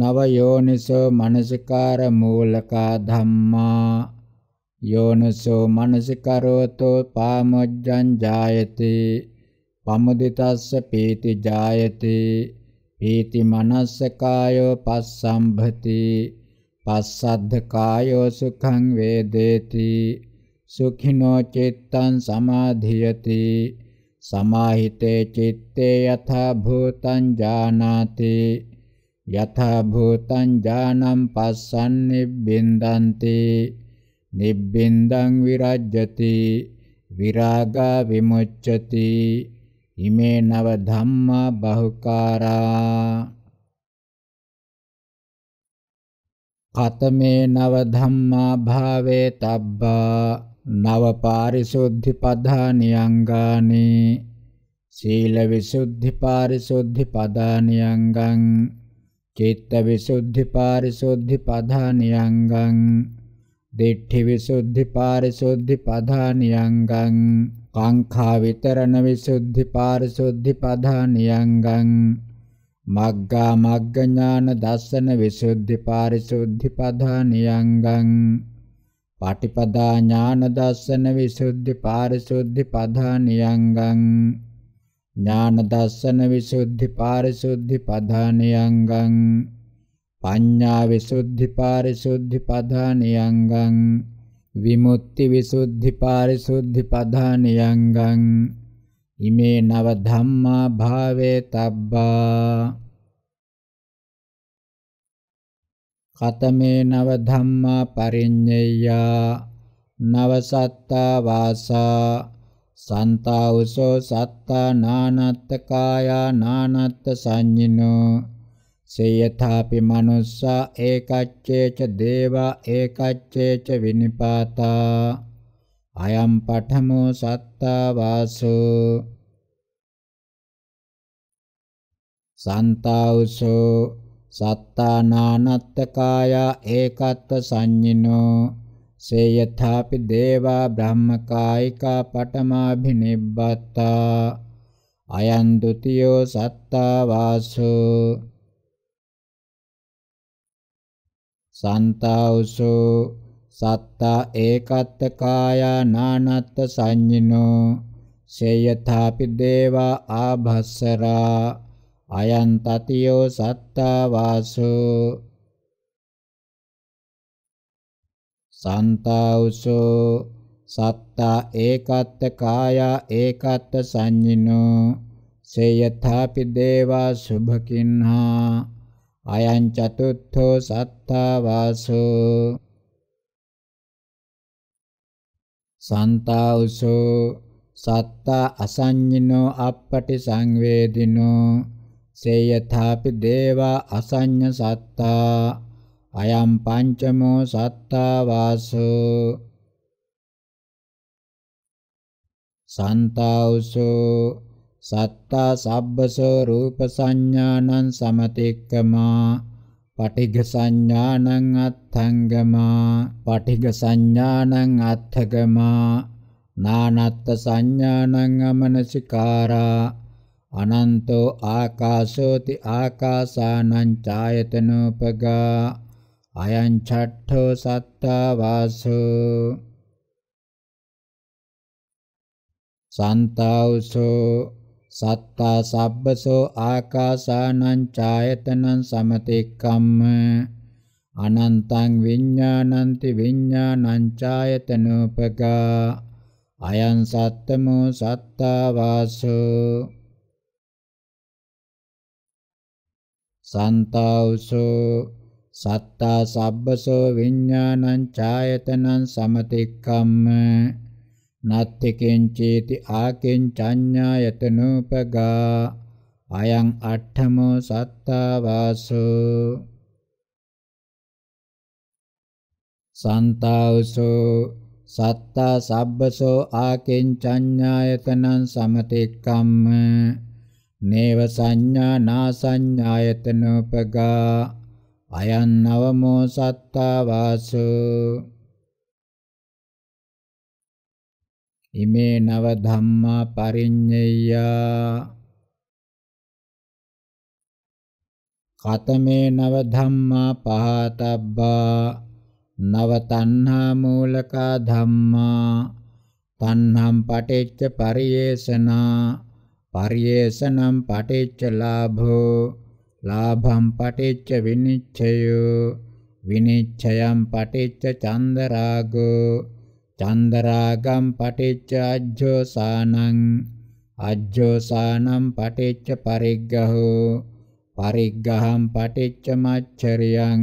නව යෝනිසෝ මනසිකාර මූලකා ධම්මා යෝනසෝ මනසිකරෝතෝ පාමොජ්ජං ජායති පමුදිතස්ස පීති ජායති පීති මනස්ස කායෝ පස්සම්භති පස්සද්ධ කායෝ සුඛං වේදේති සුඛිනෝ චිත්තං සමාධියති සමාහිතේ චිත්තේ යථා භූතං ජානාති යථා භූතං ඥානං පස්සන් නිබ්බින්දන්ති නිබ්බින්දං විරජ්‍යති විරාගා විමුච්ඡති ඉමේ නව ධම්මා බහුකාරා කතමේ නව ධම්මා භාවේ තබ්බා නව පාරිශුද්ධි පධානියංගානි සීල විසුද්ධි පාරිශුද්ධි පධානියංගං චිත්ත විසුද්ධි පාරිශුද්ධි පධානියංගං දිට්ඨි විසුද්ධි පාරිශුද්ධි පධානියංගං කාංඛා විතරණ විසුද්ධි පාරිශුද්ධි පධානියංගං මග්ගා මග්ග ඥාන දස්සන විසුද්ධි පාරිශුද්ධි පධානියංගං පාටිපදා ඥාන දර්ශන විසුද්ධි පාරිසුද්ධි පධානියංගං ඥාන දර්ශන විසුද්ධි පාරිසුද්ධි පධානියංගං පඤ්ඤා විසුද්ධි පාරිසුද්ධි පධානියංගං විමුක්ති විසුද්ධි පාරිසුද්ධි පධානියංගං ඉමේ නව ධම්මා භාවේ තබ්බා කතමේ නව ධම්මා පරිඤ්ඤයා නව සත්තා වාසා සන්තා උසෝ සත්තා නානත්ත කායා නානත්ත සංඤිනෝ සේයථාපි මනුස්සා ඒකච්චේච දේවා ඒකච්චේච විනිපාතා අයම් පඨමෝ සත්තා වාසෝ සන්තා උසෝ සත්තානානත්තකායා ඒකත්ව සංඤිනෝ සේයථාපි දේවා බ්‍රහ්මකායිකා පටමාභිනිබ්බතා අයං ဒ උතියෝ සත්තා වාසෝ සන්තාවසෝ සත්තා ඒකත්ත කායා නානත්ත සංඤිනෝ සේයථාපි දේවා ආභස්සරා අයං තතියෝ සත්තා වාසෝ සන්තාඋසෝ සත්තා ඒකත්ත කායා ඒකත්ත සංඤිනෝ සේයථාපි දේවා සුභකින්හා අයං චතුත්ථෝ සත්තා වාසෝ සන්තාඋසෝ සත්තා අසඤ්ඤිනෝ අපපටි සංවේදිනෝ සේයථාපි දේවා අසඤ්ඤ සත්තා අයම් පංචමෝ සත්තා වාසෝ සන්තාවසෝ සත්තා සබ්බසෝ රූප සංඥානං සමතික්කමා පටිඝ සංඥානං අත්ථංගමා පටිඝ සංඥානං අත්ථගමා නානත්ත් සංඥානං අමනසිකාරා අනන්තෝ ආකාශෝති ආකාසානං ඡායතනෝපගා අයං ඡට්ඨෝ සත්තා වාසෝ සන්තාවසෝ සත්තා සබ්බසෝ ආකාසානං ඡායතනං සමතෙක්කම්ම අනන්තං විඤ්ඤාණන්ති විඤ්ඤාණං ඡායතනෝපගා අයං සත්තමෝ සත්තා වාසෝ සන්තාවසෝ සත්තා සබ්බසෝ විඥානං ඡායතනං සමතික්ඛම්ම නත්තිකින් චේති ආකින් චඤ්ඤායතනෝපගා අයං අට්ඨමෝ සත්තා වාසෝ සන්තාවසෝ සත්තා සබ්බසෝ ආකින් චඤ්ඤායතනං සමතික්ඛම්ම නේව සංඥා නා සංඥායතනෝපගා අයං නවමෝ සත්තා වාසු ඉමේ නව ධම්මා පරිඤ්ඤය කතමේ නව ධම්මා පහතබ්බා නව තණ්හා මූලකා ධම්මා තණ්හම් පටිච්ච පරියේෂනා පරියේෂණම් පටිච්ච ලාභෝ ලාභම් පටිච්ච විනිච්ඡයෝ විනිච්ඡයම් පටිච්ච චන්දරාගෝ චන්දරාගම් පටිච්ච අජ්ජෝසානං අජ්ජෝසානම් පටිච්ච පරිග්ගහෝ පරිග්ගහම් පටිච්ච මච්චරියං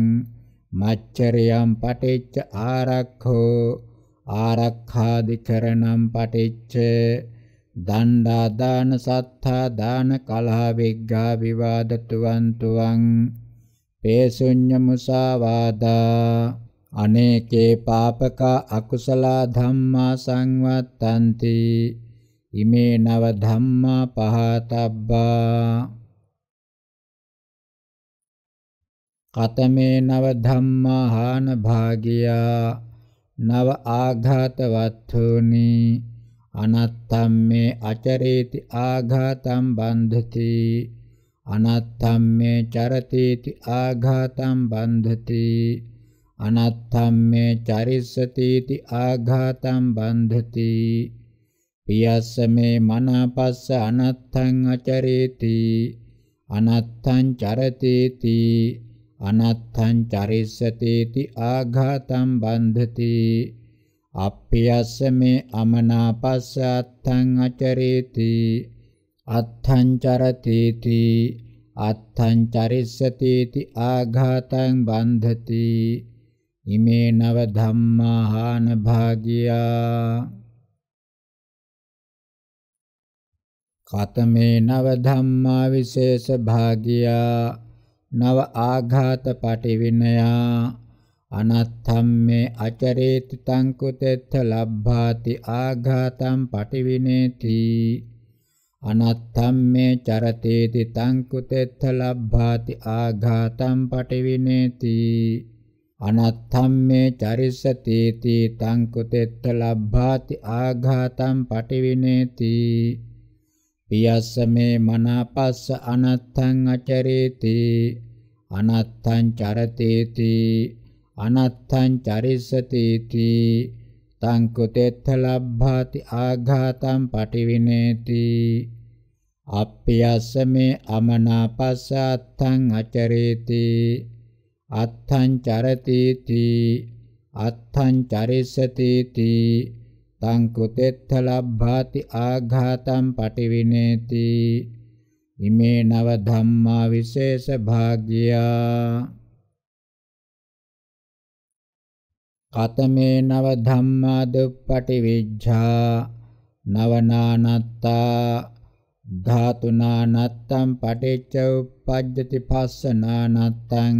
මච්චරියම් පටිච්ච ආරක්ඛෝ ආරක්ඛාදිකරණම් පටිච්ච දණ්ඩා දාන සත්තා දාන කලහ විග්ගා විවාදතුවන්තුවං පේසුඤ්ඤ මුසාවාදා අනේකේ පාපක අකුසල ධම්මා සංවත්තಂತಿ ඉමේ නව ධම්මා පහතබ්බා කතමේ නව ධම්මා හාන භාගියා නව ආඝාතවත්තුනි අනත්තම්මේ අචරේති ආඝාතම් බන්ධති අනත්තම්මේ චරතේති ආඝාතම් බන්ධති අනත්තම්මේ චරිස්සතේති ආඝාතම් බන්ධති පියස්සමේ මනාපස්ස අනත්තං අචරේති අනත්තං චරතේති අනත්තං චරිස්සතේති ආඝාතම් බන්ධති අප්පියස්ස මේ අමනාපස්ස අත්තං අචරේති අත්තං චරතේති අත්තං චරිස්සතේති ආඝාතං බන්ධති ඉමේ නව ධම්මා හාන භාගියා කතමේ නව ධම්මා විශේෂ භාගියා නව ආඝාත පටිවිනයා අනත්ථම්මේ අචරේති තං කුතෙත්ථ ලබ්භාති ආඝාතං පටිවිනේති අනත්ථම්මේ චරතේති තං කුතෙත්ථ ලබ්භාති ආඝාතං පටිවිනේති අනත්ථම්මේ චරිසති තී තං කුතෙත්ත ලබ්භාති ආඝාතං පටිවිනේති පියස්ස මේ මනාපස්ස අනත්ථං අචරේති අනත්ථං චරතේති අනත්තං චරිස්සතේති තං කුතෙත්ථ ලබ්භාති ආඝාතං පටිවිනේති අප්පියස්සමේ අමනාපස්සත්තං අචරේති අත්තං චරතේති අත්තං චරිස්සතේති තං කුතෙත්ථ ලබ්භාති ආඝාතං පටිවිනේති ඉමේ නව ධම්මා විශේෂ භාග්‍යා කතමේ නව ධම්මා දුප්පටි විජ්ජා නවනානත්තා ධාතුනානත්තම් පටිච්ච උප්පජ්ජති පස්සනානත්තං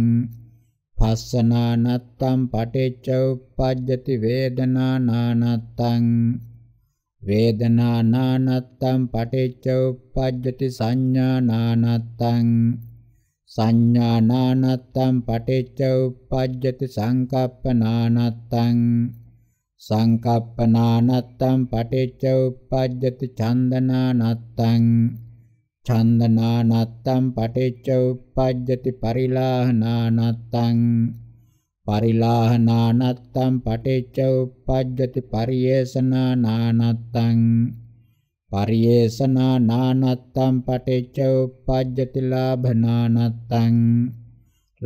පස්සනානත්තම් පටිච්ච උප්පජ්ජති වේදනානානත්තං වේදනානානත්තම් පටිච්ච උප්පජ්ජති සංඥානානත්තං සංඥා නානත්තං පටිච්ච උප්පජ්ජති සංකප්ප නානත්තං සංකප්ප නානත්තං පටිච්ච උප්පජ්ජති ඡන්ද නානත්තං ඡන්ද නානත්තං පටිච්ච උප්පජ්ජති පරිලාහ නානත්තං පරිලාහ නානත්තං පටිච්ච උප්පජ්ජති පරියේෂනා නානත්තං පරියේෂනා නානත්තම් පටිච්ච උප්පජ්ජති ලාභනානත්තං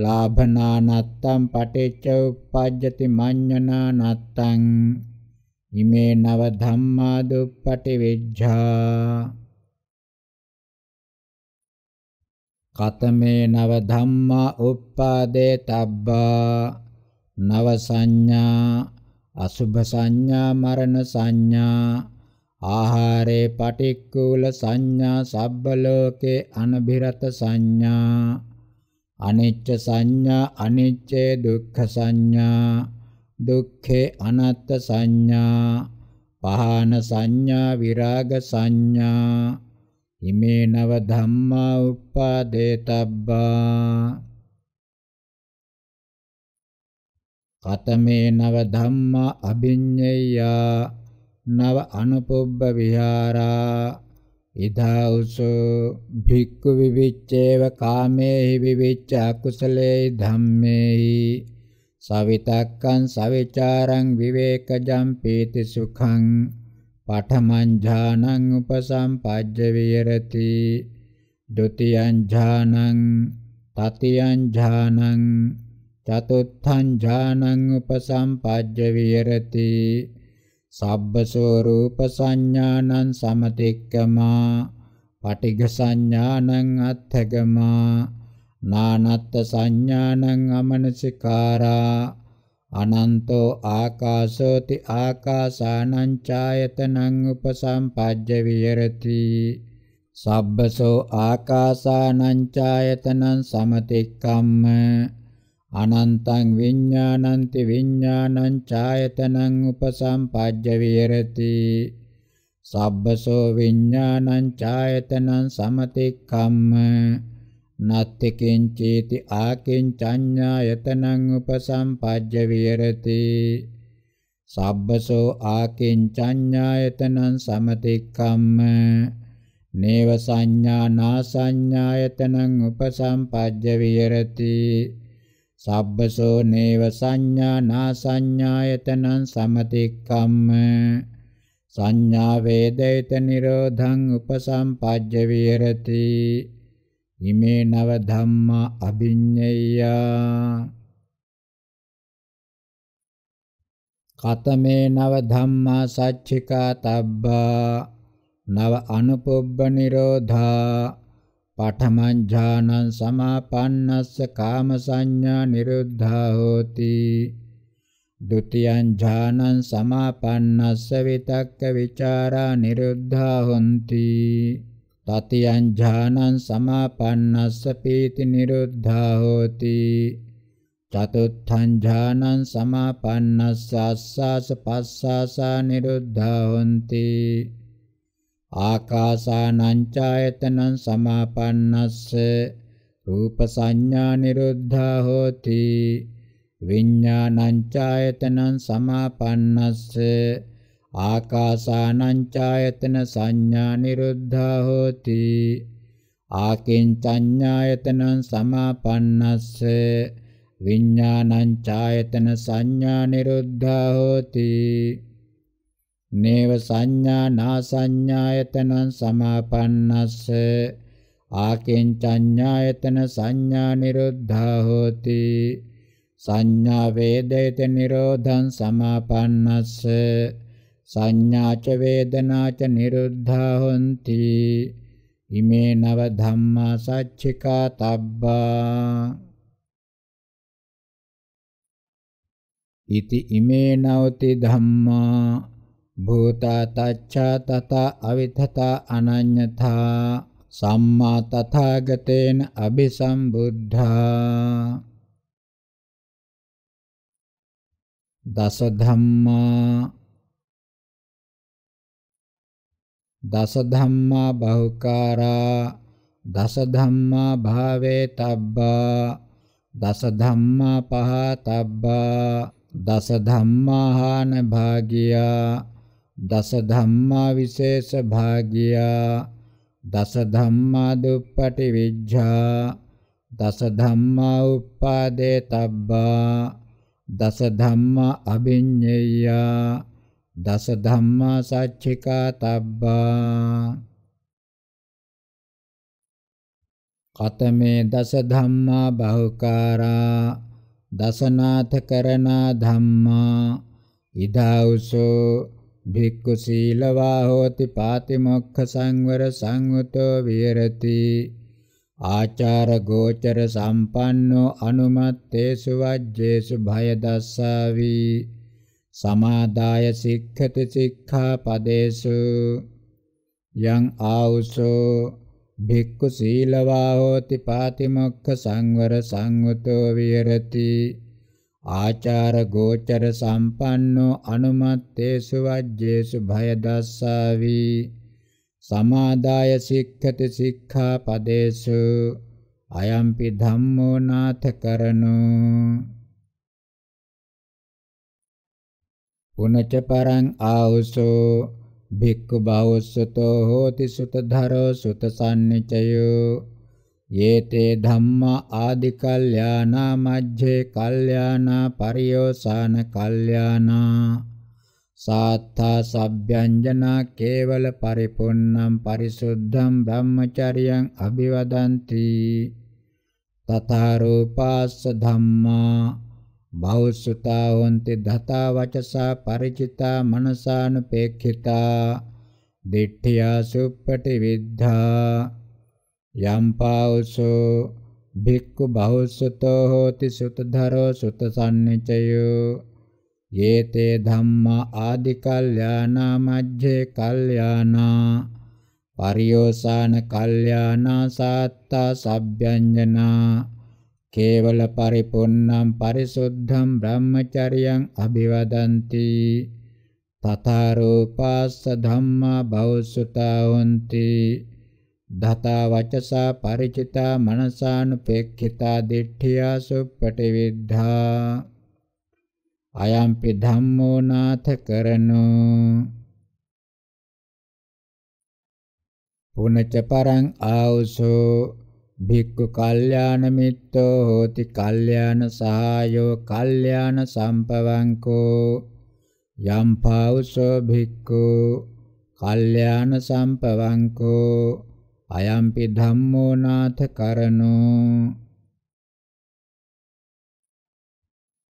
ලාභනානත්තම් පටිච්ච උප්පජ්ජති මඤ්ඤනානත්තං ඉමේ නව ධම්මා දුප්පටි වෙජ්ජා කතමේ නව ධම්මා උප්පාදේ තබ්බා නව සංඥා අසුභ සංඥා මරණ සංඥා ආහාරේ පටික්කුල සංඥා සබ්බ ලෝකේ අනබිරත සංඥා අනිච්ච සංඥා අනිච්චේ දුක්ඛ සංඥා දුක්ඛේ අනත්ත සංඥා පහන සංඥා විරාග සංඥා ඉමේ නව ධම්මා උප්පාදේතබ්බා කතමේ නව ධම්මා අභිඤ්ඤයා නව අනුපොබ්බ විහාරා ඉදාඋසෝ භික්ඛු විවිච්ඡේව කාමේහි විවිච්ඡ අකුසලේ ධම්මේහි සවිතක්කං සවිචාරං විවේකජං පීති සුඛං පඨමං ඥානං උපසම්පජ්ජ විහෙරති ဒ ුතියං ඥානං තතියං ඥානං චතුත්ථං ඥානං උපසම්පජ්ජ විහෙරති සබ්බ ස්වરૂප සංඥානං සමතික්කමා පටිඝ සංඥානං අත්ථගමා නානත්ත් සංඥානං අමනසිකාරා අනන්තෝ ආකාශෝති ආකාසානං ඡායතනං උපසම්පජ්ජ විහෙරති සබ්බසෝ ආකාසානං ඡායතනං සමතික්කම්ම අනන්තං විඤ්ඤාණන්ති විඤ්ඤාණං ඡායතනං උපසම්පජ්ජ විහෙරති සබ්බසෝ විඤ්ඤාණං ඡායතනං සමතික්ඛම්ම නත්ති කිංචීති ආකින්චඤ්ඤායතනං උපසම්පජ්ජ විහෙරති සබ්බසෝ ආකින්චඤ්ඤායතනං සමතික්ඛම්ම නේව සංඥා නාසඤ්ඤායතනං උපසම්පජ්ජ විහෙරති සබ්බසෝ නේව සංඥා නාසඤ්ඤායතනං සමතික්කම්ම සංඥා වේදිත නිරෝධං උපසම්පජ්ජ විහෙරති ඉමේ නව ධම්මා අභිඤ්ඤය කතමේ නව ධම්මා සච්චිකා තබ්බා නව අනුපොබ්බ නිරෝධා පඨමං ඥානං සමාපන්නස්ස කාම සංඥා නිරුද්ධා හෝති ဒ ුතියං ඥානං සමාපන්නස්ස විතක්ක ਵਿਚාරා නිරුද්ධා හොಂತಿ තතියං ඥානං සමාපන්නස්ස පීති නිරුද්ධා හෝති චතුත්ථං ඥානං සමාපන්නස්ස අස්සාස පස්සාසා නිරුද්ධා හොಂತಿ ආකාසානංචායතනං සමාපන්නස්ස රූප සංඥා නිරුද්ධා හෝති විඥානංචායතනං සමාපන්නස්ස ආකාසානංචායතන සංඥා නිරුද්ධා හෝති ආකින්චඤ්ඤායතනං සමාපන්නස්ස විඥානංචායතන සංඥා නිරුද්ධා හෝති නේව සංඥා නාසඤ්ඤායතනං සමාපන්නස්ස ආකින්චඤ්ඤායතන සංඥා නිරුද්ධා හෝති සංඥා වේදේත නිරෝධං සමාපන්නස්ස සංඥාච වේදනාච නිරුද්ධා හොಂತಿ ඉමේ නව ධම්මා සච්චිකා තබ්බා ඉති ඉමේ නවති ධම්මා භූතා තච්ඡා තත අවිතතා අනඤ්‍යතා සම්මා තථාගතේන අபிසම්බුද්ධා දස ධම්මා දස ධම්මා බහුකාරා දස ධම්මා භාවේ තබ්බා දස ධම්මා පහ තබ්බා දස ධම්මා හාන භාගියා දස ධම්මා විශේෂ භාගියා දස ධම්මා දුප්පටි විජ්ජා දස ධම්මා උප්පාදේ තබ්බා දස ධම්මා අභිඤ්ඤයා දස ධම්මා සච්චිකා තබ්බා කතමේ දස ධම්මා බහුකාරා දසනාථ කරනා ධම්මා ඉදාඋසෝ භික්ඛු සීලවා හෝති පාතිමොක්ඛ සංවර සංයුතෝ විහෙරති ආචාර ගෝචර සම්පන්නෝ අනුමත්තේසු වජ්ජේසු භය දස්සාවි සමාදාය සික්ඛති සික්ඛාපදේසු යං ආඋසෝ භික්ඛු සීලවා හෝති පාතිමොක්ඛ සංවර සංයුතෝ විහෙරති ආචාර ගෝචර සම්පන්නෝ අනුමත්තේසු වජ්ජේසු භය දස්සාවි සමාදාය සික්ඛති සික්ඛාපදේසු අයම්පි ධම්මෝ නාථකරණෝ පුනච පරං ආවුසෝ භික්ඛු භවස්සතෝ හෝති සුත ධරෝ සුත සම්නිචයෝ යේතේ ධම්මා ආදි කල්යාණා මජ්ජේ කල්යාණා පරියෝසాన කල්යාණා සාත්තා සබ්බ්‍යංජනා කේවල පරිපුන්නම් පරිසුද්ධම් බ්‍රහ්මචරියං අභිවදಂತಿ තථා රූපාස්ස ධම්මා බෞසුතා හොන්ති ධතා වචසා ಪರಿචිතා මනසානුපේක්ඛිතා දිට්ඨියා සුප්පටි විද්ධා යම්පාවසෝ භික්ඛු බහුසුතෝ හෝති සුතධරෝ සුතසන්නිචයෝ යේතේ ධම්මා ආදි කල්යානා මජ්ජේ කල්යානා පරියෝසాన කල්යානා සාත්තා සබ්බ්‍යඤ්ජනා කේවල පරිපුන්නම් පරිසුද්ධම් බ්‍රහ්මචරියං අභිවදಂತಿ තථා රූපාස්ස ධම්මා භවසුතා හොಂತಿ ධතා වචසා ಪರಿචිතා මනසානුපේක්ඛිතා දිට්ඨියා සුප්පටිවිද්ධා අයම්පි ධම්මෝ නාථ කරණෝ පුනච පරං ආවසෝ භික්ඛු කල්යාණ මිත්තෝ හෝති කල්යාණ සහායෝ කල්යාණ සම්පවංකෝ යම් පාවසෝ භික්ඛු කල්යාණ සම්පවංකෝ අයම්පි ධම්මෝ නාථ කරණෝ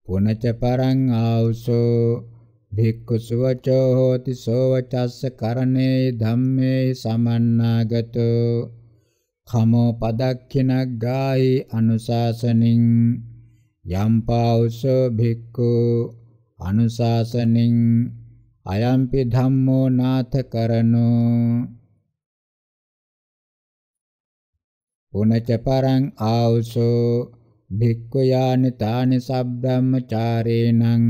පුනච පරං ආවුසෝ භික්ඛු සුවචෝ හෝති සෝවචස්ස කරණේ ධම්මේ සමන්නාගතෝ කමෝ පදක්ඛිනග්ගායි අනුශාසනින් යම්පාවුසෝ භික්ඛු අනුශාසනින් අයම්පි ධම්මෝ නාථ කරණෝ උනච පරං ආවුසෝ භික්ඛු යානි තානි සබ්බ්‍රහ්මචාරේණං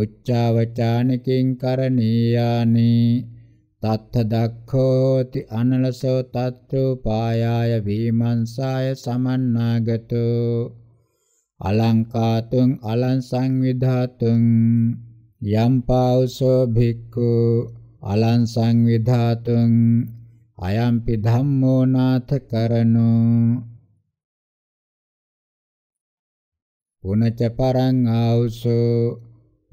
උච්චාවචාන කිංකරණීයානි තත්ත දක්ඛෝති අනලසෝ තත්ත්වෝපායාය වීමංසාය සමන්නාගතෝ අලංකාතුං අලං සංවිධාතුං යම්පාවසෝ භික්ඛු අලං සංවිධාතුං අයම්පි ධම්මෝ නාථ කරණෝ පුනච පරං ආවුසෝ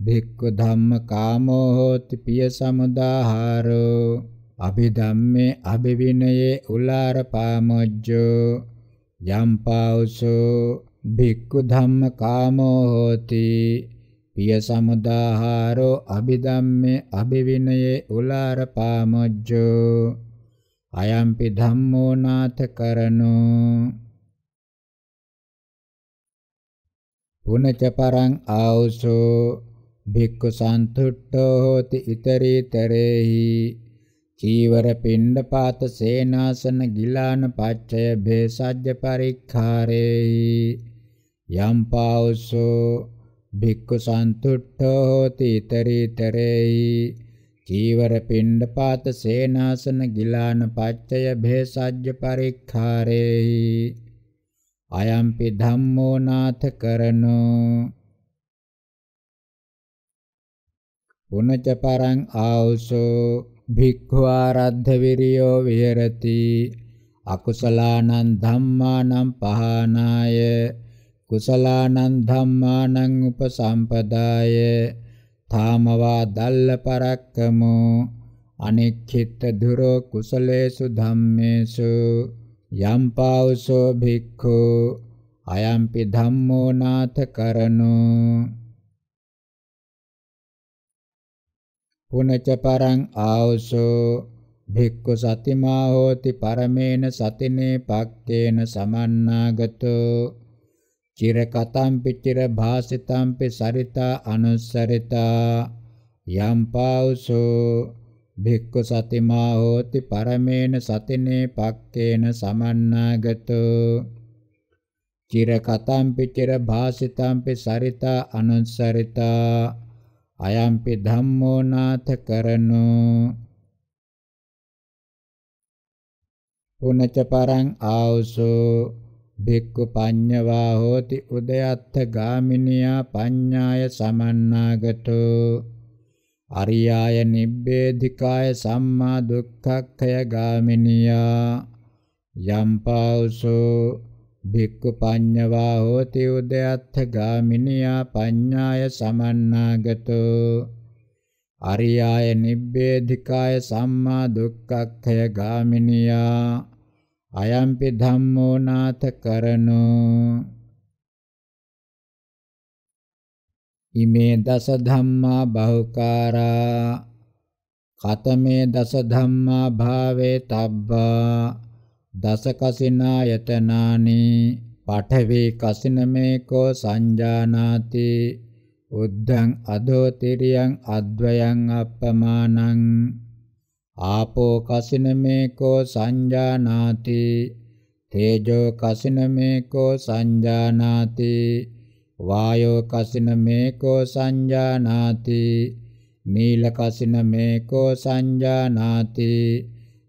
භික්ඛු ධම්ම කාමෝ හෝති පිය සමුදාහාරෝ අභිධම්මේ අභිවිනයේ උලාර පාමොජ්ජෝ යම්පාවුසෝ භික්ඛු ධම්ම කාමෝ හෝති පිය සමුදාහාරෝ අභිධම්මේ අභිවිනයේ උලාර පාමොජ්ජෝ අයම්පි ධම්මෝ නාථ කරණෝ පුනච පරං ආවසෝ භික්ඛු සන්තුට්ඨෝ හෝති ඉතරීතරේහි චීවර පින්ඩ පාත සේනාසන ගිලාන පච්චය භේසජ්‍ය පරික්ඛාරේහි යම් පාවසෝ භික්ඛු සන්තුට්ඨෝ හෝති ඉතරීතරේහි චීවර පිණ්ඩ පාත සේනාසන ගිලාන පච්චය භේසජ්‍ය පරික්ඛාරේහි අයම්පි ධම්මෝ නාථ කරණෝ පුනච පරං ආවුසෝ භික්ඛු ආරද්ධ විරියෝ විහෙරති අකුසලානං ධම්මානං පහනාය කුසලානං ධම්මානං උපසම්පදාය තාමවා දල්ල පරක්කමෝ අනික්ඛිත දුරෝ කුසලේසු ධම්මේසු යම් පාවසෝ භික්ඛු අයම්පි ධම්මෝ නාථ කරණෝ පුනච පරං ආවසෝ භික්ඛු සතිමා හෝති පරමේන සතිනේ පක්කේන සමන්නාගතෝ චිරකතම්පි චිර භාසිතම්පි සරිතා අනුස්සරිතා යම්පාවසෝ භික්ඛු සතිමා හෝති පරමේන සතිනේ පක්කේන සමන්නාගතෝ චිරකතම්පි චිර භාසිතම්පි සරිතා අනුස්සරිතා අයම්පි ධම්මෝ නාථ කරණෝ පුනච පරං ආවසෝ භික්ඛු පඤ්ඤවා හෝති උදයත්ථ ගාමිනියා පඤ්ඤාය සමන්නාගතෝ අරියාය නිබ්බේධිකාය සම්මා දුක්ඛක්ඛය ගාමිනියා යම්පාවසෝ භික්ඛු පඤ්ඤවා හෝති උදයත්ථ ගාමිනියා පඤ්ඤාය සමන්නාගතෝ අරියාය නිබ්බේධිකාය සම්මා දුක්ඛක්ඛය ගාමිනියා අයම්පි ධම්මෝ නාථ කරණෝ ඉමේ දස ධම්මා බහුකාරා කතමේ දස ධම්මා භාවේ තබ්බා දස කසිනායතනානි පඨවේ කසිනමේකෝ සංජානාති උද්ධං අදෝතිරියං අද්වයං අප්පමානං ආපෝ කසිනමේකෝ සංජානාති තේජෝ කසිනමේකෝ සංජානාති වායෝ කසිනමේකෝ සංජානාති නීල කසිනමේකෝ සංජානාති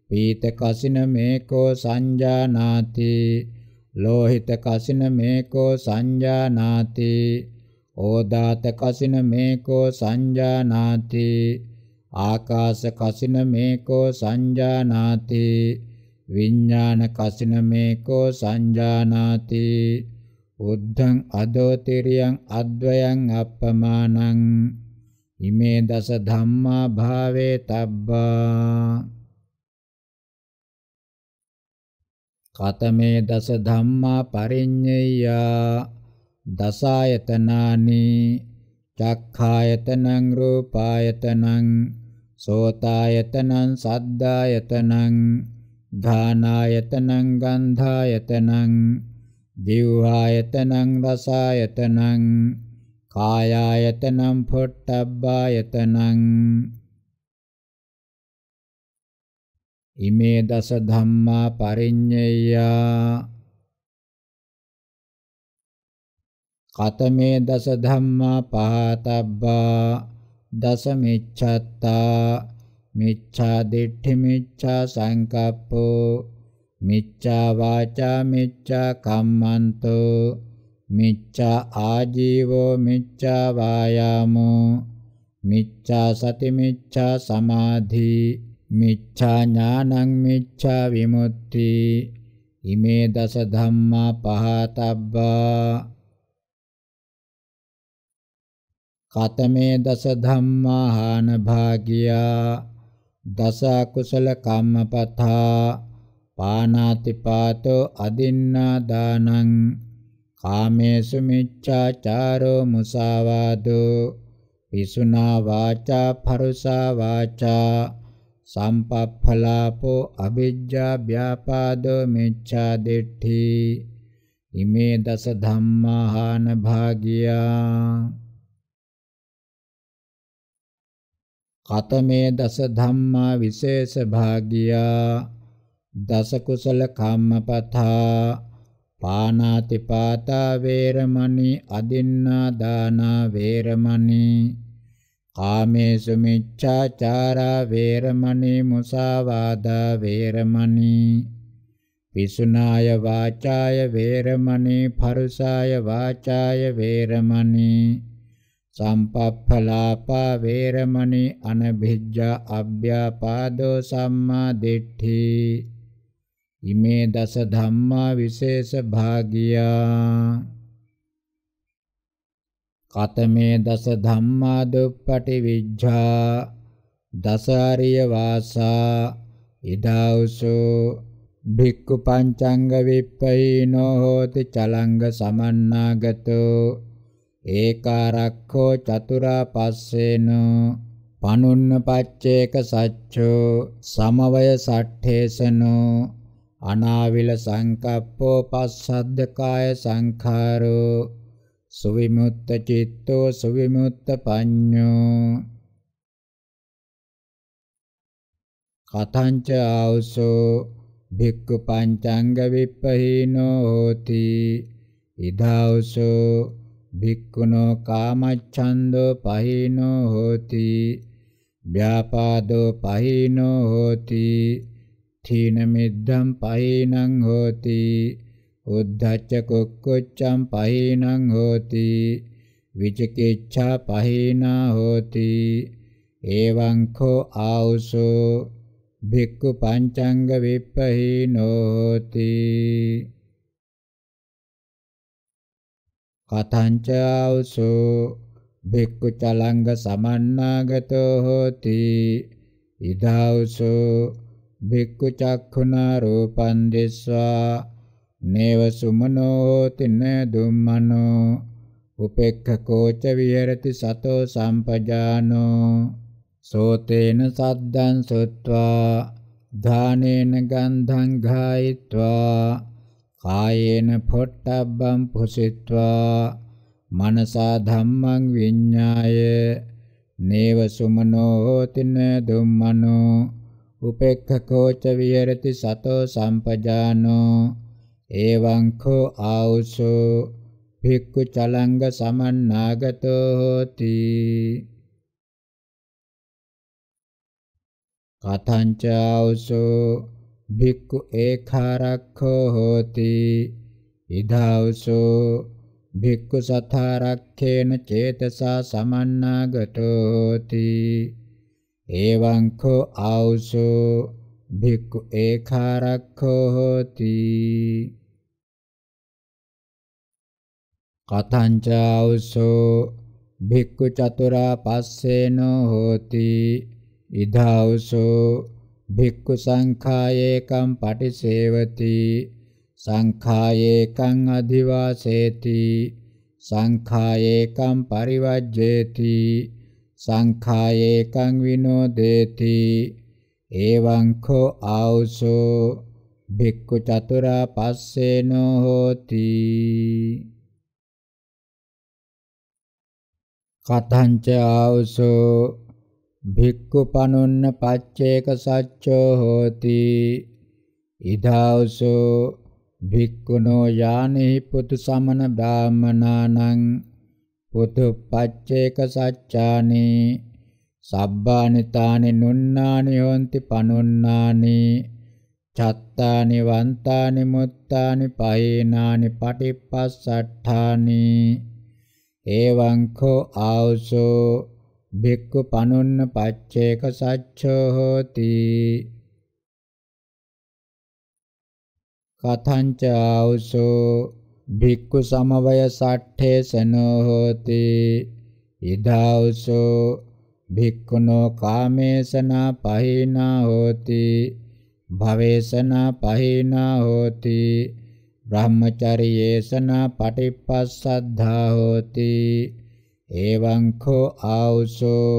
පීත කසිනමේකෝ සංජානාති ලෝහිත කසින මේකෝ සංජානාති ඕදාත කසින මේකෝ සංජානාති ආකාශ කසින මේකෝ සංජානාති විඥාන කසින මේකෝ සංජානාති උද්ධං අදෝතිරියං අද්වයං අප්පමානං ඉමේ දස ධම්මා භාවේ තබ්බා කතමේ දස ධම්මා පරිඤ්ඤය දසායතනානි චක්ඛායතනං රූපායතනං සෝතායතනං සද්ධායතනං ඝානායතනං ගන්ධායතනං දිව්හායතනං රසායතනං කායායතනං පොට්ටබ්බායතනං ඉමේ දස ධම්මා පරිඤ්ඤයා කතමේ දස ධම්මා පහතබ්බා දස මිච්ඡත්තා මිච්ඡා දිට්ඨි මිච්ඡා සංකප්පෝ මිච්ඡා වාචා මිච්ඡා කම්මන්තෝ මිච්ඡා ආජීවෝ මිච්ඡා වායාමෝ මිච්ඡා සති මිච්ඡා සමාධි මිච්ඡා ඥානං මිච්ඡා විමුක්ති ඉමේ දස ධම්මා පහතබ්බා කතමේ දස ධම්මාහාන භාගියා දස කුසල කම්මපතා පානාතිපාතෝ අදින්නා දානං කාමේසු මිච්ඡාචාරෝ මුසාවාදෝ පිසුනා වාචා පරුසා වාචා සම්පප්ඵලාපෝ අවිජ්ජා ව්‍යාපාදෝ මිච්ඡා දිට්ඨි ඉමේ දස ධම්මාහාන භාගියා කතමේ දස ධම්මා විශේෂ භාගියා දස කුසල කම්මපතා පානාති පාතා වේරමණී අදින්නා දාන වේරමණී කාමේසු මිච්ඡාචාරා වේරමණී මුසාවාදා වේරමණී පිසුනාය වාචාය වේරමණී පරුසාය වාචාය වේරමණී සම්පප්ඵලාපා වේරමණී අනභිජ්ජා අභ්‍යාපාදෝ සම්මා දිට්ඨි ඉමේ දස ධම්මා විශේෂ භාගියා කතමේ දස ධම්මා දුප්පටි විජ්ජා දසාරිය වාසා ඉදාවසෝ භික්ඛු පංචංග විප්පයිනෝ හෝති චලංග සමන්නාගතෝ ඒකාරක්ඛෝ චතුරා පස්සේන පනුන්න පච්චේක සච්චෝ සමවය සට්ඨේසනෝ අනාවිල සංකප්පෝ පස්සද්දකාය සංඛාරෝ සුවිමුත්ත චිත්තෝ සුවිමුත්ත පඤ්ඤෝ කතංච ආවසෝ භික්ඛු පංචංග විප්පහීනෝ හෝති ඉදාවසෝ භික්ඛුනෝ කාමච්ඡන්தோ පහීනෝ හෝති ව්‍යාපාදෝ පහීනෝ හෝති තීන මිද්ධම් පහීනං හෝති උද්ධච්ච කුක්කුච්චං පහීනං හෝති විචිකිච්ඡා පහීනා හෝති එවං කෝ ආවුසෝ භික්ඛු පංචංග විප්පහීනෝ හෝති කතංච ආවසෝ භික්ඛු චලංග සමන්නාගතෝ හෝති ඉදාවසෝ භික්ඛු චක්ඛුනා රූපං දිස්වා නේව සුමනෝ හෝති න දුම්මනෝ උපේක්ඛකෝච විහෙරති සතෝ සම්පජානෝ සෝතේන සද්දං සුත්වා ධානේන ගන්ධං ගායිत्वा කායේන පොට්ටබ්බං පුසිත්වා මනසා ධම්මං විඤ්ඤාය නේව සුමනෝ හෝතින දුම්මනෝ උපේක්ඛකෝච විහෙරති සතෝ සම්පජානෝ එවං කෝ ආවුසෝ භික්ඛු චලංග සමන්නාගතෝ හෝති කතංච ආවුසෝ භික්ඛු ඒකාරක්ඛෝ හෝති ඉදාවසෝ භික්ඛු සතරක්ඛේන චේතසා සමන්නාගතෝති එවං කෝ ආවසෝ භික්ඛු ඒකාරක්ඛෝ හෝති කතංචාවසෝ භික්ඛු චතුරා පස්සේනෝ හෝති ඉදාවසෝ භික්ඛු සංඛායේකම් පටිසේවති සංඛායේකං අධිවාසේති සංඛායේකම් පරිවජ්ජේති සංඛායේකං විනෝදේති එවං කෝ ආවසෝ භික්ඛු චතුරා පස්සේනෝ හෝති කතංච ආවසෝ භික්ඛු පනුන්න පච්චේක සච්චෝ හෝති ඉදාවසෝ භික්ඛුනෝ යානේ පුතු සමන බ්‍රාහමනානං පුතු පච්චේක සච්ඡානි සබ්බානිතානි නුන්නානි යොන්ති පනුන්නානි චත්තානි වන්තානි මුත්තානි පයේනානි පටිප්පස්සට්ඨානි එවං කෝ ආවසෝ භික්ඛු පනුන්න පච්චේක සච්චෝ හෝති කතංච ආවුසෝ භික්ඛු සමවය සට්ඨේසනෝ හෝති ඉදාවුසෝ භික්ඛුනෝ කාමේසනා පහේනා හෝති භවේසනා පහේනා හෝති බ්‍රහ්මචරියේසනා පටිප්පස්සද්ධා හෝති එවං කෝ ආවුසෝ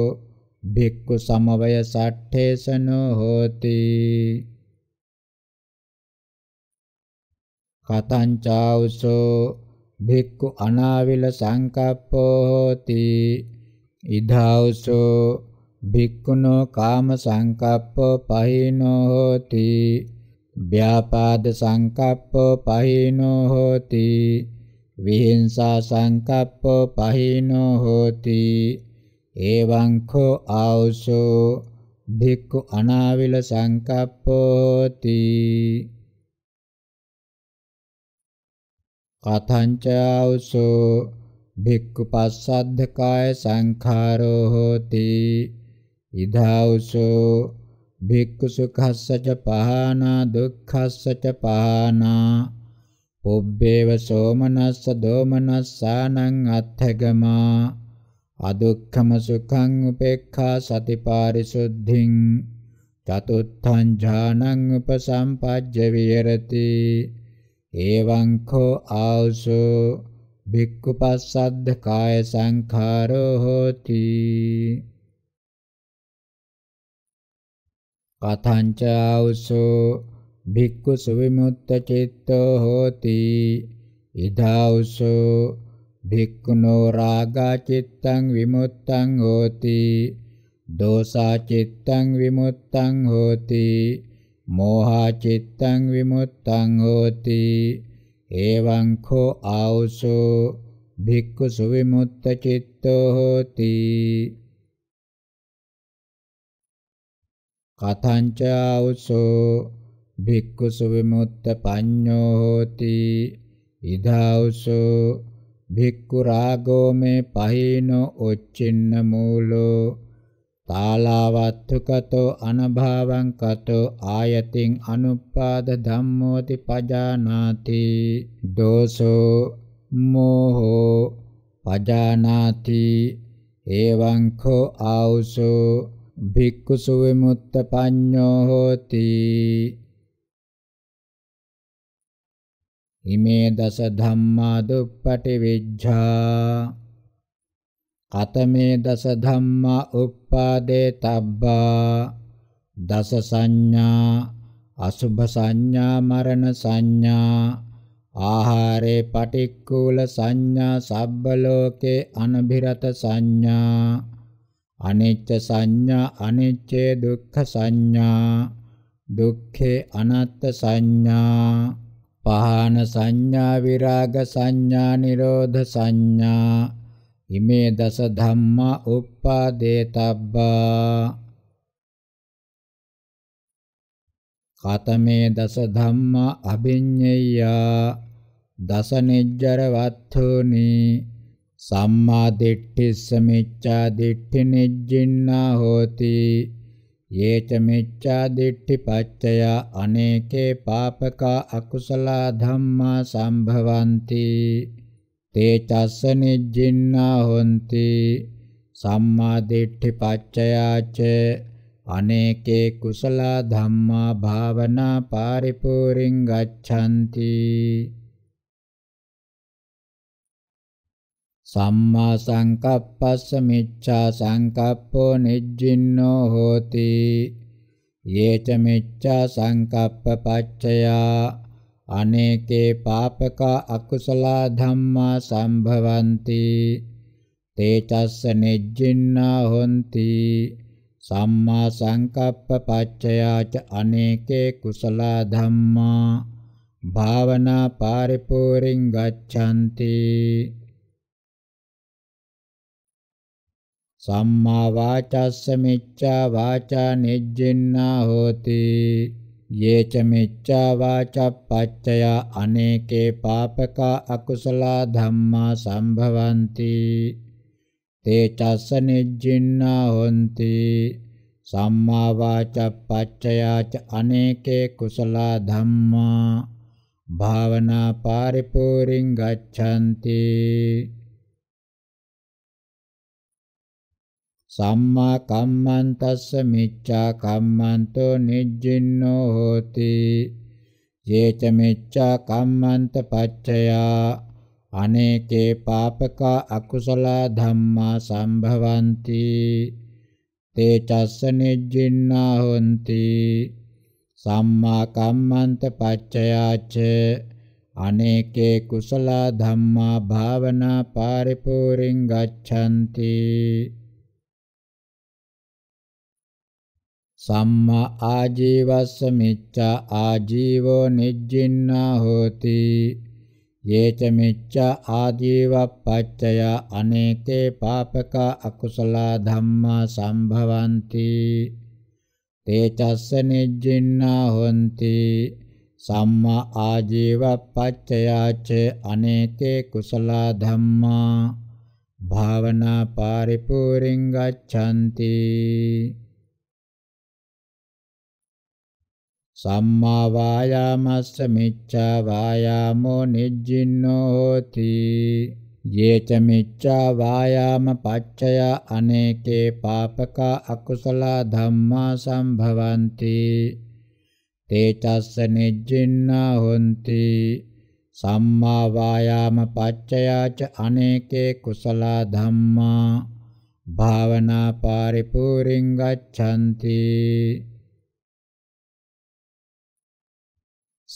භික්ඛු සමවය සට්ඨේසනෝ හෝති කතං චාවුසෝ භික්ඛු අනාවිල සංකප්පෝ හෝති ඉධාවුසෝ භික්ඛුනෝ කාම සංකප්පෝ පහිනෝ හෝති ව්‍යාපාද සංකප්පෝ පහිනෝ හෝති විහිංසා සංකප්පෝ පහිනෝ හෝති එවං කෝ ආවසෝ භික්ඛු අනාවිල සංකප්පෝති කතංච ආවසෝ භික්ඛු පස්සද්ධකාය සංඛාරෝ හෝති ඉදාවසෝ භික්ඛු සුඛස්සච පහනා දුක්ඛස්සච පහනා පුබ්බේව සෝමනස්ස දෝමනස්සානං අත්ථගමා අදුක්ඛම සුඛං උපේක්ඛා සතිපාරිසුද්ධින් චතුත්ථං ඥානං උපසම්පජ්ජ විහෙරති එවං කෝ ආසෝ භික්ඛු පස්සද්ද කාය සංඛාරෝ හෝති කතං ච ආසෝ භික්ඛු සුවිමුත්ත චිත්තෝ හෝති ඉදාවසෝ භික්ඛුනෝ රාගා චිත්තං විමුත්තං හෝති දෝසා චිත්තං විමුත්තං හෝති මෝහා චිත්තං විමුත්තං හෝති එවං කෝ ආවසෝ භික්ඛු සුවිමුත්ත චිත්තෝ හෝති කතංච ආවසෝ භික්ඛු සුවිමුත්ත පඤ්ඤෝ හෝති ඉදාවසෝ භික්ඛු රාගෝ මේ පහේනෝ ඔච්චින්න මූලෝ තාලවත්තුකතෝ අනභාවං කතෝ ආයතින් අනුපාද ධම්මෝති පජානාති දෝසෝ මෝහෝ පජානාති එවං කෝ ආවසෝ භික්ඛු සුවිමුත්ත පඤ්ඤෝ හෝති ඉමේ දස ධම්මා දුප්පටි විජ්ජා කතමේ දස ධම්මා උප්පාදේ තබ්බා දස සංඥා අසුභ සංඥා මරණ සංඥා ආහාරේ පටික්කුල සංඥා සබ්බ ලෝකේ අනභිරත සංඥා අනිච්ච සංඥා අනිච්චේ දුක්ඛ සංඥා දුක්ඛේ අනත්ත් සංඥා පහන සංඥා විරාග සංඥා නිරෝධ සංඥා ඉමේ දස ධම්මා උප්පාදේතබ්බා කතමේ දස ධම්මා අභිඤ්ඤයා දස නිජ්ජර වත්තුනි සම්මා දිට්ඨි සමිච්ඡා දිට්ඨි නිජ්ජින්නා හෝති යේච මිච්ඡා දිට්ඨි පච්චය අනේකේ පාපකා අකුසල ධම්මා සම්භවಂತಿ තේ චස්ස නිජ්ජින්නා හොಂತಿ සම්මා දිට්ඨි පච්චයාච අනේකේ කුසල ධම්මා භාවනා පරිපූර්ණං ගච්ඡanti සම්මා සංකප්පස්ස මිච්ඡා සංකප්පෝ නිජ්ජින්නෝ හෝති යේච මිච්ඡා සංකප්ප පච්චයා අනේකේ පාපක අකුසල ධම්මා සම්භවಂತಿ තේචස්ස නිජ්ජින්නා හොಂತಿ සම්මා සංකප්ප පච්චයාච අනේකේ කුසල ධම්මා භාවනා පරිපූර්ණං ගච්ඡanti सम्मा वाचा समिच्छा वाचा होती ये च मिच्छा वाचा पच्चया अनेके पापका अकुशला धम्मा संभवन्ति ते चस होन्ति सम्मा वाचा पच्चया च अनेके कुशला धम्मा भावना पारिपूरिं गच्छन्ति සම්මා කම්මන්තස්ස මිච්ඡා කම්මන්තෝ නිජ්ජින්නෝ හෝති යේච මිච්ඡා කම්මන්ත පච්චයා අනේකේ පාපකා අකුසල ධම්මා සම්භවಂತಿ තේ චස්ස නිජ්ජින්නා හොಂತಿ සම්මා කම්මන්ත පච්චයාච අනේකේ කුසල ධම්මා භාවනා පරිපූර්ණං ගච්ඡanti සම්මා ආජීවස්ස මිච්ඡා ආජීවෝ නිජ්ජින්නා හෝති යේච මිච්ඡා ආජීවපච්චය අනේකේ පාපක අකුසල ධම්මා සම්භවಂತಿ තේචස්ස නිජ්ජින්නා හොಂತಿ සම්මා ආජීවපච්චයාච අනේකේ කුසල ධම්මා භාවනා පරිපූර්ණං ගච්ඡanti සම්මා වායාමස්ස මිච්ඡා වායාමෝ නිජ්ජින්නෝ හෝති යේච මිච්ඡා වායාම පච්චය අනේකේ පාපක අකුසල ධම්මා සම්භවಂತಿ තේචස්ස නිජ්ජින්නා හොಂತಿ සම්මා වායාම පච්චයාච අනේකේ කුසල ධම්මා භාවනා පරිපූර්ණං ගච්ඡanti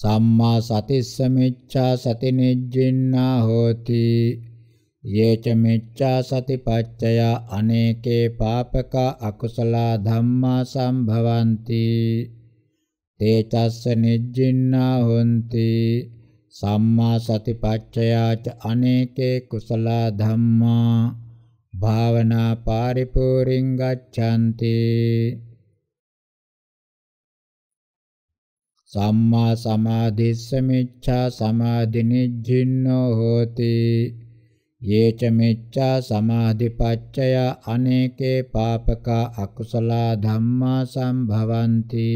साम्मा सतिस्समिच्छा सति निर्जिन्ना होति ये च मिच्छा सति पच्चया अनेके पापका अकुशला धम्मा सम्भवन्ति ते चस्य निर्जिन्ना हन्ति सम्मा सति पच्चया च अनेके कुशला धम्मा भावना पारिपूरिं गच्छन्ति සම්මා සමාධිස්ස මිච්ඡා සමාධිනිජ්ජින්නෝ හෝති යේච මිච්ඡා සමාධිපච්චය අනේකේ පාපකා අකුසල ධම්මා සම්භවಂತಿ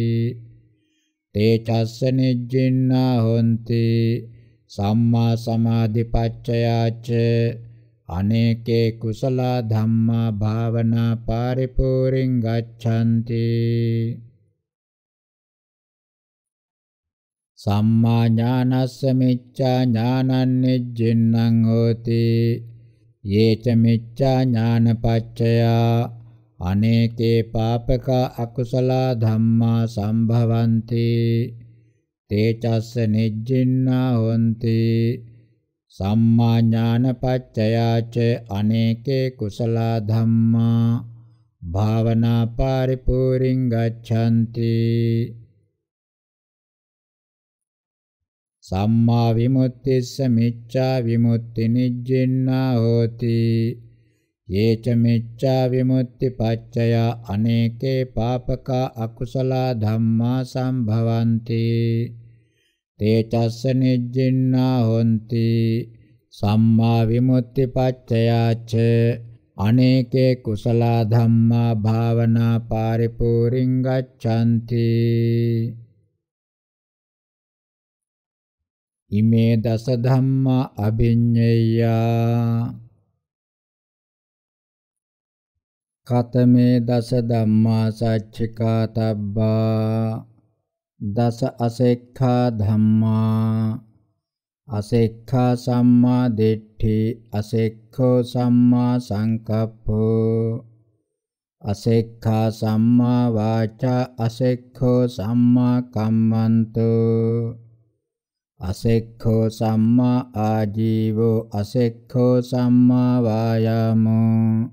තේචස්ස නිජ්ජින්නා හොಂತಿ සම්මා සමාධිපච්චයාච අනේකේ කුසල ධම්මා භාවනා පරිපූර්ණං ගච්ඡanti සම්මා ඥානස්ස මිච්ඡා ඥානන්නෙජ්ජෙන්නං හෝති යේච මිච්ඡා ඥානපච්චයා අනේකේ පාපක අකුසල ධම්මා සම්භවಂತಿ තේචස්ස නිජ්ජින්නා හොಂತಿ සම්මා ඥානපච්චයාච අනේකේ කුසල ධම්මා භාවනා පරිපූර්ණං ගච්ඡanti සම්මා විමුක්තිස්ස මිච්ඡා විමුක්ති නිජ්ජින්නා හෝති යේච මිච්ඡා විමුක්ති පච්චය අනේකේ පාපකා අකුසල ධම්මා සම්භවಂತಿ තේචස්ස නිජ්ජින්නා හොಂತಿ සම්මා විමුක්ති පච්චයාච අනේකේ කුසල ධම්මා භාවනා පරිපූර්ණං ගච්ඡanti ඉමේ දස ධම්මා අභිඤ්ඤය කතමේ දස ධම්මා සච්චිකා තබ්බා දස අසෙක්ඛා ධම්මා අසෙක්ඛා සම්මා දිට්ඨි අසෙක්ඛෝ සම්මා සංකප්පෝ අසෙක්ඛා සම්මා වාචා අසෙක්ඛෝ සම්මා කම්මන්තෝ අසෙක්ඛෝ සම්මා ආජීවෝ අසෙක්ඛෝ සම්මා වායාමෝ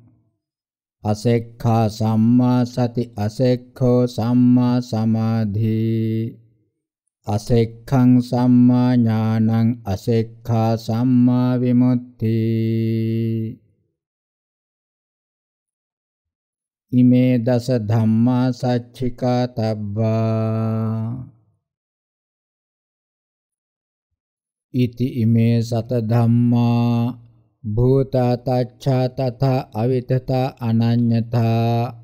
අසෙක්ඛා සම්මා සති අසෙක්ඛෝ සම්මා සමාධි අසෙක්ඛං සම්මා ඥානං අසෙක්ඛා සම්මා විමුක්ති ඉමේ දස ධම්මා සච්චිකා තබ්බා ඉති ඉමේ සත ධම්මා භූතා තච්ඡා තත අවිතතා අනඤ්‍යතා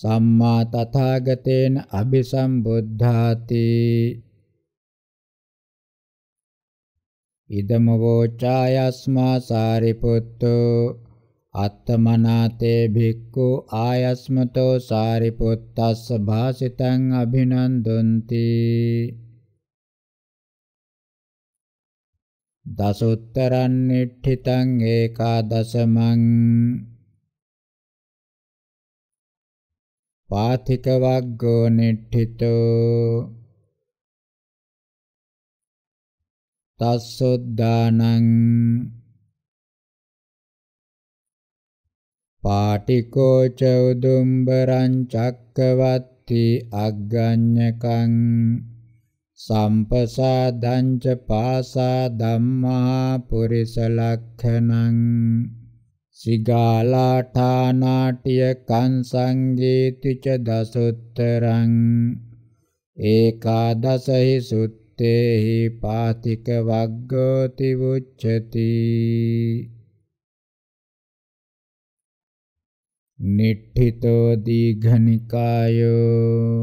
සම්මා තථාගතේන අபிසම්බුද්ධාති ඉදම වෝචායස්මා සාරිපුත්තෝ අත්තමනාතේ භික්ඛු ආයස්මතෝ සාරිපුත්තස්ස භාසිතං අභිනන්දොන්ති දසුත්තරන් නිට්ඨිතං ඒකාදශමං පාතික වග්ගෝ නිට්ඨිතෝ තස්සොද්දානං පාටිකෝ චෞදුම්බරං චක්කවත්ති අග්ගඤ්ඤකං සම්පසාදංච පාසා ධම්මා පුරිස ලක්ඛනං සිගාලාඨානාටිය කංසංගීති ච දසුත්තරං ඒකාදසහි සුත්තේහි පාතික වග්ගෝති වුච්ඡති නිට්ඨිතෝ දීඝනිකායෝ